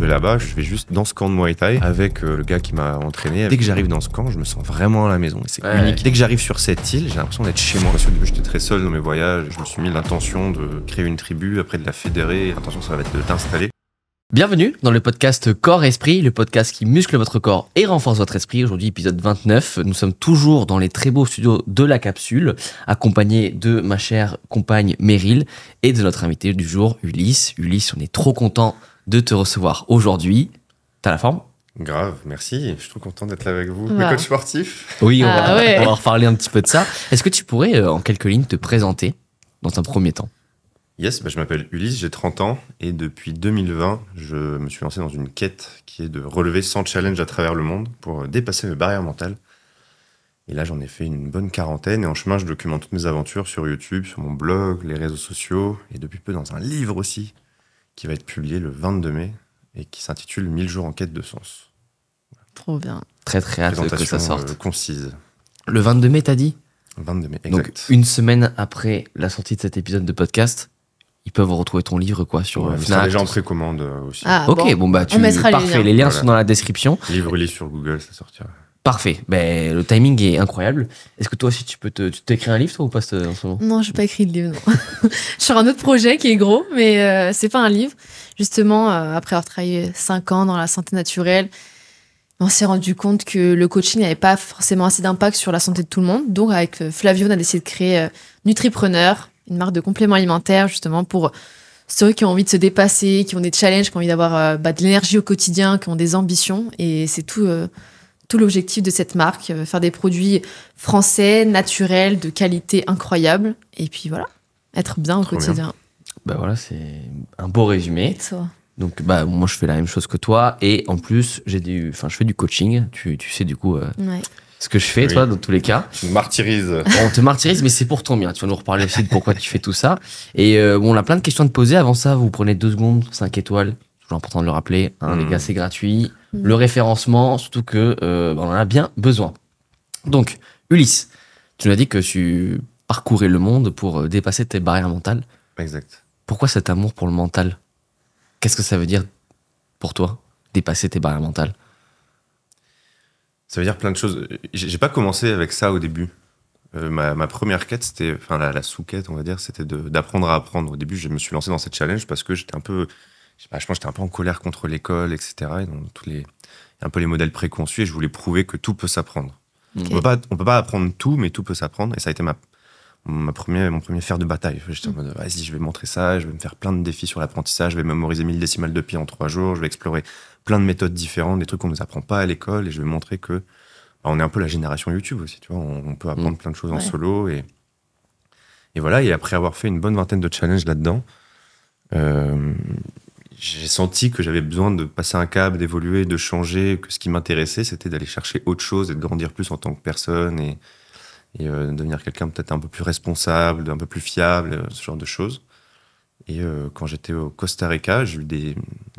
je vais là-bas, je vais juste dans ce camp de Muay Thai avec euh, le gars qui m'a entraîné. Dès que j'arrive euh, dans ce camp, je me sens vraiment à la maison. C'est unique. Dès que j'arrive sur cette île, j'ai l'impression d'être chez moi. Parce que, début, j'étais très seul dans mes voyages. Je me suis mis l'intention de créer une tribu, après de la fédérer. Attention, ça va être de t'installer. Bienvenue dans le podcast Corps Esprit, le podcast qui muscle votre corps et renforce votre esprit. Aujourd'hui, épisode 29. Nous sommes toujours dans les très beaux studios de la capsule, accompagnés de ma chère compagne Meryl et de notre invité du jour, Ulysse. Ulysse, on est trop content de te recevoir aujourd'hui. T'as la forme Grave, merci. Je suis trop content d'être là avec vous. Bah. coach sportif Oui, on, ah va, ouais. un petit peu de ça. Est-ce que tu pourrais, euh, en quelques lignes, te présenter dans un premier temps Yes, bah, je m'appelle Ulysse, j'ai 30 ans et depuis 2020, je me suis lancé dans une quête qui est de relever 100 challenges à travers le monde pour euh, dépasser mes barrières mentales. Et là, j'en ai fait une bonne quarantaine et en chemin, je documente toutes mes aventures sur YouTube, sur mon blog, les réseaux sociaux et depuis peu dans un livre aussi qui va être publié le 22 mai et qui s'intitule 1000 jours en quête de sens. Trop bien. Très très hâte que ça euh, sorte. concise. Le 22 mai, t'as dit 22 mai, exact. Donc une semaine après la sortie de cet épisode de podcast, ils peuvent retrouver ton livre quoi sur ouais, euh, Fnac. déjà en précommande euh, aussi. Ah, ok, bon, bah tu on mettra les liens, les liens sont dans la description. livre sur Google, ça sortira. Parfait. Ben, le timing est incroyable. Est-ce que toi aussi, tu peux te, tu t'écris un livre, toi, ou pas en ce moment Non, je n'ai pas écrit de livre, non. je suis un autre projet qui est gros, mais ce euh, c'est pas un livre. Justement, euh, après avoir travaillé 5 ans dans la santé naturelle, on s'est rendu compte que le coaching n'avait pas forcément assez d'impact sur la santé de tout le monde. Donc, avec euh, Flavio, on a décidé de créer Nutripreneur, une marque de compléments alimentaires, justement, pour ceux qui ont envie de se dépasser, qui ont des challenges, qui ont envie d'avoir bah, de l'énergie au quotidien, qui ont des ambitions. Et c'est tout tout l'objectif de cette marque, euh, faire des produits français, naturels, de qualité incroyable, et puis voilà, être bien au quotidien. Bah voilà, c'est un beau résumé. toi donc, bah, moi, je fais la même chose que toi. Et en plus, j'ai du, enfin, je fais du coaching. Tu, tu sais, du coup, euh, ce que je fais, toi, dans tous les cas. Tu me martyrises. on te martyrise, mais c'est pour ton bien. Tu vas nous reparler aussi de pourquoi tu fais tout ça. Et euh, bon, on a plein de questions à te poser. Avant ça, vous prenez deux secondes, cinq étoiles. Toujours important de le rappeler. Hein, hmm. Les gars, c'est gratuit. Mm. le référencement, surtout que euh, on en a bien besoin. Donc, Ulysse, tu nous as dit que tu parcourais le monde pour euh, dépasser tes barrières mentales. Exact. Pourquoi cet amour pour le mental Qu'est-ce que ça veut dire pour toi, dépasser tes barrières mentales Ça veut dire plein de choses. J'ai pas commencé avec ça au début. Euh, ma, première quête, c'était, enfin la, la sous-quête, on va dire, c'était d'apprendre à apprendre. Au début, je me suis lancé dans cette challenge parce que j'étais un peu je, pense que j'étais un peu en colère contre l'école, etc. Et donc, tous les, un peu les modèles préconçus et je voulais prouver que tout peut s'apprendre. On ne peut pas apprendre tout, mais tout peut s'apprendre. Et ça a été ma, ma mon premier fer de bataille. J'étais en mm. mode, vas-y, je vais montrer ça, je vais me faire plein de défis sur l'apprentissage, je vais mémoriser 1000 décimales de pi en trois jours, je vais explorer plein de méthodes différentes, des trucs qu'on nous apprend pas à l'école, et je vais montrer que bah, on est un peu la génération YouTube aussi, tu vois, on, peut apprendre mm. plein de choses en solo. Et, et voilà, et après avoir fait une bonne vingtaine de challenges là-dedans, euh, j'ai senti que j'avais besoin de passer un câble, d'évoluer, de changer, que ce qui m'intéressait, c'était d'aller chercher autre chose et de grandir plus en tant que personne et, et euh, devenir quelqu'un peut-être un peu plus responsable, un peu plus fiable, euh, ce genre de choses. Et euh, quand j'étais au Costa Rica, j'ai eu des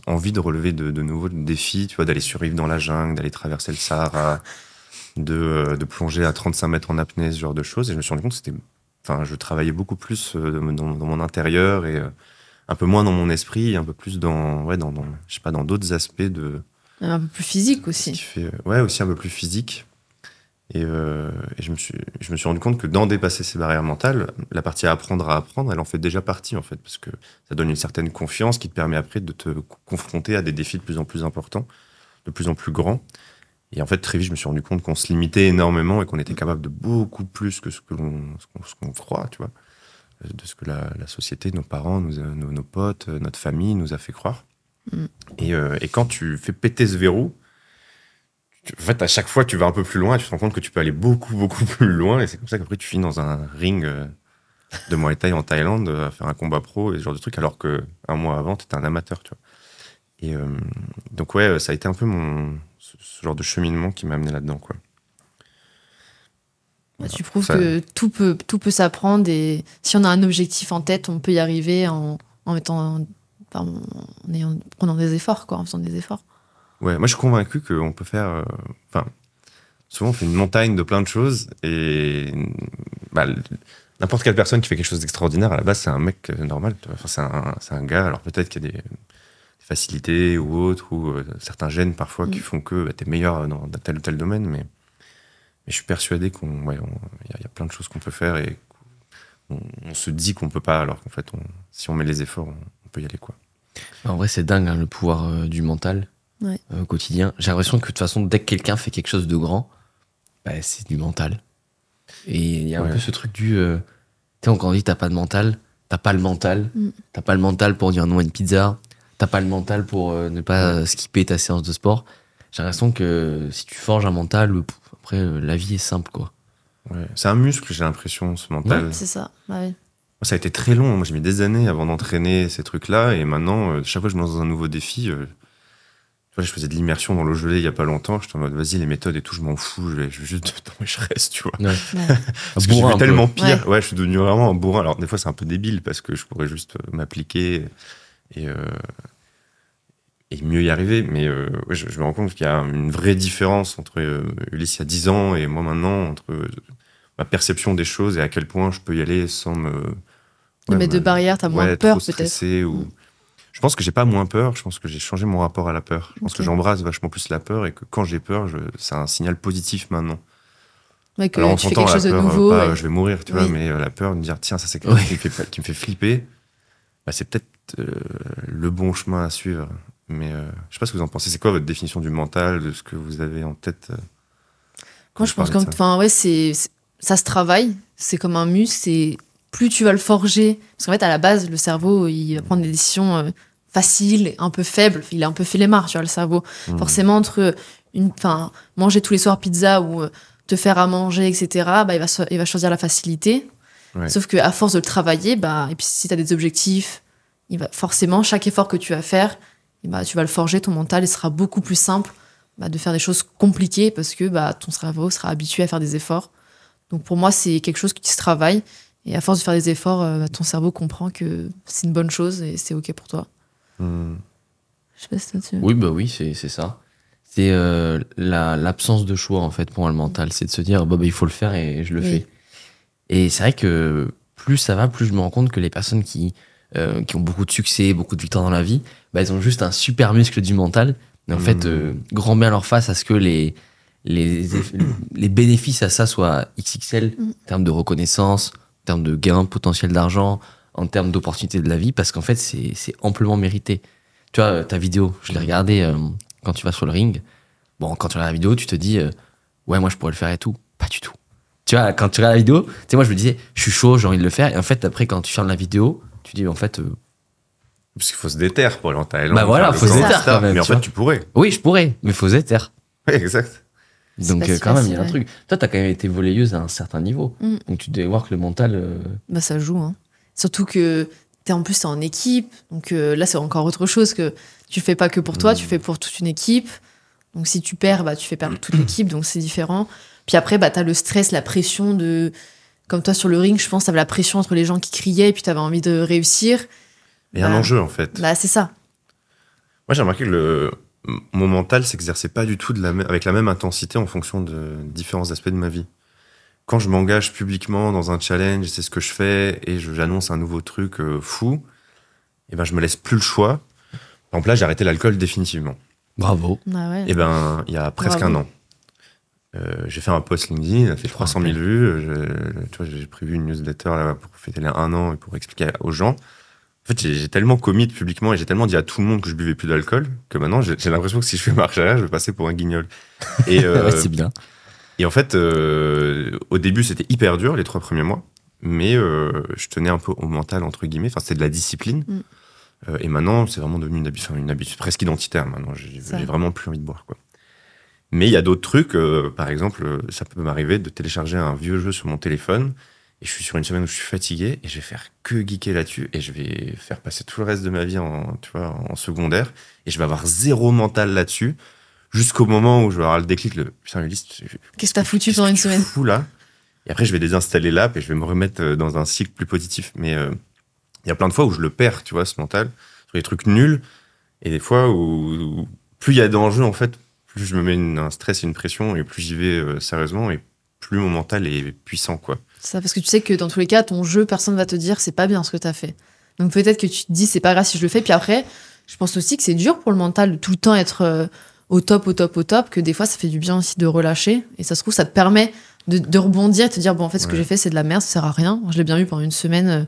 envies de relever de, nouveaux défis, tu vois, d'aller survivre dans la jungle, d'aller traverser le Sahara, de, de, plonger à 35 mètres en apnée, ce genre de choses. Et je me suis rendu compte que c'était, enfin, je travaillais beaucoup plus dans, dans mon intérieur et un peu moins dans mon esprit, un peu plus dans, ouais, dans, je sais pas, dans d'autres aspects de. Un peu plus physique aussi. Oui, euh, ouais, aussi un peu plus physique. Euh, et, je, me suis, je me suis rendu compte que dans dépasser ces barrières mentales, la partie à apprendre à apprendre, elle en fait déjà partie, en fait, parce que ça donne une certaine confiance qui te permet après de te confronter à des défis de plus en plus importants, de plus en plus grands. Et en fait, très vite, je me suis rendu compte qu'on se limitait énormément et qu'on était capable de beaucoup plus que ce que l'on croit, tu vois de ce que la, société, nos parents, nous, euh, nos, potes, euh, notre famille nous a fait croire. Mm. Euh, et, quand tu fais péter ce verrou, en fait, à chaque fois, tu vas un peu plus loin et tu te rends compte que tu peux aller beaucoup, beaucoup plus loin. Et c'est comme ça qu'après, tu finis dans un ring de Muay Thai en Thaïlande à faire un combat pro et ce genre de truc, alors que un mois avant, tu étais un amateur, tu vois. Et donc, ouais, ça a été un peu mon, ce, ce genre de cheminement qui m'a amené là-dedans, quoi tu prouves que tout peut, tout peut s'apprendre et si on a un objectif en tête, on peut y arriver en, en mettant, en, prenant des efforts, quoi, en faisant des efforts. Ouais, moi je suis convaincu qu'on peut faire. Euh, enfin, souvent on fait une montagne de plein de choses et bah, n'importe quelle personne qui fait quelque chose d'extraordinaire à la base c'est un mec euh, normal. Enfin, c'est un, c'est un gars. Alors peut-être qu'il y a des facilités ou autres ou euh, certains gènes parfois qui mm. font que bah, t'es es meilleur dans tel ou tel domaine, mais je suis persuadé qu'on, il y, a plein de choses qu'on peut faire et on, se dit qu'on peut pas, alors qu'en fait, si on met les efforts, on, peut y aller quoi. En vrai, c'est dingue hein, le pouvoir euh, du mental euh, au quotidien. J'ai l'impression que de toute façon, dès que quelqu'un fait quelque chose de grand, bah, c'est du mental. Et il y a un peu ce truc du, euh, tu sais, on dit t'as pas de mental, t'as pas le mental, Tu mm. t'as pas le mental pour dire non à une pizza, t'as pas le mental pour ne pas skipper ta séance de sport. J'ai l'impression que si tu forges un mental, après, euh, la vie est simple, quoi. C'est un muscle, j'ai l'impression, ce mental. c'est ça, bah Ça a été très long. Moi, j'ai mis des années avant d'entraîner ces trucs-là. Et maintenant, euh, chaque fois que je me lance dans un nouveau défi, euh, je faisais de l'immersion dans l'eau gelée il y a pas longtemps. J'étais en mode, vas-y, les méthodes et tout, je m'en fous. Je juste et je reste, tu vois. parce que j'ai tellement pire. Ouais. je suis devenu vraiment un bourrin. Alors, des fois, c'est un peu débile parce que je pourrais juste m'appliquer et, et mieux y arriver. Mais euh, je, me rends compte qu'il y a une vraie différence entre euh, Ulysse il y a 10 ans et moi maintenant, entre euh, ma perception des choses et à quel point je peux y aller sans me. Ouais, mais de barrières, t'as moins peur peut-être. Ou... Mm. Je pense que j'ai pas moins peur, je pense que j'ai changé mon rapport à la peur. Je pense que j'embrasse vachement plus la peur et que quand j'ai peur, je... c'est un signal positif maintenant. Ouais, que Alors, tu fais quelque chose de nouveau. je vais mourir, tu vois, mais la peur de me dire tiens, ça c'est quelque chose qui, me fait, flipper, bah, c'est peut-être le bon chemin à suivre. Mais je euh, je sais pas ce que vous en pensez. C'est quoi votre définition du mental, de ce que vous avez en tête euh, Moi, je pense que enfin, ouais, c'est ça se travaille. C'est comme un muscle. Et plus tu vas le forger, parce qu'en fait, à la base, le cerveau, il va prendre des décisions euh, faciles, un peu faibles. Il a un peu fait les marres, le cerveau. Mmh. Forcément, entre une, fin, manger tous les soirs pizza ou te faire à manger, etc. Bah, il va, il va choisir la facilité. Sauf que à force de le travailler, bah, et puis si tu as des objectifs, il va forcément chaque effort que tu vas faire, bah, tu vas le forger, ton mental, il sera beaucoup plus simple bah, de faire des choses compliquées parce que bah, ton cerveau sera habitué à faire des efforts. Donc pour moi, c'est quelque chose qui se travaille. Et à force de faire des efforts, euh, ton cerveau comprend que c'est une bonne chose et c'est OK pour toi. Hmm. Je sais pas si tu... Oui, bah oui, c'est ça. C'est euh, l'absence de choix, en fait, pour le mental. C'est de se dire, bah, il faut le faire et je le fais. Et c'est vrai que plus ça va, plus je me rends compte que les personnes qui, euh, qui ont beaucoup de succès, beaucoup de victoires dans la vie, bah, ils ont juste un super muscle du mental. Et en fait, hmm. euh, grand bien leur face à ce que les, les, les bénéfices à ça soient XXL hmm. en termes de reconnaissance, en termes de gains potentiels d'argent, en termes d'opportunités de la vie, parce qu'en fait, c'est amplement mérité. Tu vois, euh, ta vidéo, je l'ai regardée quand tu vas sur le ring. Bon, quand tu regardes la vidéo, tu te dis, ouais, moi, je pourrais le faire et tout. Pas du tout. Tu vois, quand tu regardes la vidéo, tu sais, moi, je me disais, je suis chaud, j'ai envie de le faire. Et en fait, après, quand tu fermes la vidéo, tu dis, en fait. Euh, Parce qu'il faut se déterre pour aller en Thaïlande. Bah voilà, faut se déterre quand même. Mais en fait, tu pourrais. Oui, je pourrais, mais faut se déterre. Oui, exact. Donc, euh, quand même, il y a un truc. Toi, t'as quand même été voleuse à un certain niveau. Mm. Donc, tu dois voir que le mental. Euh, bah, ça joue. Hein. Surtout que es en plus, en équipe. Donc, là, c'est encore autre chose que tu fais pas que pour toi, tu mm. fais pour toute une équipe. Donc, si tu perds, bah, tu fais perdre toute l'équipe. Donc, c'est différent. Puis après, bah, t'as le stress, la pression de comme toi sur le ring, je pense, t'avais la pression entre les gens qui criaient et puis avais envie de réussir. Il un bah, enjeu en fait. Bah c'est ça. Moi, j'ai remarqué que le, mon mental s'exerçait pas du tout avec la même intensité en fonction de différents aspects de ma vie. Quand je m'engage publiquement dans un challenge, c'est ce que je fais et j'annonce un nouveau truc euh, fou, et eh ben je me laisse plus le choix. Par exemple, là, j'ai arrêté l'alcool définitivement. Bravo. Ah et eh ben, il y a presque un an. Euh, j'ai fait un post LinkedIn, ça fait 300 ah, 000 vues. Euh, euh, vois, j'ai prévu une newsletter là pour fêter les un an et pour expliquer aux gens. En fait, j'ai tellement commis publiquement et j'ai tellement dit à tout le monde que je buvais plus d'alcool que maintenant j'ai l'impression que si je fais marche arrière, je vais passer pour un guignol. Et c'est bien. Et en fait, au début, c'était hyper dur les trois premiers mois, mais je tenais un peu au mental entre guillemets. Enfin, c'était de la discipline. Mm. et maintenant, c'est vraiment devenu une habitude, une habitude presque identitaire. Maintenant, j'ai vraiment plus envie de boire quoi. Mais il y a d'autres trucs. Euh, par exemple, euh, ça peut m'arriver de télécharger un vieux jeu sur mon téléphone. Et je suis sur une semaine où je suis fatigué et je vais faire que geeker là-dessus et je vais faire passer tout le reste de ma vie en, tu vois, en secondaire et je vais avoir zéro mental là-dessus jusqu'au moment où je vais avoir le déclic, le putain, Qu'est-ce que t'as foutu pendant une semaine? Fou là. Et après, je vais désinstaller l'app et je vais me remettre euh, dans un cycle plus positif. Mais il y a plein de fois où je le perds, tu vois, ce mental, sur des trucs nuls. Et des fois où, où plus il y a d'enjeux, en fait, je me mets un stress et une pression, et plus j'y vais euh, sérieusement, et plus mon mental est puissant, quoi. Ça, parce que tu sais que dans tous les cas, ton jeu, personne va te dire c'est pas bien ce que tu as fait. Donc peut-être que tu te dis c'est pas grave si je le fais. Puis après, je pense aussi que c'est dur pour le mental tout le temps être euh, au top, au top, au top. Que des fois, ça fait du bien aussi de relâcher. Et ça se trouve, ça te permet de, rebondir et te dire bon, en fait, ce que j'ai fait, c'est de la merde, ça sert à rien. Je l'ai bien eu pendant une semaine euh,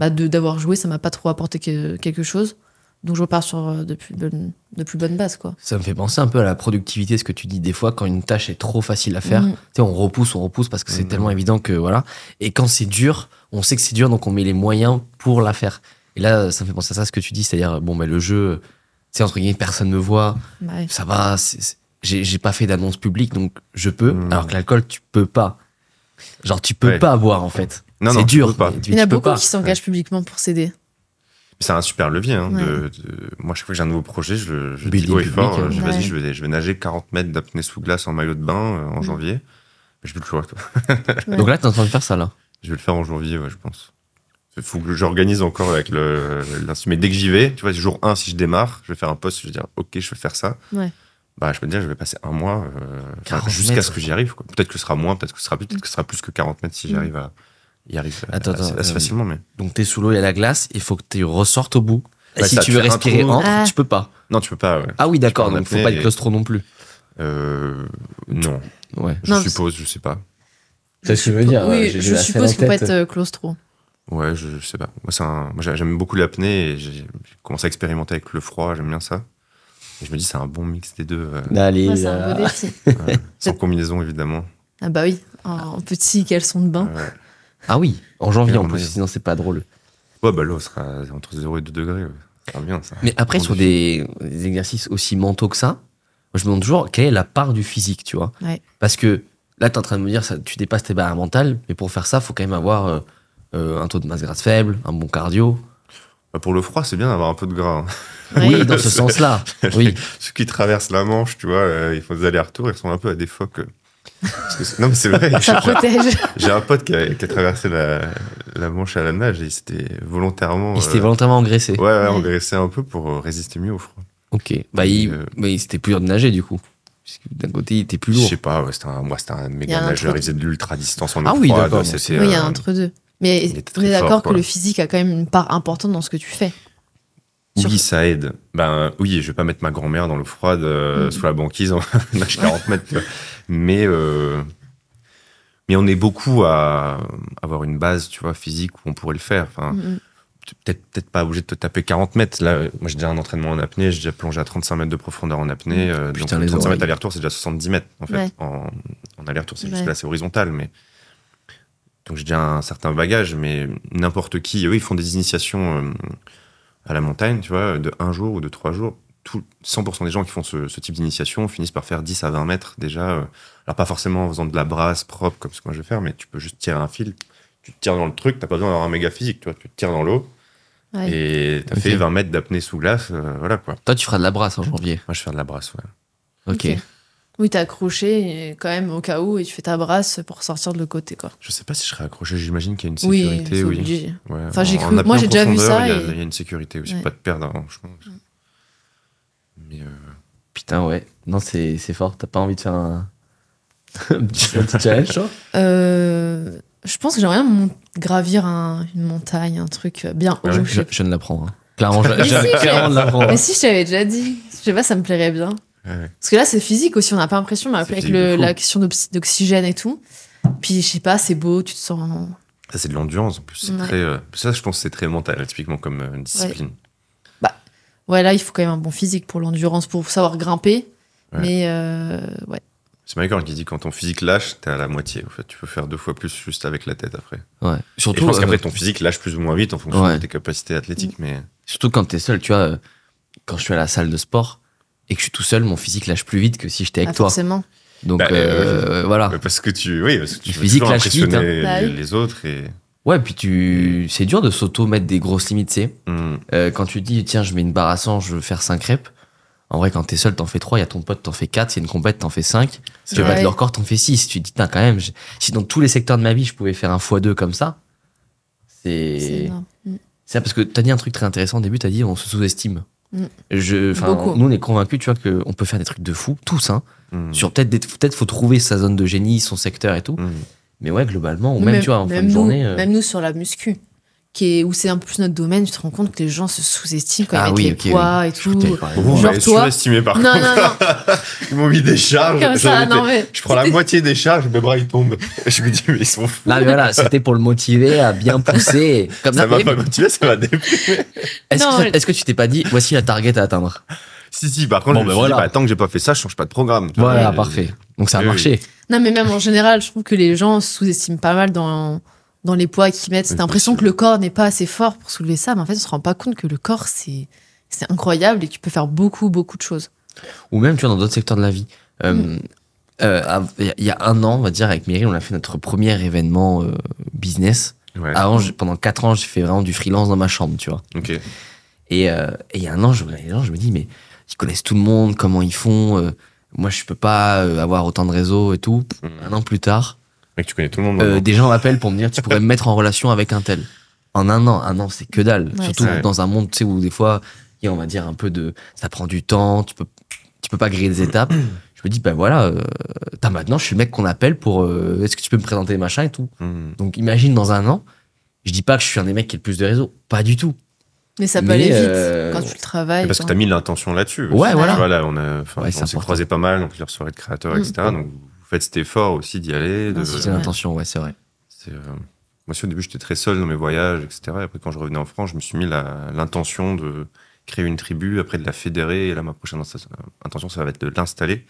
bah, d'avoir joué, ça m'a pas trop apporté quelque chose. Donc je repars sur euh, de plus, bonne, de plus base. Quoi. Ça me fait penser un peu à la productivité, ce que tu dis des fois, quand une tâche est trop facile à faire, mm. on repousse, on repousse parce que c'est mm. tellement évident que voilà. Et quand c'est dur, on sait que c'est dur, donc on met les moyens pour la faire. Et là, ça me fait penser à ça, ce que tu dis, c'est-à-dire, bon, mais ben, le jeu, tu sais, entre guillemets, personne ne me voit, ça va, j'ai pas fait d'annonce publique, donc je peux, mm. alors que l'alcool, tu peux pas. Genre, tu peux pas boire en fait. C'est dur. il y en a beaucoup qui s'engagent publiquement pour céder. C'est un super levier. Hein, moi, chaque fois que j'ai un nouveau projet, je, le dis fort, euh, je, je vais, nager 40 mètres d'apnée sous glace en maillot de bain euh, en mm. janvier. Je plus le choix. Toi. Donc là, t'es en train de faire ça, là Je vais le faire en janvier, je pense. Il faut que j'organise encore avec l'institut. Mais dès que j'y vais, tu vois, jour 1, si je démarre, je vais faire un poste, je vais dire, OK, je vais faire ça. bah, je peux te dire, je vais passer un mois euh, jusqu'à ce que j'y arrive. Peut-être que ce sera moins, peut-être que ce sera plus, peut-être que ce sera plus que 40 mètres si j'arrive mm. à, il arrive euh, attends, assez, euh, facilement. Mais... Donc, tu es sous l'eau, il y a la glace, il faut que tu ressortes au bout. Bah, si tu veux respirer en, ah. tu peux pas. Non, tu peux pas. Ah oui, d'accord, donc faut pas être claustro non plus. Euh, non. Ouais. Je suppose, je sais pas. sais ce que je veux dire. Oui, je suppose qu'il faut pas être euh, claustro. Ouais, je, sais pas. Moi, j'aime beaucoup l'apnée et j'ai commencé à expérimenter avec le froid, j'aime bien ça. Et je me dis, c'est un bon mix des deux. Euh... Bah, allez, un beau défi. sans combinaison, évidemment. Ah bah oui, en petit caleçon de bain. Ah oui, en janvier en plus, sinon c'est pas drôle. Ouais, bah on sera entre 0 et 2 degrés. Ça bien, ça. Mais après, sur des, exercices aussi mentaux que ça, je me demande toujours quelle est la part du physique, tu vois. Parce que là, tu es en train de me dire, ça, tu dépasses tes barrières mentales, mais pour faire ça, faut quand même avoir euh, euh, un taux de masse grasse faible, un bon cardio. Bah, pour le froid, c'est bien d'avoir un peu de gras. Hein. Oui, dans ce sens-là. Oui. Ceux qui traversent la Manche, tu vois, euh, ils font des allers-retours, ils sont un peu à des phoques. Non, mais c'est vrai. protège. J'ai un pote qui a, traversé la, Manche à la nage et il s'était volontairement. Il s'était volontairement engraissé. Ouais, engraissé un peu pour euh, résister mieux au froid. Ok. bah, il, euh, s'était plus dur de nager du coup. D'un côté, il était plus lourd. Je sais pas, un, moi, c'était un méga nageur. Il faisait de l'ultra distance en eau ah, oui, d'accord. Oui, il y a euh, entre deux. Mais on est d'accord que le physique a quand même une part importante dans ce que tu fais. Oui, ça aide. Ben oui, je vais pas mettre ma grand-mère dans l'eau froide euh, hmm. sous la banquise en 40 mètres. Mais euh, mais on est beaucoup à avoir une base, tu vois, physique où on pourrait le faire. Enfin, hmm, hmm. peut-être peut-être pas obligé de te taper 40 mètres. Là, moi j'ai déjà un entraînement en apnée, j'ai déjà plongé à 35 mètres de profondeur en apnée. Euh, donc 35 mètres aller-retour, c'est déjà 70 mètres en fait. En, aller-retour, c'est juste là, c'est horizontal, mais donc j'ai déjà un certain bagage. Mais n'importe qui, eux, ils font des initiations à la montagne, tu vois, de un jour ou de trois jours, 100% des gens qui font ce, type d'initiation finissent par faire 10 à 20 mètres déjà. Euh, alors pas forcément en faisant de la brasse propre comme ce que moi je vais faire, mais tu peux juste tirer un fil, tu te tires dans le truc, t'as pas besoin d'avoir un méga physique, tu vois, tu te tires dans l'eau. Et t'as fait 20 mètres d'apnée sous glace, euh, voilà quoi. Toi, tu feras de la brasse en janvier. Moi, je fais de la brasse, ouais. Ok. Oui, t'es accroché euh, quand même au cas où et tu fais ta brasse pour sortir de le côté. Quoi. Je sais pas si je serais accroché, j'imagine qu'il y a une sécurité. Oui, oui. Ouais, enfin, Moi j'ai déjà vu ça. Il y, a une sécurité aussi, pas de perdre, hein, franchement. Mais euh, Putain, ouais. Non, c'est fort. T'as pas envie de faire un, petit challenge, euh, Je pense que j'aimerais gravir une montagne, un truc bien haut. je, je, ne l'apprends. Hein. Clairement, je, mais, si, hein. mais si, je t'avais déjà dit. Je sais pas, ça me plairait bien. Parce que là, c'est physique aussi, on n'a pas l'impression, mais avec la question d'oxygène et tout. Puis, je sais pas, c'est beau, tu te sens. Ça, c'est de l'endurance en plus. très, euh, ça, je pense c'est très mental, typiquement comme euh, discipline. Bah, ouais, là, il faut quand même un bon physique pour l'endurance, pour savoir grimper. Mais, euh, ouais. C'est Michael qui dit quand ton physique lâche, t'es à la moitié. En fait, tu peux faire deux fois plus juste avec la tête après. Ouais. Surtout. Et je pense qu'après ton physique lâche plus ou moins vite en fonction de tes capacités athlétiques, mm. mais. Surtout quand t'es seul, tu vois. Quand je suis à la salle de sport, et que je suis tout seul, mon physique lâche plus vite que si j'étais avec ah, toi. Forcément. Donc bah, euh, euh, voilà. parce que tu, oui, parce que tu physique lâche vite, hein. bah les, autres et. Ouais, puis tu, c'est dur de s'auto mettre des grosses limites, c'est mm. euh, quand tu dis tiens, je mets une barre à 100, je veux faire 5 crêpes. En vrai, quand t'es seul, t'en fais 3, il y a ton pote, t'en fais 4, il y a une compète, t'en fais 5. Tu vas battre leur corps, t'en fais 6. Tu dis, tiens, quand même, si dans tous les secteurs de ma vie, je pouvais faire un x2 comme ça, c'est. Mm. C'est ça, parce que t'as dit un truc très intéressant au début, t'as dit on se sous-estime nous, on est convaincus, tu vois, qu'on peut faire des trucs de fou, tous, hein. hmm. Sur peut-être, peut faut trouver sa zone de génie, son secteur et tout. Hmm. Mais ouais, globalement, ou même, tu vois, en fin de journée. Euh, même nous sur la muscu qui où c'est un peu plus notre domaine, tu te rends compte que les gens se sous-estiment quand ils mettent les poids et tout. Je Genre toi, par contre. ils m'ont mis des charges. Je prends la moitié des charges, mes bras ils tombent. Je me dis mais ils sont fous. voilà, c'était pour le motiver à bien pousser. Comme ça m'a pas motivé, ça m'a déprimé. Est-ce que, est que, tu t'es pas dit voici la target à atteindre Si si, par contre, bon, je me ben suis bah, tant que j'ai pas fait ça, je change pas de programme. Voilà, parfait. Donc ça a marché. Non mais même en général, je trouve que les gens sous-estiment pas mal dans dans les poids qu'ils mettent. C'est l'impression que le corps n'est pas assez fort pour soulever ça, mais en fait, on se rend pas compte que le corps, c'est incroyable et tu peux faire beaucoup, beaucoup de choses. Ou même, tu vois, dans d'autres secteurs de la vie. Euh, mm. euh, il y a un an, on va dire, avec Meryl, on a fait notre premier événement euh, business. pendant quatre ans, j'ai fait vraiment du freelance dans ma chambre, tu vois. Et, il y a un an, je, me dis, mais ils connaissent tout le monde, comment ils font. moi, je peux pas avoir autant de réseaux et tout. Mm. Un an plus tard, Mec, tu connais tout le euh, monde. des gens m'appellent pour me dire tu pourrais me mettre en relation avec un tel. En un an, un an, c'est que dalle. Surtout dans un monde où des fois, y a, on va dire un peu de. Ça prend du temps, tu peux, tu peux pas griller des étapes. Je me dis, ben voilà, euh, maintenant, je suis le mec qu'on appelle pour euh, est-ce que tu peux me présenter machin et tout. Hmm. Donc imagine dans un an, je dis pas que je suis un des mecs qui a le plus de réseau, pas du tout. Mais ça peut aller vite quand tu le travailles. Parce que tu as mis l'intention là-dessus. Ouais, voilà. on on s'est croisé pas mal, donc leur soirées de créateurs, etc. Mm. Donc vous faites cet effort aussi d'y aller. Ah, de... C'est l'intention, ouais, c'est vrai. Euh, moi aussi, au début, j'étais très seul dans mes voyages, etc. après, quand je revenais en France, je me suis mis l'intention de créer une tribu, après de la fédérer. Et là, ma prochaine intention, ça va être de l'installer.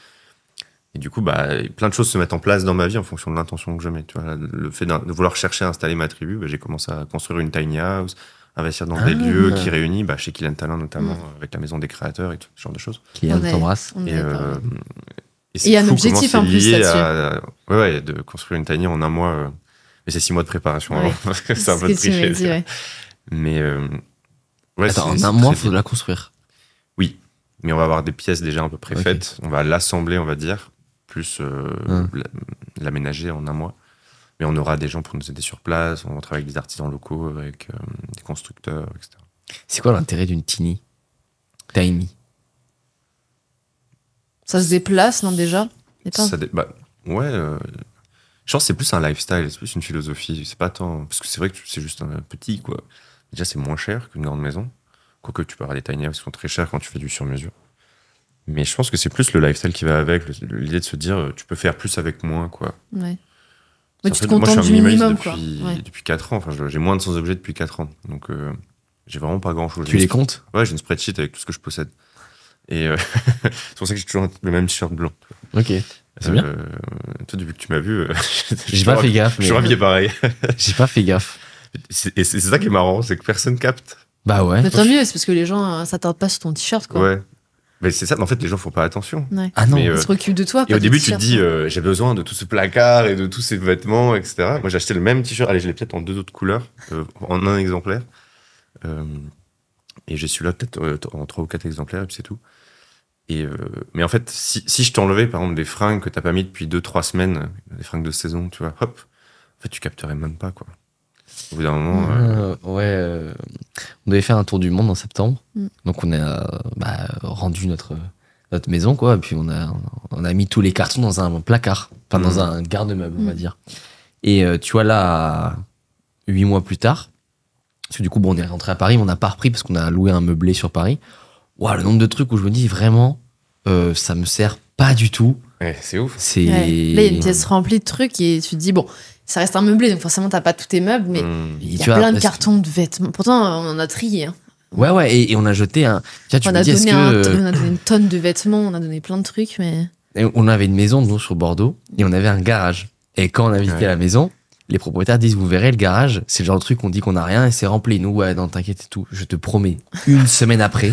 Et du coup, bah, plein de choses se mettent en place dans ma vie en fonction de l'intention que je mets. Tu vois, le fait de vouloir chercher à installer ma tribu, bah, j'ai commencé à construire une tiny house, investir dans des ah, lieux qui réunissent, bah, chez Kylian Talent notamment, mm. avec la maison des créateurs et tout ce genre de choses. Kylian t'embrasse. Et il y a un objectif en plus là-dessus. Ouais, ouais, de construire une tiny en un mois. Euh, mais c'est six mois de préparation avant, c'est un peu triché. Mais euh, en un mois, il faut la construire. Oui, mais on va avoir des pièces déjà un peu préfaites. On va l'assembler, on va dire, plus euh, hein. l'aménager en un mois. Mais on aura des gens pour nous aider sur place. On travaille avec des artisans locaux, avec des constructeurs, etc. C'est quoi l'intérêt d'une tiny Tiny ça se déplace, non, déjà bah, Ouais. Euh, je pense que c'est plus un lifestyle, c'est plus une philosophie. C'est pas tant. Parce que c'est vrai que c'est juste un petit, quoi. Déjà, c'est moins cher qu'une grande maison. Quoique tu parles avoir des tiny houses qui sont très chers quand tu fais du sur mesure. Mais je pense que c'est plus le lifestyle qui va avec, l'idée de se dire euh, tu peux faire plus avec moins, quoi. Ouais. tu te contentes moi, je suis un minimum, depuis, quoi. depuis 4 ans. Enfin, j'ai moins de 100 objets depuis 4 ans. Donc, euh, j'ai vraiment pas grand chose. Tu les comptes Ouais, j'ai une spreadsheet avec tout ce que je possède. Et euh, c'est pour ça que j'ai toujours le même t-shirt blanc. Ok. C'est bien. Euh, toi, depuis que tu m'as vu, euh, j'ai pas, fait gaffe. Je suis pareil. j'ai pas fait gaffe. Et c'est ça qui est marrant, c'est que personne capte. Bah ouais. Mais tant mieux, c'est parce que les gens ne s'attendent pas sur ton t-shirt, quoi. Ouais. Mais c'est ça, en fait, les gens font pas attention. Ah non, ils se reculent de toi. Et au début, tu te dis, j'ai besoin de tout ce placard et de tous ces vêtements, etc. Moi, j'ai acheté le même t-shirt. Allez, je l'ai peut-être en deux autres couleurs, en un exemplaire. Et j'ai celui-là peut-être euh, en trois ou quatre exemplaires, et puis c'est tout. Et euh, mais en fait, si, si je t'enlevais par exemple des fringues que t'as pas mis depuis deux, trois semaines, des fringues de saison, tu vois, hop, en fait, tu capterais même pas quoi. Au bout d'un moment. Mmh, euh, ouais, on devait faire un tour du monde en septembre. Mmh. Donc on a bah, rendu notre, notre maison, quoi. Et puis on a, on a mis tous les cartons dans un placard, enfin dans mmh. un garde-meuble, on va dire. Et tu vois, là, huit mois plus tard, parce que du coup, on est rentré à Paris, on n'a pas repris parce qu'on a loué un meublé sur Paris. Waouh, le nombre de trucs où je me dis vraiment, euh, ça me sert pas du tout. c'est ouf. C'est... Là, il y a une pièce remplie de trucs et tu te dis, bon, ça reste un meublé, donc forcément, t'as pas tous tes meubles, mais hmm. il y a plein de cartons, de vêtements. Pourtant, on en a trié. Hein. Ouais, ouais, et, on a jeté un. on, a donné une tonne de vêtements, on a donné plein de trucs, mais. on avait une maison, nous, sur Bordeaux, et on avait un garage. Et quand on a visité la maison, les propriétaires disent vous verrez le garage, c'est le genre de truc on dit qu'on n'a rien et c'est rempli. Nous ouais non t'inquiète et tout. Je te promets une semaine après.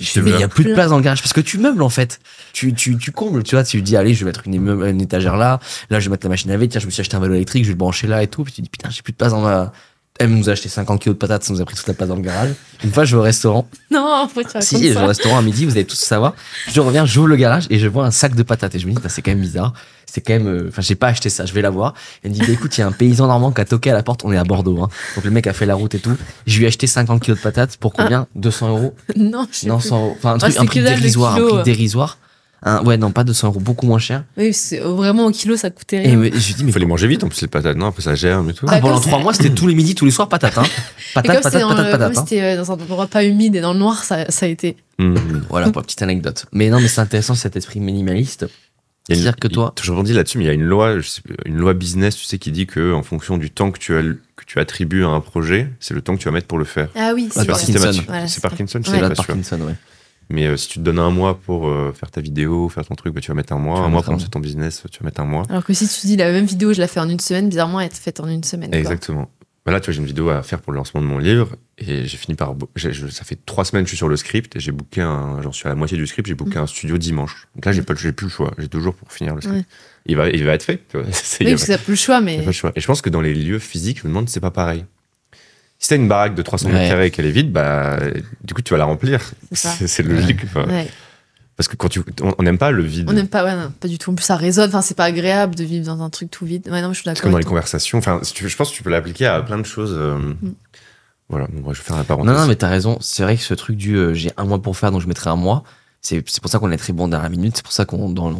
il n'y a plus de place dans le garage parce que tu meubles en fait. Tu, tu, tu combles, tu vois. Tu dis, allez, je vais mettre une, étagère là. Là, je vais mettre la machine à laver, Tiens, je me suis acheté un vélo électrique, je vais le brancher là et tout. Puis tu dis, putain, j'ai plus de place dans ma. Elle nous a acheté 50 kilos de patates, ça nous a pris toute la place dans le garage. Une fois, je vais au restaurant. Non, faut que tu Si, je vais au restaurant à midi, vous allez tous savoir. Je reviens, j'ouvre le garage et je vois un sac de patates. Et je me dis, c'est quand même bizarre c'est quand même, euh, enfin, j'ai pas acheté ça, je vais la voir. Elle me dit, bah, écoute, il y a un paysan normand qui a toqué à la porte, on est à Bordeaux, hein. Donc le mec a fait la route et tout. Je lui ai acheté 50 kilos de patates pour ah. combien? 200 euros? Non, je Enfin, un oh, truc, prix dérisoire, un prix dérisoire, ouais, non, pas 200 euros, beaucoup moins cher. Oui, oh, vraiment, au kilo, ça coûtait rien. Et je dis, mais. Faut les manger vite, en plus, les patates, non? Après, ça germe et tout. Ah, bah, pendant trois mois, c'était tous les midis, tous les soirs, patates, hein. Patates, patates, patates, patates. Hein. C'était euh, dans un endroit pas humide et dans le noir, ça, ça a été. Mmh. Voilà pour petite anecdote. Mais non, mais c'est intéressant cet esprit minimaliste. C'est-à-dire que toi. Toujours là-dessus, mais il y a une loi, une loi business, tu sais, qui dit que en fonction du temps que tu, as, que tu attribues à un projet, c'est le temps que tu vas mettre pour le faire. Ah oui, c'est Parkinson. c'est Parkinson, c'est Parkinson, Mais euh, si tu te donnes un mois pour euh, faire ta vidéo, faire ton truc, bah, tu vas mettre un mois. Un mois pour lancer ton business, tu vas mettre un mois. Alors que si tu dis la même vidéo, je la fais en une semaine, bizarrement, elle est faite en une semaine. Exactement voilà bah là, tu vois, j'ai une vidéo à faire pour le lancement de mon livre et j'ai fini par. ça fait trois semaines que je suis sur le script et j'ai booké J'en suis à la moitié du script, j'ai booké mm. un studio dimanche. Donc là, mm. j'ai plus le choix. J'ai deux jours pour finir le script. Il, va, il va être fait. Tu vois. Oui, parce plus le choix, mais. Et je pense que dans les lieux physiques, je me demande c'est pas pareil. Si t'as une baraque de 300 mètres carrés et qu'elle est vide, bah, du coup, tu vas la remplir. C'est logique. Ouais. Parce que quand tu, on n'aime pas le vide. On n'aime pas, pas du tout. En plus, ça résonne. Enfin, c'est pas agréable de vivre dans un truc tout vide. Ouais, non, je suis d'accord. Comme dans les conversations. Enfin, je pense que tu peux l'appliquer à plein de choses. Euh, mm. Voilà, moi, je vais faire la parenthèse. Non, non, mais t'as raison. C'est vrai que ce truc du euh, j'ai un mois pour faire, donc je mettrai un mois. C'est pour ça qu'on est très bon dans la minute. C'est pour ça qu'on, dans,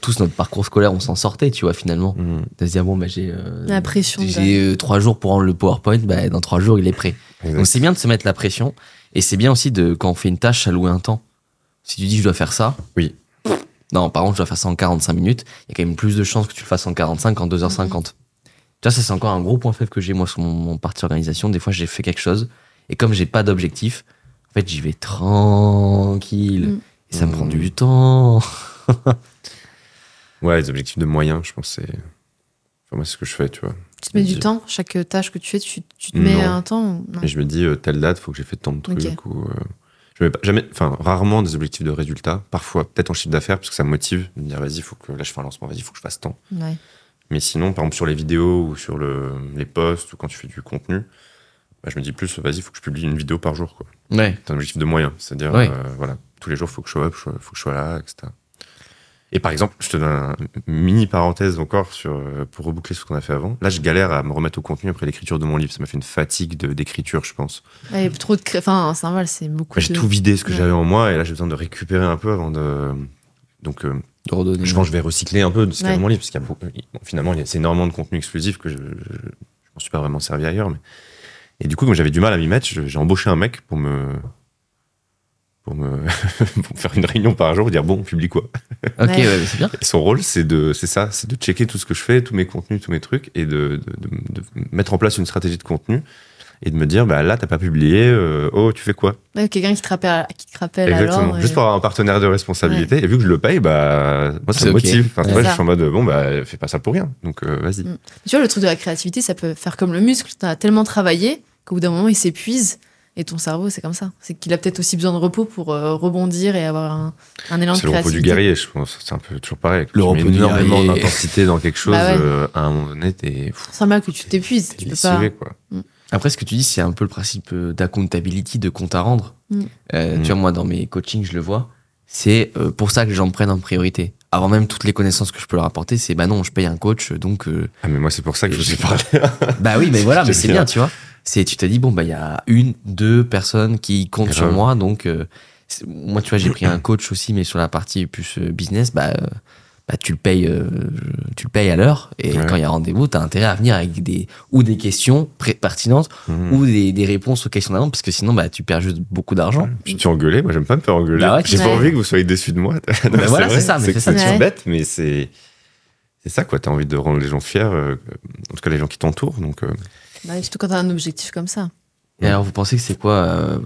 tous notre parcours scolaire, on s'en sortait, tu vois, finalement. Tu mm. De se dire, ah bon, bah, j'ai. Euh, j'ai trois jours pour rendre le PowerPoint. Bah, dans trois jours, il est prêt. Donc, c'est bien de se mettre la pression. Et c'est bien aussi de, quand on fait une tâche, allouer un temps. Si tu dis je dois faire ça. Oui. Non, par contre, je dois faire ça en 45 minutes. Il y a quand même plus de chances que tu le fasses en 45 qu'en 2h50. Mhm. Tu vois, ça, c'est encore un gros point faible que j'ai, moi, sur mon, parti organisation. Des fois, j'ai fait quelque chose et comme j'ai pas d'objectif, en fait, j'y vais tranquille. Mhm. Et ça me prend du mhm. temps. ouais, les objectifs de moyens, je pense, c'est. Enfin, moi, c'est ce que je fais, tu vois. Tu te mets du temps Chaque tâche que tu fais, tu, tu te mets un temps Et je me dis, euh, telle date, il faut que j'ai fait tant de trucs. Ou, euh, je jamais, enfin, rarement des objectifs de résultats. Parfois, peut-être en chiffre d'affaires, parce que ça me motive de me dire, vas-y, faut que là, je fais un lancement, vas-y, faut que je fasse tant. Mais sinon, par exemple, sur les vidéos ou sur les posts ou quand tu fais du contenu, bah, je me dis plus, vas-y, il faut que je publie une vidéo par jour, quoi. C'est un objectif de moyen. C'est-à-dire, euh, voilà, tous les jours, faut que je faut que je sois là, etc. Et par exemple, je te donne une mini parenthèse encore sur, euh, pour reboucler ce qu'on a fait avant. Là, je galère à me remettre au contenu après l'écriture de mon livre. Ça m'a fait une fatigue d'écriture, je pense. trop de. Enfin, ça c'est beaucoup. j'ai tout vidé ce que j'avais en moi et là, j'ai besoin de récupérer un peu avant de. Donc. Euh, je pense que je vais recycler un peu de ce qu'il y a dans mon livre, parce qu'il y a beaucoup... finalement, il y a énormément de contenu exclusif que je, je, m'en suis pas vraiment servi ailleurs. Mais... Et du coup, comme j'avais du mal à m'y mettre, j'ai embauché un mec pour me pour me faire une réunion par jour, dire bon, on publie quoi. son rôle, c'est de, c'est ça, c'est de checker tout ce que je fais, tous mes contenus, tous mes trucs, et de, mettre en place une stratégie de contenu et de me dire bah là t'as pas publié, euh, oh tu fais quoi Quelqu'un qui te rappelle, qui te rappelle Exactement. Alors, Juste pour avoir un partenaire de responsabilité. Et vu que je le paye, bah moi ça me motive. Enfin, je suis en mode bon bah fais pas ça pour rien, donc euh, vas-y. Mm. Tu vois le truc de la créativité, ça peut faire comme le muscle, t'as tellement travaillé qu'au bout d'un moment il s'épuise. Et ton cerveau, c'est comme ça. C'est qu'il a peut-être aussi besoin de repos pour euh, rebondir et avoir un, un élan de créativité. C'est le repos du guerrier, je pense. C'est un peu toujours pareil. Le repos mets énormément d'intensité dans quelque bah chose. Euh, à un moment donné, t'es. C'est mal que tu t'épuises. Tu peux mm. Après, ce que tu dis, c'est un peu le principe euh, d'accountability, de compte à rendre. Mm. Mm. Tu vois, moi, dans mes coachings, je le vois. C'est pour ça que j'en gens en priorité. Avant même toutes les connaissances que je peux leur apporter, c'est bah non, je paye un coach, donc. Ah, mais moi, c'est pour ça que je vous ai parlé. bah oui, mais voilà, mais c'est bien, tu vois c'est tu t'as dit bon bah il y a une, deux personnes qui comptent sur moi, donc euh, moi tu vois j'ai pris un coach aussi, mais sur la partie plus euh, business, bah, euh, bah tu le payes, tu le payes à l'heure et quand il y a rendez-vous, tu as intérêt à venir avec des ou des questions pertinentes mhm. ou des, réponses aux questions d'avant, parce que sinon bah tu perds juste beaucoup d'argent. Je suis engueulé, moi j'aime pas me faire engueuler. Bah j'ai pas envie que vous soyez déçu de moi. Bah voilà c'est ça, c'est ça. bête, mais c'est c'est ça quoi, tu as envie de rendre les gens fiers, en tout cas les gens qui t'entourent. Donc, bah surtout quand tu as un objectif comme ça. Et alors, vous pensez que c'est quoi, euh,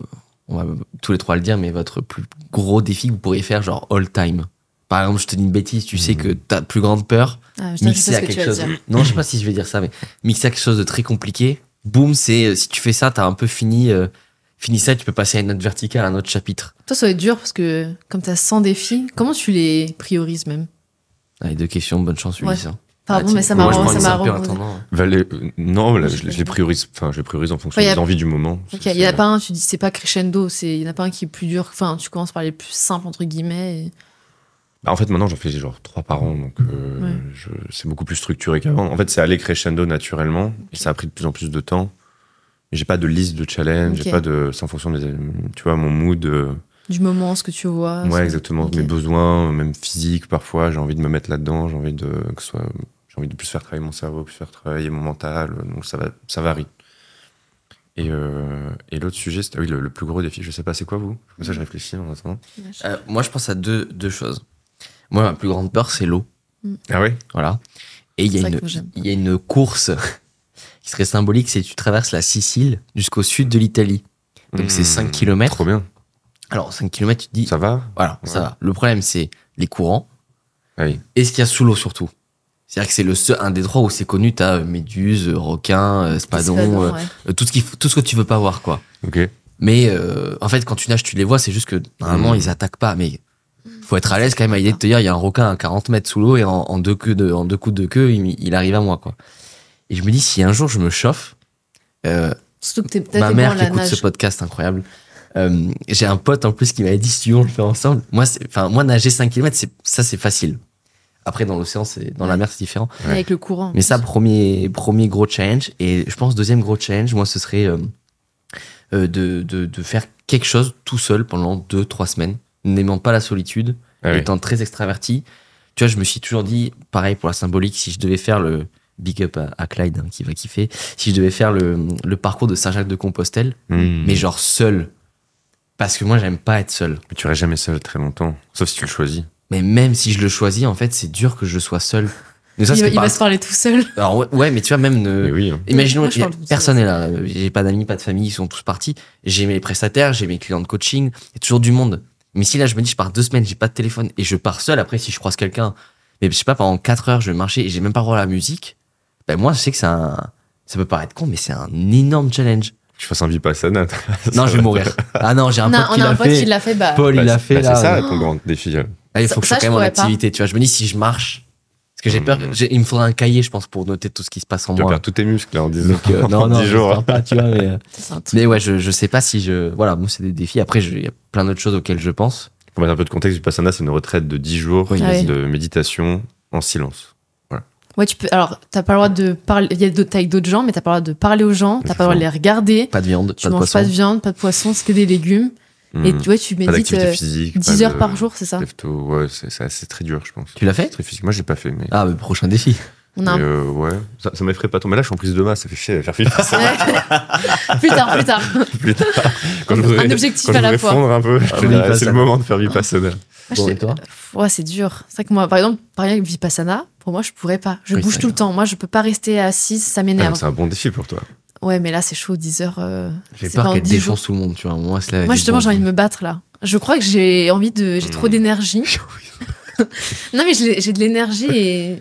on va tous les trois le dire, mais votre plus gros défi que vous pourriez faire, genre all time Par exemple, je te dis une bêtise, tu sais mhm. que ta plus grande peur, ah, mixer à quelque chose. Non, je sais pas si je vais dire ça, mais mixer à quelque chose de très compliqué, boum, c'est euh, si tu fais ça, t'as un peu fini. Euh, fini ça, tu peux passer à une autre verticale, à un autre chapitre. Toi, ça va être dur parce que comme tu as 100 défis, comment tu les priorises même ah, deux questions, bonne chance, Ulysse. ça. Hein. Pardon, ah, mais ça m'a non, je, les priorise. je priorise en fonction de envies du moment. il n'y en a pas un. Tu dis c'est pas crescendo. C'est il n'y en a pas un qui est plus dur. Enfin, tu commences par les plus simples entre guillemets. Bah, en fait, maintenant, j'en fais genre trois par an, donc euh, c'est beaucoup plus structuré qu'avant. En fait, c'est aller crescendo naturellement. Et ça a pris de plus en plus de temps. J'ai pas de liste de challenge. J'ai pas de. C'est en fonction de Tu vois, mon mood. Euh, du moment, ce que tu vois. Ouais, exactement. Mes besoins, même physiques parfois. J'ai envie de me mettre là-dedans. J'ai envie de que ce soit envie de plus faire travailler mon cerveau, plus faire travailler mon mental. Euh, donc ça, va, ça varie. Et, euh, l'autre sujet, c'est ah oui, le, plus gros défi. Je sais pas, c'est quoi vous Comme ça, je réfléchis en attendant. Euh, moi, je pense à deux, deux choses. Moi, ma plus grande peur, c'est l'eau. Mm. Ah oui Voilà. Et il y, a une, y a une course qui serait symbolique c'est tu traverses la Sicile jusqu'au sud de l'Italie. Donc, c'est 5 mm. km. Trop bien. Alors, 5 km, tu te dis. Ça va Voilà, ça va. Le problème, c'est les courants. Ah et ce qu'il y a sous l'eau, surtout. C'est-à-dire que c'est le seul, un des droits où c'est connu, t'as euh, méduse, requin, euh, euh spadon, euh, euh, tout, ce qui tout ce que tu veux pas voir, quoi. Ok. Mais en fait, quand tu nages, tu les vois, c'est juste que normalement, hmm. ils attaquent pas. Mais hmm. faut être à l'aise quand même à l'idée de te dire, il y a un requin à 40 mètres sous l'eau et en, deux coups de, en deux coups de queue, il, arrive à moi, quoi. Et je me dis, si un jour je me chauffe, ma mère qui écoute ce podcast incroyable. j'ai un pote en plus qui m'a dit si tu on le fait ensemble. Moi c'est- enfin moi nager 5 km c'est ça c'est facile. Après, dans l'océan, c'est dans la mer, c'est différent. Avec le courant. Mais ça, premier, premier gros change Et je pense, deuxième gros change moi, ce serait euh, euh, de, faire quelque chose tout seul pendant deux, trois semaines, n'aimant pas la solitude, ah étant très extraverti. Tu vois, je me suis toujours dit, pareil pour la symbolique, si je devais faire le big up à, Clyde, hein, qui va kiffer, si je devais faire le, parcours de Saint-Jacques-de-Compostelle, hmm. mais genre seul, parce que moi, j'aime pas être seul. Mais tu restes jamais seul très longtemps, sauf si tu le choisis mais même si je le choisis, en fait, c'est dur que je sois seul. il, va, se parler tout seul. Alors, ouais, mais tu vois, même. Hein. Imaginons, que personne n'est là. J'ai pas d'amis, pas de famille, ils sont tous partis. J'ai mes prestataires, j'ai mes clients de coaching, il y a toujours du monde. Mais si là, je me dis, je pars deux semaines, j'ai pas de téléphone et je pars seul après, si je croise quelqu'un, mais je sais pas, pendant quatre heures, je vais marcher et j'ai même pas le droit à la musique, ben moi, je sais que c'est un. Ça peut paraître con, mais c'est un énorme challenge. Que je fasse un vipassana. non, je vais mourir. Ah non, j'ai un pote qui l'a fait. Bah. Paul, il bah, l'a fait. Bah, c'est ça, ton grand défi il faut que je sois quand même en activité, tu vois. Je me dis, si je marche, parce que j'ai peur, hmm. il me faudrait un cahier, je pense, pour noter tout ce qui se passe en moi. Tu perds tous tes muscles en 10 que... Euh, non, non, jours. Pas, tu mais, euh, mais ouais, je, je sais pas si je. Voilà, moi, c'est des défis. Après, il y a plein d'autres choses auxquelles je pense. Pour mettre un peu de contexte, Vipassana, c'est une retraite de 10 jours ah de méditation en silence. Ouais, tu peux. Alors, t'as pas le droit de parler. Il y a d'autres avec d'autres gens, mais t'as pas le droit de parler aux gens, t'as pas le droit de les regarder. Pas de viande, tu pas de poisson. Pas de viande, pas de poisson, ce que des légumes. Mm. Et tu tu médites 10 euh, heures par jour, c'est ça ouais, c'est très dur, je pense. Tu l'as fait Moi, je Moi, j'ai pas fait. Mais... Ah, mais prochain défi. Non. Euh, ça, ça m'effraie pas tant. Mais là, je suis en prise de masse, ça fait chier, faire Vipassana. plus tard, plus tard. plus tard. Quand je voudrais, un objectif quand à je la fois. fondre un peu, ah, c'est le moment de faire Vipassana. et toi ouais, c'est dur. C'est vrai que moi, par exemple, par exemple, Vipassana, pour moi, je pourrais pas. Je bouge tout le temps. Moi, je peux pas rester assise, ça ah, m'énerve. c'est un bon défi pour toi. Ouais, mais là, c'est chaud, 10 h euh, j'ai peur qu'elle défonce tout le monde, tu vois. Moi, justement, j'ai envie de me battre là. Je crois que j'ai envie de. J'ai trop hmm. d'énergie. non, mais j'ai de l'énergie et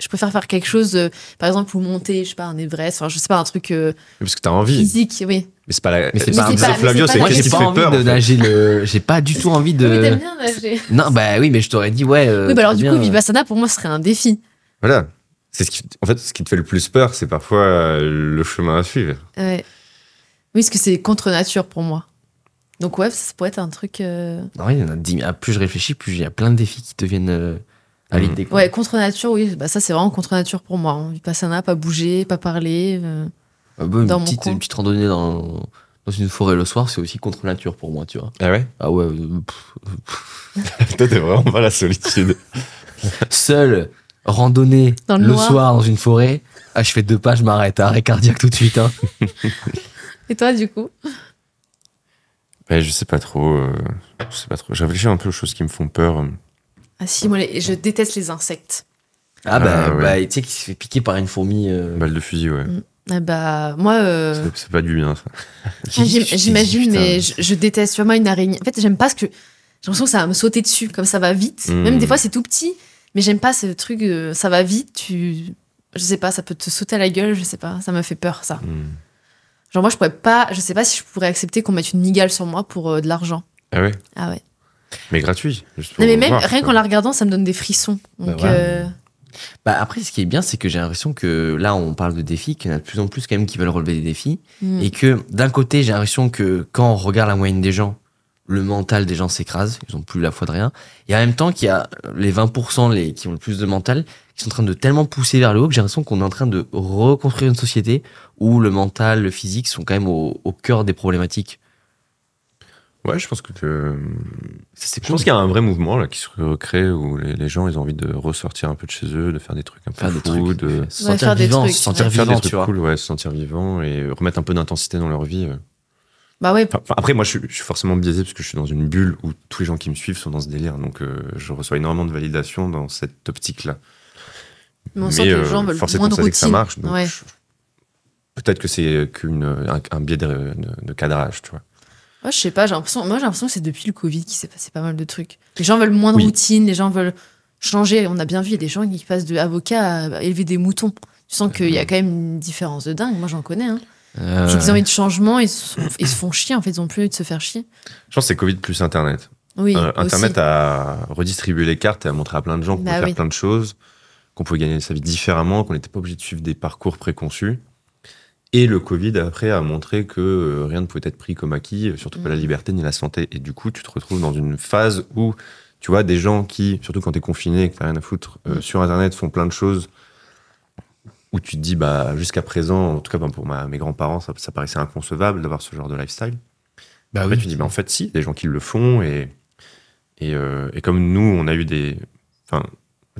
je préfère faire quelque chose, euh, par exemple, ou monter, je sais pas, un Everest, enfin, je sais pas, un truc. Euh, parce que t'as envie. Physique, oui. Mais c'est pas la. Mais c'est Flavio, c'est quest qui peur de nager J'ai pas du tout envie de. Mais ah bien nager. Non, bah oui, mais je t'aurais dit, ouais. oui, bah alors du coup, Vipassana, pour moi, ce serait un défi. Voilà en fait, ce qui te fait le plus peur, c'est parfois euh, le chemin à suivre. Ouais. Oui, parce que c'est contre nature pour moi. Donc ouais, ça pourrait être un truc. Euh, non, il y en a ah, Plus je réfléchis, plus il y a plein de défis qui te viennent euh, à mm. l'idée. Ouais, contre nature, oui. Bah, ça, c'est vraiment contre nature pour moi. un hein. pas bouger, pas parler. Ah, bah, une, petite, une, petite, randonnée dans, dans, une forêt le soir, c'est aussi contre nature pour moi, tu vois. Ah ouais Ah ouais. Toi, t'es vraiment pas la solitude. Seul randonnée le, soir dans une forêt. Ah, je fais deux pas, je m'arrête. Hein. Arrêt cardiaque tout de suite. Hein. Et toi, du coup ben, Je sais pas trop. Euh, je sais pas trop. un peu aux choses qui me font peur. Ah si, moi, je déteste les insectes. Ah, bah, ah bah, tu sais, qui se fait piquer par une fourmi. Euh. Balle de fusil, ouais. Mm. Ah, bah moi euh, c'est pas du bien ça. J'imagine mais je, déteste vraiment une araignée. En fait j'aime pas ce que j'ai l'impression que ça me sauter dessus comme ça va vite. Mm. Même des fois c'est tout petit mais j'aime pas ce truc, euh, ça va vite, tu. Je sais pas, ça peut te sauter à la gueule, je sais pas, ça me fait peur, ça. Hmm. Genre, moi, je pourrais pas, je sais pas si je pourrais accepter qu'on mette une migale sur moi pour euh, de l'argent. Ah ouais Ah ouais. Mais gratuit. mais même, rien qu'en la regardant, ça me donne des frissons. Bah Donc. Euh, bah après, ce qui est bien, c'est que j'ai l'impression que là, on parle de défis, qu'il y en a de plus en plus quand même qui veulent relever des défis. Hmm. Et que d'un côté, j'ai l'impression que quand on regarde la moyenne des gens, le mental des gens s'écrase, ils ont plus la foi de rien. Et en même temps, qu'il y a les 20% les, qui ont le plus de mental, qui sont en train de tellement pousser vers le haut que j'ai l'impression qu'on est en train de reconstruire une société où le mental, le physique sont quand même au, cœur des problématiques. Ouais, je pense que euh, je pense qu'il y a un vrai mouvement là qui se recrée où les, gens ils ont envie de ressortir un peu de chez eux, de faire des trucs un peu des de se sentir vivant, se sentir vivant, ouais, se sentir vivant et remettre un peu d'intensité dans leur vie. Bah ouais. après, moi, je suis, forcément biaisé parce que je suis dans une bulle où tous les gens qui me suivent sont dans ce délire. Donc, euh, je reçois énormément de validation dans cette optique-là. Mais on sent que les euh, gens veulent moins de routine. que ça marche. Peut-être que c'est qu'un un biais de, cadrage, tu vois. Moi, je sais pas, j'ai l'impression, moi j'ai l'impression que c'est depuis le Covid qu'il s'est passé pas mal de trucs. Les gens veulent moins de routine, les gens veulent changer. On a bien vu des gens qui passent de avocat à élever des moutons. Tu sens euh, qu'il y a quand même une différence de dingue. Moi, j'en connais. Hein. Euh, ils ont ont envie de changement, ils se, ils se font chier, en fait, ils n'ont plus envie de se faire chier. Je pense que c'est Covid plus Internet. Euh, Internet a redistribué les cartes et a montré à plein de gens qu'on bah pouvait faire plein de choses, qu'on pouvait gagner sa vie différemment, qu'on n'était pas obligé de suivre des parcours préconçus. Et le Covid, après, a montré que euh, rien ne pouvait être pris comme acquis, surtout pas la mm. liberté ni la santé. Et du coup, tu te retrouves dans une phase où, tu vois, des gens qui, surtout quand tu es confiné et que tu rien à foutre, mm. sur Internet font plein de choses où tu te dis, bah, jusqu'à présent, en tout cas ben, pour mes grands-parents, ça, paraissait inconcevable d'avoir ce genre de lifestyle. Bah tu dis, mais bah, en fait, si, des gens qui le font. Et, euh, et, comme nous, on a eu des. Enfin,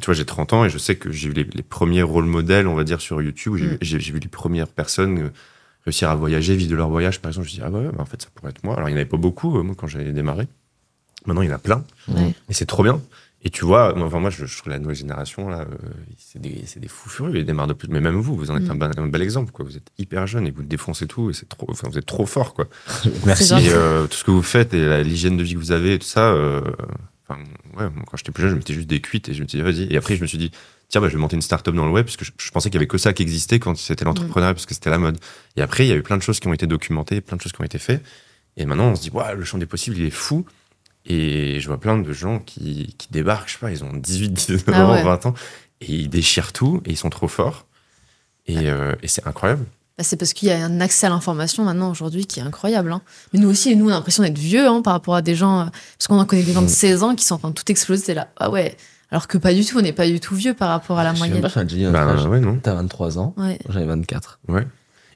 tu vois, j'ai 30 ans et je sais que j'ai eu les, premiers rôles modèles, on va dire, sur YouTube. où J'ai mm. vu les premières personnes euh, réussir à voyager, vivre de leur voyage, par exemple. Je me dis, ah ouais, bah, en fait, ça pourrait être moi. Alors, il n'y en avait pas beaucoup, euh, moi, quand j'ai démarré. Maintenant, il y en a plein. Et c'est trop bien. Et tu vois, enfin moi, je, je trouve la nouvelle génération, là, euh, c'est des, fous furieux, ils démarrent de plus. Mais même vous, vous en êtes mm. un, bel exemple, quoi. Vous êtes hyper jeune et vous défoncez tout, et c'est trop, vous êtes trop fort, quoi. Merci. Et, euh, tout ce que vous faites et l'hygiène de vie que vous avez et tout ça, euh, quand j'étais plus jeune, je mettais juste des cuites et je me disais, vas-y. Et après, je me suis dit, tiens, bah, je vais monter une start-up dans le web, parce que je, pensais qu'il y avait que ça qui existait quand c'était l'entrepreneuriat, mm. parce que c'était la mode. Et après, il y a eu plein de choses qui ont été documentées, plein de choses qui ont été faites. Et maintenant, on se dit, waouh, le champ des possibles, il est fou. Et je vois plein de gens qui, qui débarquent, je sais pas, ils ont 18, 19 20 ans, et ils déchirent tout, et ils sont trop forts. Et, ah. euh, et c'est incroyable. Bah, c'est parce qu'il y a un accès à l'information maintenant aujourd'hui qui est incroyable. Hein. Mais nous aussi, nous, on a l'impression d'être vieux hein, par rapport à des gens, euh, parce qu'on en connaît des gens de 16 mm. ans qui sont en train tout exploser, c'est là, ah ouais. Alors que pas du tout, on n'est pas du tout vieux par rapport à la moyenne. pas, j'ai bah, ouais, non. T'as 23 ans, j'avais 24. Ouais.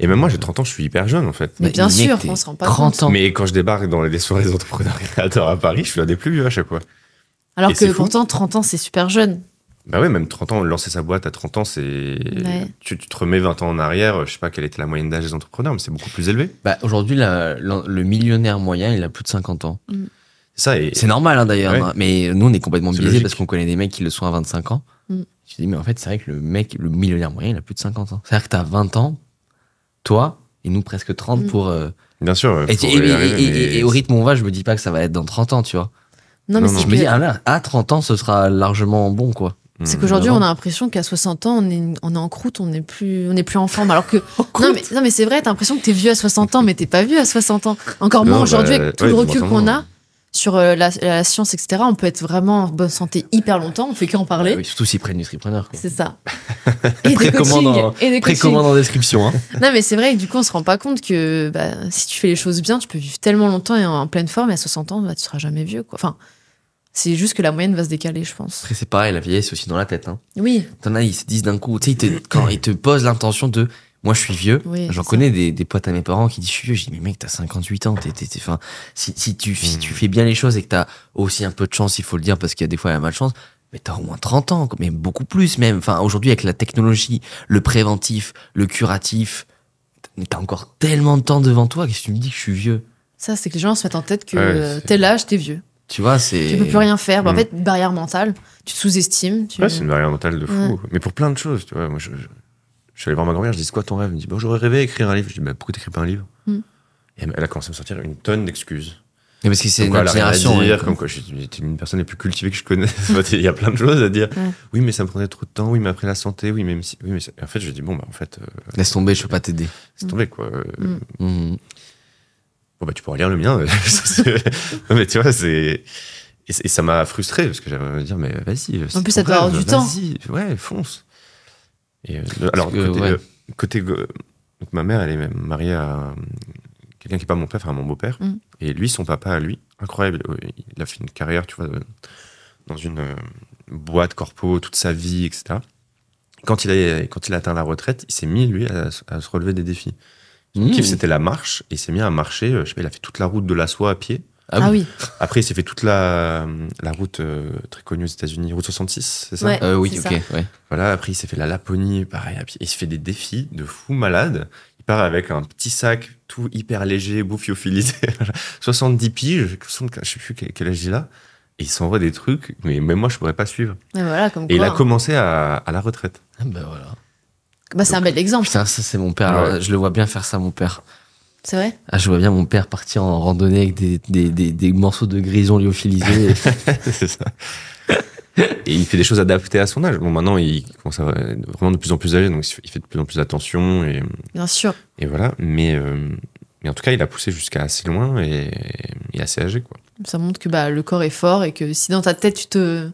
Et même moi, j'ai 30 ans, je suis hyper jeune en fait. Mais bien sûr, on se rend pas 30 compte. ans. Mais quand je débarque dans les soirées entrepreneurs à Paris, je suis l'un des plus vieux à chaque fois. Alors que pourtant, 30 ans, c'est super jeune. Bah ouais, même 30 ans, lancer sa boîte à 30 ans, c'est. Tu, te remets 20 ans en arrière, je sais pas quelle était la moyenne d'âge des entrepreneurs, mais c'est beaucoup plus élevé. Bah, aujourd'hui, le millionnaire moyen, il a plus de 50 ans. Mm. Ça, C'est normal hein, d'ailleurs, hein. mais nous on est complètement biaisé parce qu'on connaît des mecs qui le sont à 25 ans. Mm. Je Je dis, mais en fait, c'est vrai que le mec, le millionnaire moyen, il a plus de 50 ans. C'est-à-dire que t'as 20 ans toi et nous presque 30 mm. pour. Euh, Bien sûr. Et, au rythme où on va, je me dis pas que ça va être dans 30 ans, tu vois. Non, mais non, Je me dis, à 30 ans, ce sera largement bon, quoi. C'est qu'aujourd'hui, mm. on a l'impression qu'à 60 ans, on est, on est en croûte, on n'est plus, on est plus en forme. Alors que. non, mais, non, mais c'est vrai, t'as l'impression que t'es vieux à 60 ans, mais t'es pas vieux à 60 ans. Encore moins aujourd'hui, bah, avec tout le recul qu'on a sur euh, la, science, etc., on peut être vraiment en bonne santé hyper longtemps, on fait qu'en parler. Bah surtout s'ils prennent Nutripreneur. C'est ça. Et précommande, en, et des précommande en description. Hein. Non, mais c'est vrai, du coup, on se rend pas compte que bah, si tu fais les choses bien, tu peux vivre tellement longtemps et en, pleine forme, et à 60 ans, tu bah, tu seras jamais vieux. Quoi. Enfin, c'est juste que la moyenne va se décaler, je pense. Après, c'est pareil, la vieillesse, aussi dans la tête. Hein. Oui. T'en as, ils se disent d'un coup, tu sais, quand ils te posent l'intention de moi, je suis vieux. J'en connais des, des, potes à mes parents qui disent Je suis vieux. Je dis Mais mec, t'as 58 ans. es, si, si, tu, tu hmm. fais bien les choses et que t'as aussi un peu de chance, il faut le dire, parce qu'il y a des fois, la malchance, a mal de mais t'as au moins 30 ans, mais beaucoup plus même. Enfin, aujourd'hui, avec la technologie, le préventif, le curatif, t'as encore tellement de temps devant toi. Qu'est-ce que tu me dis que je suis vieux Ça, c'est que les gens se mettent en tête que euh, tel âge, t'es vieux. Tu vois, c'est. Tu peux plus rien faire. Bah, en hmm. fait, barrière mentale. Tu te sous-estimes. Tu... Ouais, c'est une barrière mentale de fou. Mais pour plein de choses, tu vois. Moi, je je suis allé voir ma grand-mère, je dis c'est quoi ton rêve Elle me dit bon, bah, j'aurais rêvé d'écrire un livre. Je dis mais bah, pourquoi t'écris pas un livre hmm. elle a commencé à me sortir une tonne d'excuses. Mais parce que c'est une génération. Ouais. Comme quoi, je une personne les plus cultivées que je connais. Il y a plein de choses à dire. Oui, mais ça me prenait trop de temps. Oui, mais après la santé. Oui, même si. Oui, mais en fait, je dis bon, bah en fait. Euh, laisse tomber, je peux pas t'aider. Laisse tomber quoi. Euh, hmm. Hmm. Bon bah tu pourras lire le mien. mais tu vois, c'est. Et, ça m'a frustré parce que j'avais envie de dire mais vas-y. En plus, ça te avoir du temps. Vas-y, ouais, fonce. Euh, alors, côté, euh, ma mère, elle est mariée à euh, quelqu'un qui n'est pas mon père, enfin mon beau-père. Mm. Et lui, son papa, lui, incroyable. Il a fait une carrière, tu vois, dans une boîte corpo toute sa vie, etc. Quand il a, quand il atteint la retraite, il s'est mis, lui, à, se relever des défis. Mm. c'était la marche. il s'est mis à marcher. Je sais pas, il a fait toute la route de la soie à pied. Ah ah après, il s'est fait toute la, route euh, très connue aux États-Unis, route 66, c'est ça euh, Oui, ok. Voilà, après, il s'est fait la Laponie, pareil, il se fait des défis de fou malade. Il part avec un petit sac tout hyper léger, bouffiofilisé, 70 piges, je sais plus quel âge il a. Et il s'envoie des trucs, mais même moi, je pourrais pas suivre. Et, il a hein. commencé à, la retraite. Ben voilà. Bah, c'est un bel exemple. c'est mon père. je le vois bien faire ça, mon père. C'est vrai Ah, je vois bien mon père partir en randonnée avec des, des, des, morceaux de grison lyophilisés. c'est ça. Et il fait des choses adaptées à son âge. Bon, maintenant, il commence à vraiment de plus en plus âgé, donc il fait de plus en plus attention. Et, bien sûr. Et voilà, mais, euh, mais en tout cas, il a poussé jusqu'à assez loin et, assez âgé. Quoi. Ça montre que bah, le corps est fort et que si dans ta tête, tu te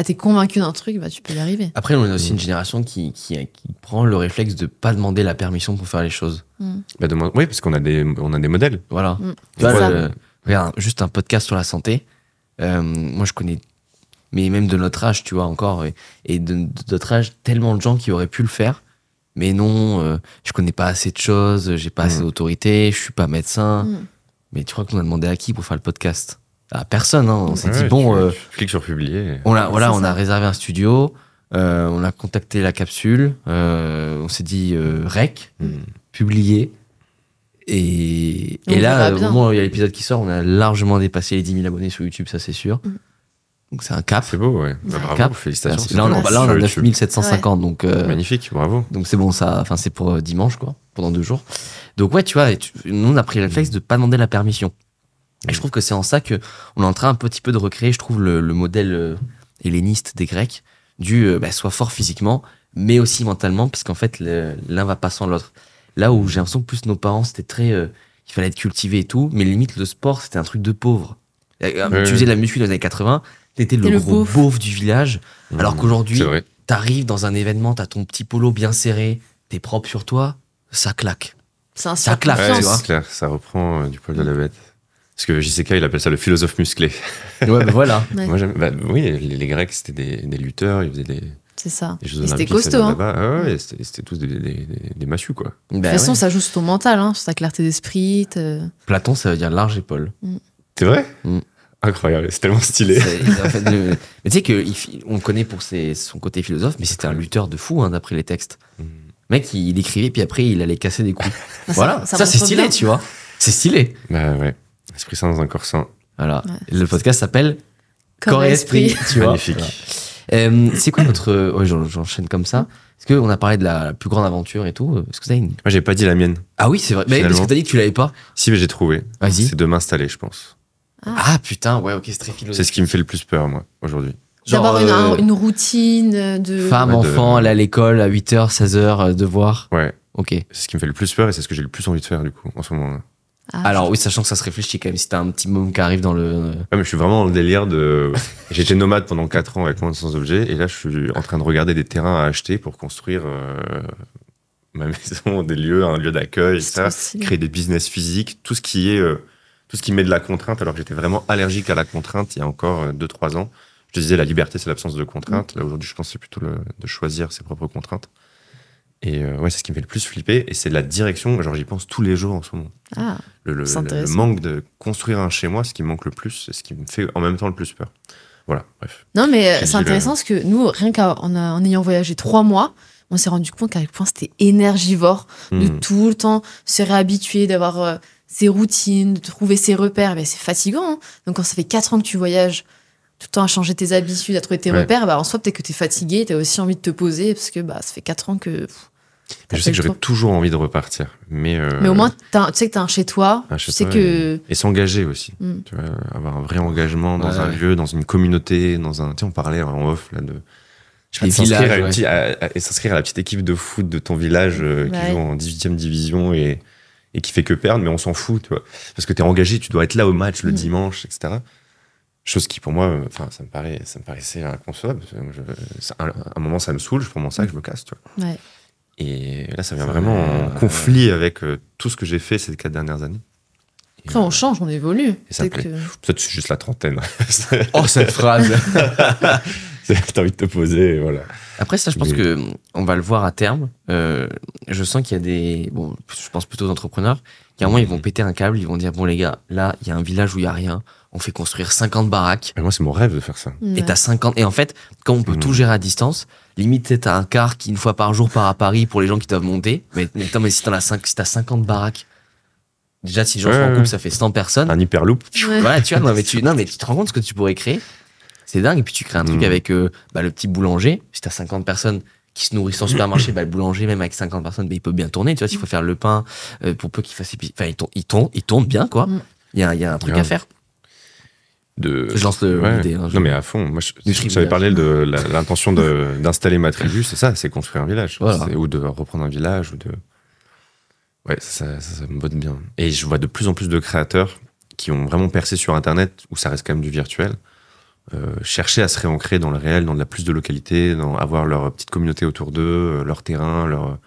ah, t'es convaincu d'un truc, bah, tu peux y arriver. Après, on est aussi mm. une génération qui, qui, qui, prend le réflexe de pas demander la permission pour faire les choses. Mm. Bah, oui, parce qu'on a des, on a des modèles. Voilà. Mm. Bah, euh, regarde, juste un podcast sur la santé. Euh, moi, je connais, mais même de notre âge, tu vois, encore, et, de, notre âge, tellement de gens qui auraient pu le faire. Mais non, je euh, je connais pas assez de choses, j'ai pas assez d'autorité, je suis pas médecin. Mais tu crois qu'on a demandé à qui pour faire le podcast personne. Hein. On s'est dit, bon. Euh, Clique sur publier. On a, voilà, on a réservé un studio, euh, on a contacté la capsule, euh, on s'est dit rec, hmm. publier. Et, là, au moment où il y a l'épisode qui sort, on a largement dépassé les 10 000 abonnés sur YouTube, ça c'est sûr. Hmm. Donc c'est un cap. C'est beau, ouais. Bah, bravo, cap. félicitations. Là, on, a 9 750. Donc, Magnifique, bravo. Donc c'est bon, ça, enfin, c'est pour dimanche, quoi, pendant deux jours. Donc ouais, tu vois, nous, on a pris le réflexe hmm. de pas demander la permission. Et je trouve que c'est en ça que on est en train un petit peu de recréer, je trouve, le, modèle euh, helléniste des Grecs, du euh, bah, soit fort physiquement, mais aussi mentalement, parce qu'en fait, l'un va pas sans l'autre. Là où j'ai l'impression que plus nos parents, c'était très... Euh, il fallait être cultivé et tout, mais limite, le sport, c'était un truc de pauvre. Tu faisais la muscu dans les années 80, t'étais le, gros beauf. du village, mmh, alors qu'aujourd'hui, t'arrives dans un événement, t'as ton petit polo bien serré, t'es propre sur toi, ça claque. Ça claque, ça reprend du poil de la bête. Parce que JCK, il appelle ça le philosophe musclé. Ouais, bah voilà. Moi, bah, oui, les, Grecs, c'était des, lutteurs, ils faisaient des. C'est ça. C'était costaud. Hein. Ah ouais, c'était tous des, des, quoi. Bah de toute façon, ça joue sur ton mental, hein, sur ta clarté d'esprit. Platon, ça veut dire large épaule. Mm. C'est vrai mm. Incroyable, c'est tellement stylé. Mais tu sais qu'on le connaît pour son côté philosophe, mais c'était un lutteur de fou, hein, d'après les textes. Mm. Mec, il, écrivait, puis après, il allait casser des coups. voilà, ça, c'est stylé, tu vois. C'est stylé. Bah ouais. Esprit sain dans un corps sain. Voilà. Le podcast s'appelle Corps et esprit. tu vois. Magnifique. Euh, c'est quoi notre. Euh, j'enchaîne comme ça. Est-ce qu'on a parlé de la plus grande aventure et tout Est-ce que t'as une. Moi, j'ai pas dit la mienne. Ah oui, c'est vrai. Mais parce que as dit que tu l'avais pas. Si, mais j'ai trouvé. Vas-y. C'est de m'installer, je pense. Ah. ah putain, ouais, ok, c'est très philosophique. C'est ce qui me fait le plus peur, moi, aujourd'hui. D'avoir euh, une, routine de. Femme, enfant, aller à l'école à 8h, 16h, devoir. Ouais. Ok. C'est ce qui me fait le plus peur et c'est ce que j'ai le plus envie de faire, du coup, en ce moment-là. Ah, alors oui, sachant que ça se réfléchit quand même, si un petit moment qui arrive dans le... Ouais, mais je suis vraiment dans le délire de... J'étais nomade pendant 4 ans avec de sans objet, et là je suis en train de regarder des terrains à acheter pour construire euh, ma maison, des lieux, un lieu d'accueil, ça, créer des business physiques, tout ce qui est... Euh, tout ce qui met de la contrainte, alors que j'étais vraiment allergique à la contrainte il y a encore 2-3 euh, ans. Je disais, la liberté, c'est l'absence de contrainte. Mm. Là, aujourd'hui, je pense que c'est plutôt de choisir ses propres contraintes. Et euh, ouais, c'est ce qui me fait le plus flipper. Et c'est la direction, genre j'y pense tous les jours en ce moment. Ah, le, manque de construire un chez moi, ce qui me manque le plus, c'est ce qui me fait en même temps le plus peur. Voilà, bref. Non, mais euh, c'est intéressant parce que nous, rien qu'en euh, ayant voyagé trois mois, on s'est rendu compte qu'à quel point c'était énergivore de hmm. tout le temps se réhabituer, d'avoir ses routines, de trouver ses repères. Mais ben, c'est fatigant. Hein. Donc quand ça fait quatre ans que tu voyages, tout le temps à changer tes habitudes, à trouver tes repères, bah, en soi, peut-être que tu es fatigué, tu as aussi envie de te poser parce que bah, ça fait quatre ans que je sais que j'aurais toujours envie de repartir. Mais, euh, mais au moins, tu sais que tu as un chez toi. Un que... et s'engager aussi. Hmm. Tu vois, avoir un vrai engagement dans un lieu, dans une communauté, dans un. on parlait en off là, de. et s'inscrire à la petite équipe de foot de ton village euh, qui joue en 18e division et, et qui fait que perdre, mais on s'en fout, tu vois. Parce que tu es engagé, tu dois être là au match le hmm. dimanche, etc. Chose qui, pour moi, euh, enfin, ça me paraît, ça me paraissait inconcevable. à un moment, ça me saoule, je prends mon sac, hmm. je me casse, tu vois. Ouais. Et là, ça vient vraiment en conflit avec euh, tout ce que j'ai fait ces quatre dernières années. Après, on euh, change, on évolue. Peut-être que... juste la trentaine. oh, cette phrase T'as envie de te poser, voilà. Après, ça, je pense qu'on que on va le voir à terme. Euh, je sens qu'il y a des. Bon, je pense plutôt aux entrepreneurs, qui à un moment, ils vont péter un câble, ils vont dire bon, les gars, là, il y a un village où il n'y a rien on fait construire 50 baraques. Et ah, moi, c'est mon rêve de faire ça. Et t'as 50. Et en fait, quand on peut hmm. tout gérer à distance, limite, à un quart qui, une fois par jour, part à Paris pour les gens qui doivent monter. Mais, mais attends, mais si as si t'as 50 baraques, déjà, si les gens en couple, ça fait 100 personnes. Un hyperloop. Voilà, tu vois, non mais tu, non, mais tu te rends compte ce que tu pourrais créer. C'est dingue. Et puis, tu crées un truc hmm. avec euh, bah, le petit boulanger. Si t'as 50 personnes, qui se nourrissent en supermarché, bah, le boulanger, même avec 50 personnes, mais bah, il peut bien tourner. Tu vois, s'il faut faire le pain, euh, pour peu qu'il fasse. Enfin, il tourne, il, il tourne bien, quoi. Hmm. Il y a, un truc à faire de... Je lance l'idée. Hein, non, mais à fond. Moi, avais parlé de l'intention d'installer ma tribu, c'est ça, c'est construire un village. Ou de reprendre un village. ou de Ouais, ça, ça, me botte bien. Et je vois de plus en plus de créateurs qui ont vraiment percé sur Internet, où ça reste quand même du virtuel, euh, chercher à se réancrer dans le réel, dans la plus de localité, dans avoir leur petite communauté autour d'eux, euh, leur terrain, leur,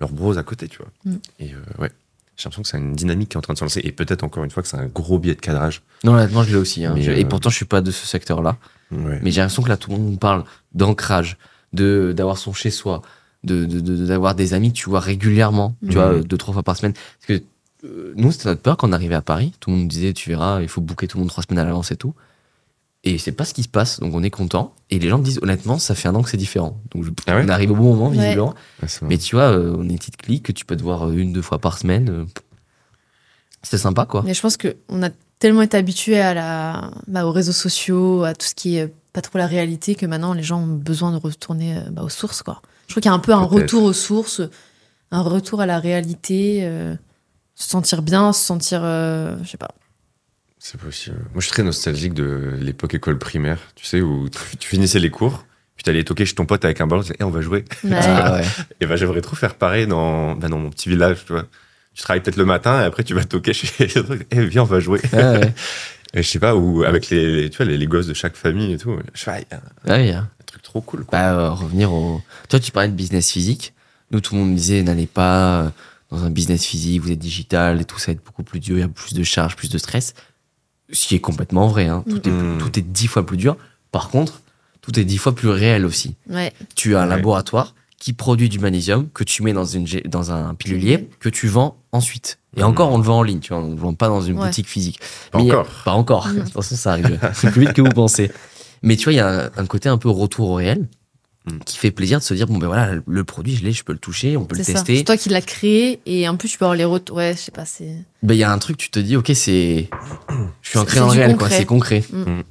leur brose à côté, tu vois. Mm. Et euh, ouais j'ai l'impression que c'est une dynamique qui est en train de se lancer. Et peut-être encore une fois que c'est un gros biais de cadrage. Non, honnêtement, je l'ai aussi. Hein. Et euh, pourtant, je suis pas de ce secteur-là. Mais j'ai l'impression que là, tout le monde parle d'ancrage, de d'avoir son chez soi, de d'avoir des amis, tu vois, régulièrement, tu vois, mm. deux trois fois par semaine. Parce que euh, nous, c'était notre peur quand on arrivait à Paris. Tout le monde disait, tu verras, il faut booker tout le monde trois semaines à l'avance et tout. Et c'est pas ce qui se passe, donc on est content. Et les gens me disent honnêtement, ça fait un an que c'est différent. Donc ah on arrive au bon moment, visiblement. Mais tu vois, euh, on est une petite clique que tu peux te voir euh, une, deux fois par semaine. Euh, c'est sympa, quoi. Mais je pense qu'on a tellement été habitué à la, bah, aux réseaux sociaux, à tout ce qui est pas trop la réalité, que maintenant les gens ont besoin de retourner bah, aux sources, quoi. Je crois qu'il y a un peu un retour aux sources, un retour à la réalité, se sentir bien, se sentir, je sais pas, c'est possible. Moi, je suis très nostalgique de l'époque école primaire, tu sais, où tu finissais les cours, puis tu allais toquer chez ton pote avec un ballon, tu eh, on va jouer. Ah, et ben, j'aimerais trop faire pareil dans, ben, dans mon petit village, tu vois. Tu travailles peut-être le matin, et après, tu vas toquer chez et eh, viens, on va jouer. Ah, et je sais pas, où, avec les, tu les, gosses de chaque famille et tout. Je fais ah, oui, hein. un truc trop cool. Bah, euh, revenir au. Toi, tu parlais de business physique. Nous, tout le monde disait, n'allez pas euh, dans un business physique, vous êtes digital et tout, ça va être beaucoup plus dur, il y a plus de charges, plus de stress. Ce qui est complètement vrai. Hein. Mm. Tout, est, dix fois plus dur. Par contre, tout est dix fois plus réel aussi. Tu as un laboratoire qui produit du magnésium que tu mets dans, une, dans un pilulier que tu vends ensuite. Et mm. encore, on le vend en ligne, tu vois, on ne le vend pas dans une boutique physique. Pas encore. pas encore. Mm. toute façon, ça arrive plus vite que vous pensez. Mais tu vois, il y a un côté un peu retour au réel. Mm. qui fait plaisir de se dire bon ben voilà le produit je l'ai je peux le toucher on peut le tester c'est toi qui l'as créé et en plus tu peux avoir les retours ouais je sais pas c'est ben il y a un truc tu te dis ok c'est je suis ancré en réel quoi c'est concret mm. Mm.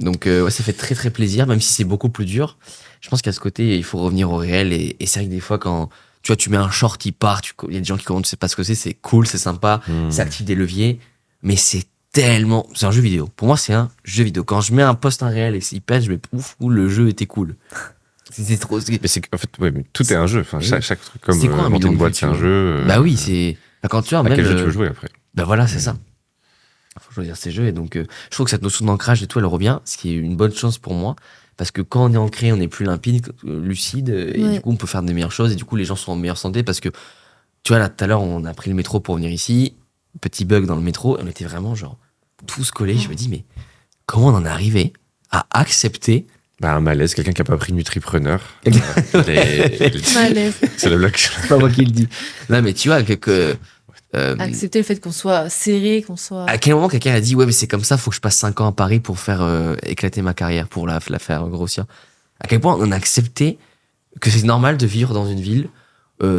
donc euh, ouais, ça fait très très plaisir même si c'est beaucoup plus dur je pense qu'à ce côté il faut revenir au réel et, c'est vrai que des fois quand tu vois tu mets un short il part il y a des gens qui commentent tu sais pas ce que c'est c'est cool c'est sympa ça active des leviers mais c'est tellement. C'est un jeu vidéo. Pour moi, c'est un jeu vidéo. Quand je mets un post un réel et s'il pète, je me ouf ou le jeu était cool. C'est trop. Mais c'est en fait, tout est, un jeu. Enfin, chaque, truc comme quoi, monter euh, une boîte, c'est un jeu. Bah euh, oui, c'est. Bah, quand tu à quel jeu tu euh, veux jouer après Bah voilà, c'est ça. Faut choisir ces jeux et donc je trouve que cette notion d'ancrage et tout, elle revient, ce qui est une bonne chance pour moi. Parce que quand on est ancré, on est plus limpide, lucide, et du coup, on peut faire des meilleures choses, et du coup, les gens sont en meilleure santé. Parce que, tu vois, là, tout à l'heure, on a pris le métro pour venir ici, petit bug dans le métro, et on était vraiment, genre, tous collés. Je me dis, mais comment on en est arrivé à accepter bah, un malaise, quelqu'un qui n'a pas pris Nutripreneur. Euh, les, le malaise. C'est le blague. C'est pas moi qui le dis. Non, mais tu vois, que. Euh, Accepter le fait qu'on soit serré, qu'on soit. À quel moment quelqu'un a dit Ouais, mais c'est comme ça, faut que je passe 5 ans à Paris pour faire euh, éclater ma carrière, pour la, la, faire grossir À quel point on a accepté que c'est normal de vivre dans une ville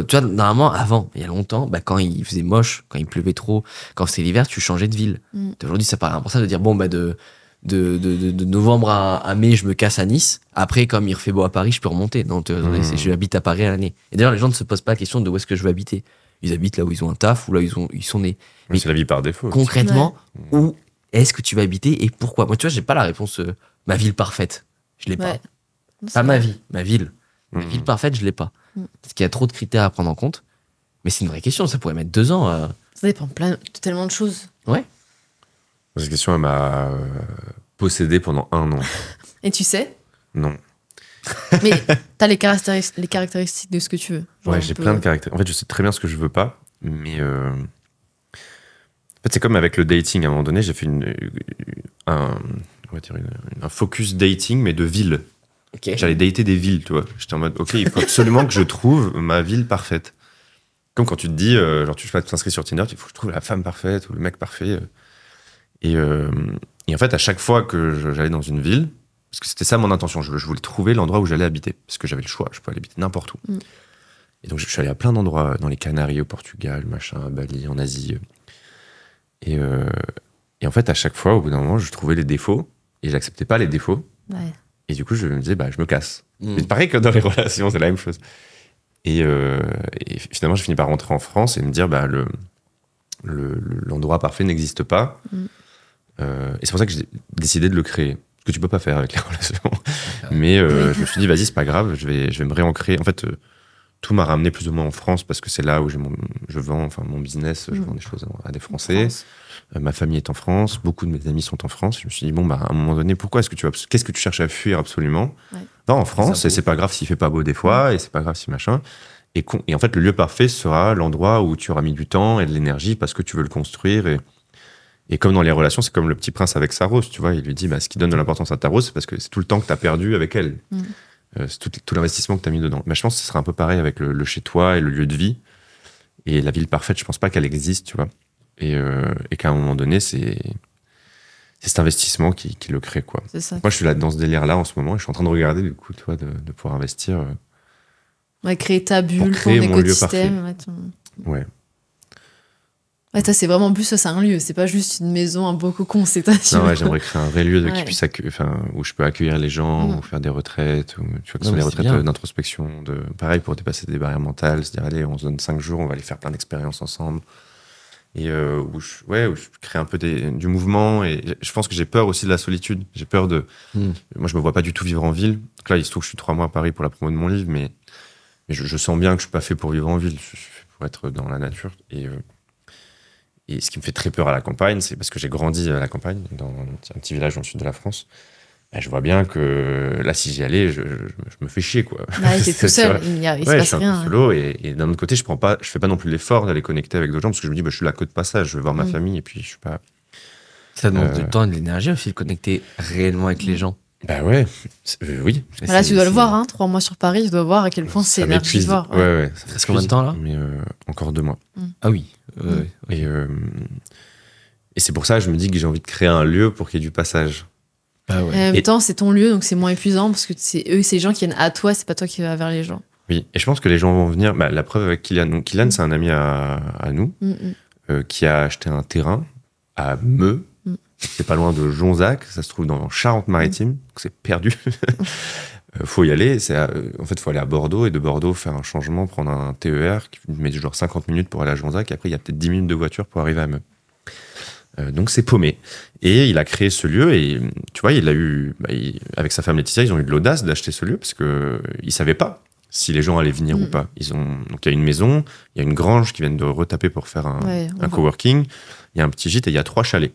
tu vois, normalement, avant, il y a longtemps, bah, quand il faisait moche, quand il pleuvait trop, quand c'était l'hiver, tu changeais de ville. Mm. Aujourd'hui, ça paraît important de dire, bon, bah, de, de, novembre à, mai, je me casse à Nice. Après, comme il refait beau à Paris, je peux remonter. Mmh. je habite à Paris à l'année. Et d'ailleurs, les gens ne se posent pas la question de où est-ce que je vais habiter. Ils habitent là où ils ont un taf ou là où ils, ont, ils sont nés. Mais, la par défaut. Concrètement, où est-ce que tu vas habiter et pourquoi Moi, tu vois, j'ai pas la réponse. Euh, ma ville parfaite, je l'ai pas. Pas ma vie, ma ville. Ma mmh. ville parfaite, je l'ai pas. Mmh. Parce qu'il y a trop de critères à prendre en compte. Mais c'est une vraie question. Ça pourrait mettre deux ans. Ça dépend plein, de, tellement de choses. Ouais. Cette question, elle m'a euh, possédé pendant un an. Et tu sais Non. Mais t'as les, caractéristiques, les caractéristiques de ce que tu veux. ouais, j'ai plein de caractéristiques. En fait, je sais très bien ce que je veux pas, mais. Euh, en fait, c'est comme avec le dating. À un moment donné, j'ai fait une, euh, un, focus dating, mais de ville. J'allais dater des villes, tu vois. J'étais en mode, ok, il faut absolument que je trouve ma ville parfaite. Comme quand tu te dis, genre, tu t'inscrire sur Tinder, il faut que je trouve la femme parfaite ou le mec parfait. Euh, et, en fait, à chaque fois que j'allais dans une ville, parce que c'était ça mon intention, je, voulais trouver l'endroit où j'allais habiter, parce que j'avais le choix, je pouvais habiter n'importe où. Mm. Et donc je suis allé à plein d'endroits, dans les Canaries, au Portugal, machin, à Bali, en Asie. Et, euh, et en fait, à chaque fois, au bout d'un moment, je trouvais les défauts, et j'acceptais pas les défauts. Et du coup, je me disais, bah, je me casse. Mm. Mais pareil que dans les relations, c'est la même chose. Euh, et, finalement, je finis par rentrer en France et me dire, bah, le l'endroit parfait n'existe pas. Mm. Euh, et c'est pour ça que j'ai décidé de le créer. Ce que tu peux pas faire avec les relations. Ah. Mais euh, je me suis dit, vas-y, c'est pas grave, je vais, je vais me réancrer. En fait, euh, tout m'a ramené plus ou moins en France parce que c'est là où je vends enfin, mon business, je hmm. vends des choses à des Français. ma famille est en France, beaucoup de mes amis sont en France. Je me suis dit, bon, bah, à un moment donné, pourquoi est-ce que tu qu'est-ce que tu cherches à fuir absolument Non, en France, et c'est pas grave s'il fait pas beau des fois, hmm. et c'est pas grave si machin. Et, et en fait, le lieu parfait sera l'endroit où tu auras mis du temps et de l'énergie parce que tu veux le construire. Et, et comme dans les relations, c'est comme le petit prince avec sa rose, tu vois. Il lui dit, bah, ce qui donne de l'importance à ta rose, c'est parce que c'est tout le temps que tu as perdu avec elle. Mm. Euh, c'est tout, l'investissement que tu as mis dedans. Mais je pense que ce sera un peu pareil avec le, chez toi et le lieu de vie. Et la ville parfaite, je pense pas qu'elle existe, tu vois. Et, euh, qu'à un moment donné, c'est cet investissement qui, le crée, quoi. Moi, je suis là dans ce délire-là en ce moment. Et je suis en train de regarder, du coup, tu de, pouvoir investir. Euh, ouais, créer ta bulle, pour créer ton mon écosystème. ouais c'est vraiment plus, ça, c'est un lieu. C'est pas juste une maison, un beau cocon. C'est Non, ouais, j'aimerais créer un vrai lieu de, qui puisse enfin, où je peux accueillir les gens, mm. ou faire des retraites, ou, tu des retraites euh, d'introspection. De... Pareil, pour dépasser des barrières mentales, se dire, allez, on se donne cinq jours, on va aller faire plein d'expériences ensemble. Et euh, où, je, ouais, où je crée un peu des, du mouvement. Et je pense que j'ai peur aussi de la solitude. J'ai peur de. Mm. Moi, je me vois pas du tout vivre en ville. Donc là, il se trouve que je suis trois mois à Paris pour la promo de mon livre, mais, je, sens bien que je suis pas fait pour vivre en ville. suis fait pour être dans la nature. Et. Euh, et ce qui me fait très peur à la campagne, c'est parce que j'ai grandi euh, à la campagne, dans un petit village dans le sud de la France. Bah, je vois bien que là, si j'y allais, je, me fais chier. Quoi. Bah, est c'est tout seul, il, y a, il se passe rien, un hein. Et, d'un autre côté, je prends pas, je fais pas non plus l'effort d'aller connecter avec d'autres gens parce que je me dis, bah, je suis là que de passage, je veux voir ma mm. famille et puis je suis pas. Ça demande euh, du temps et de l'énergie aussi de connecter réellement avec les mm. gens. Bah ouais, euh, oui. Là, tu dois le voir, hein, trois mois sur Paris, tu dois voir à quel point c'est énergivore. Ouais, ouais. Ça fait combien de temps là Mais encore deux mois. Mm. Ah oui. Mm. Euh, et, c'est pour ça que je me dis que j'ai envie de créer un lieu pour qu'il y ait du passage. en même temps, c'est ton lieu, donc c'est moins épuisant parce que c'est eux, c'est les gens qui viennent à toi, c'est pas toi qui vas vers les gens. Oui, et je pense que les gens vont venir. Bah, la preuve avec Kylian. Kylian, mm. c'est un ami à, nous mm, euh, qui a acheté un terrain à Meux. C'est pas loin de Jonzac, ça se trouve dans Charente-Maritime, donc c'est perdu. Euh, faut y aller. C'est euh, en fait, faut aller à Bordeaux et de Bordeaux faire un changement, prendre un TER qui met genre 50 minutes pour aller à Jonzac. Et après, il y a peut-être 10 minutes de voiture pour arriver à Meux. Euh, donc c'est paumé. Et il a créé ce lieu et tu vois, il a eu, bah, avec sa femme Laetitia, ils ont eu de l'audace d'acheter ce lieu parce qu'ils ils savaient pas si les gens allaient venir ou mm. pas. Ils ont, donc il y a une maison, il y a une grange qui viennent de retaper pour faire un, un coworking, il y a un petit gîte et il y a trois chalets.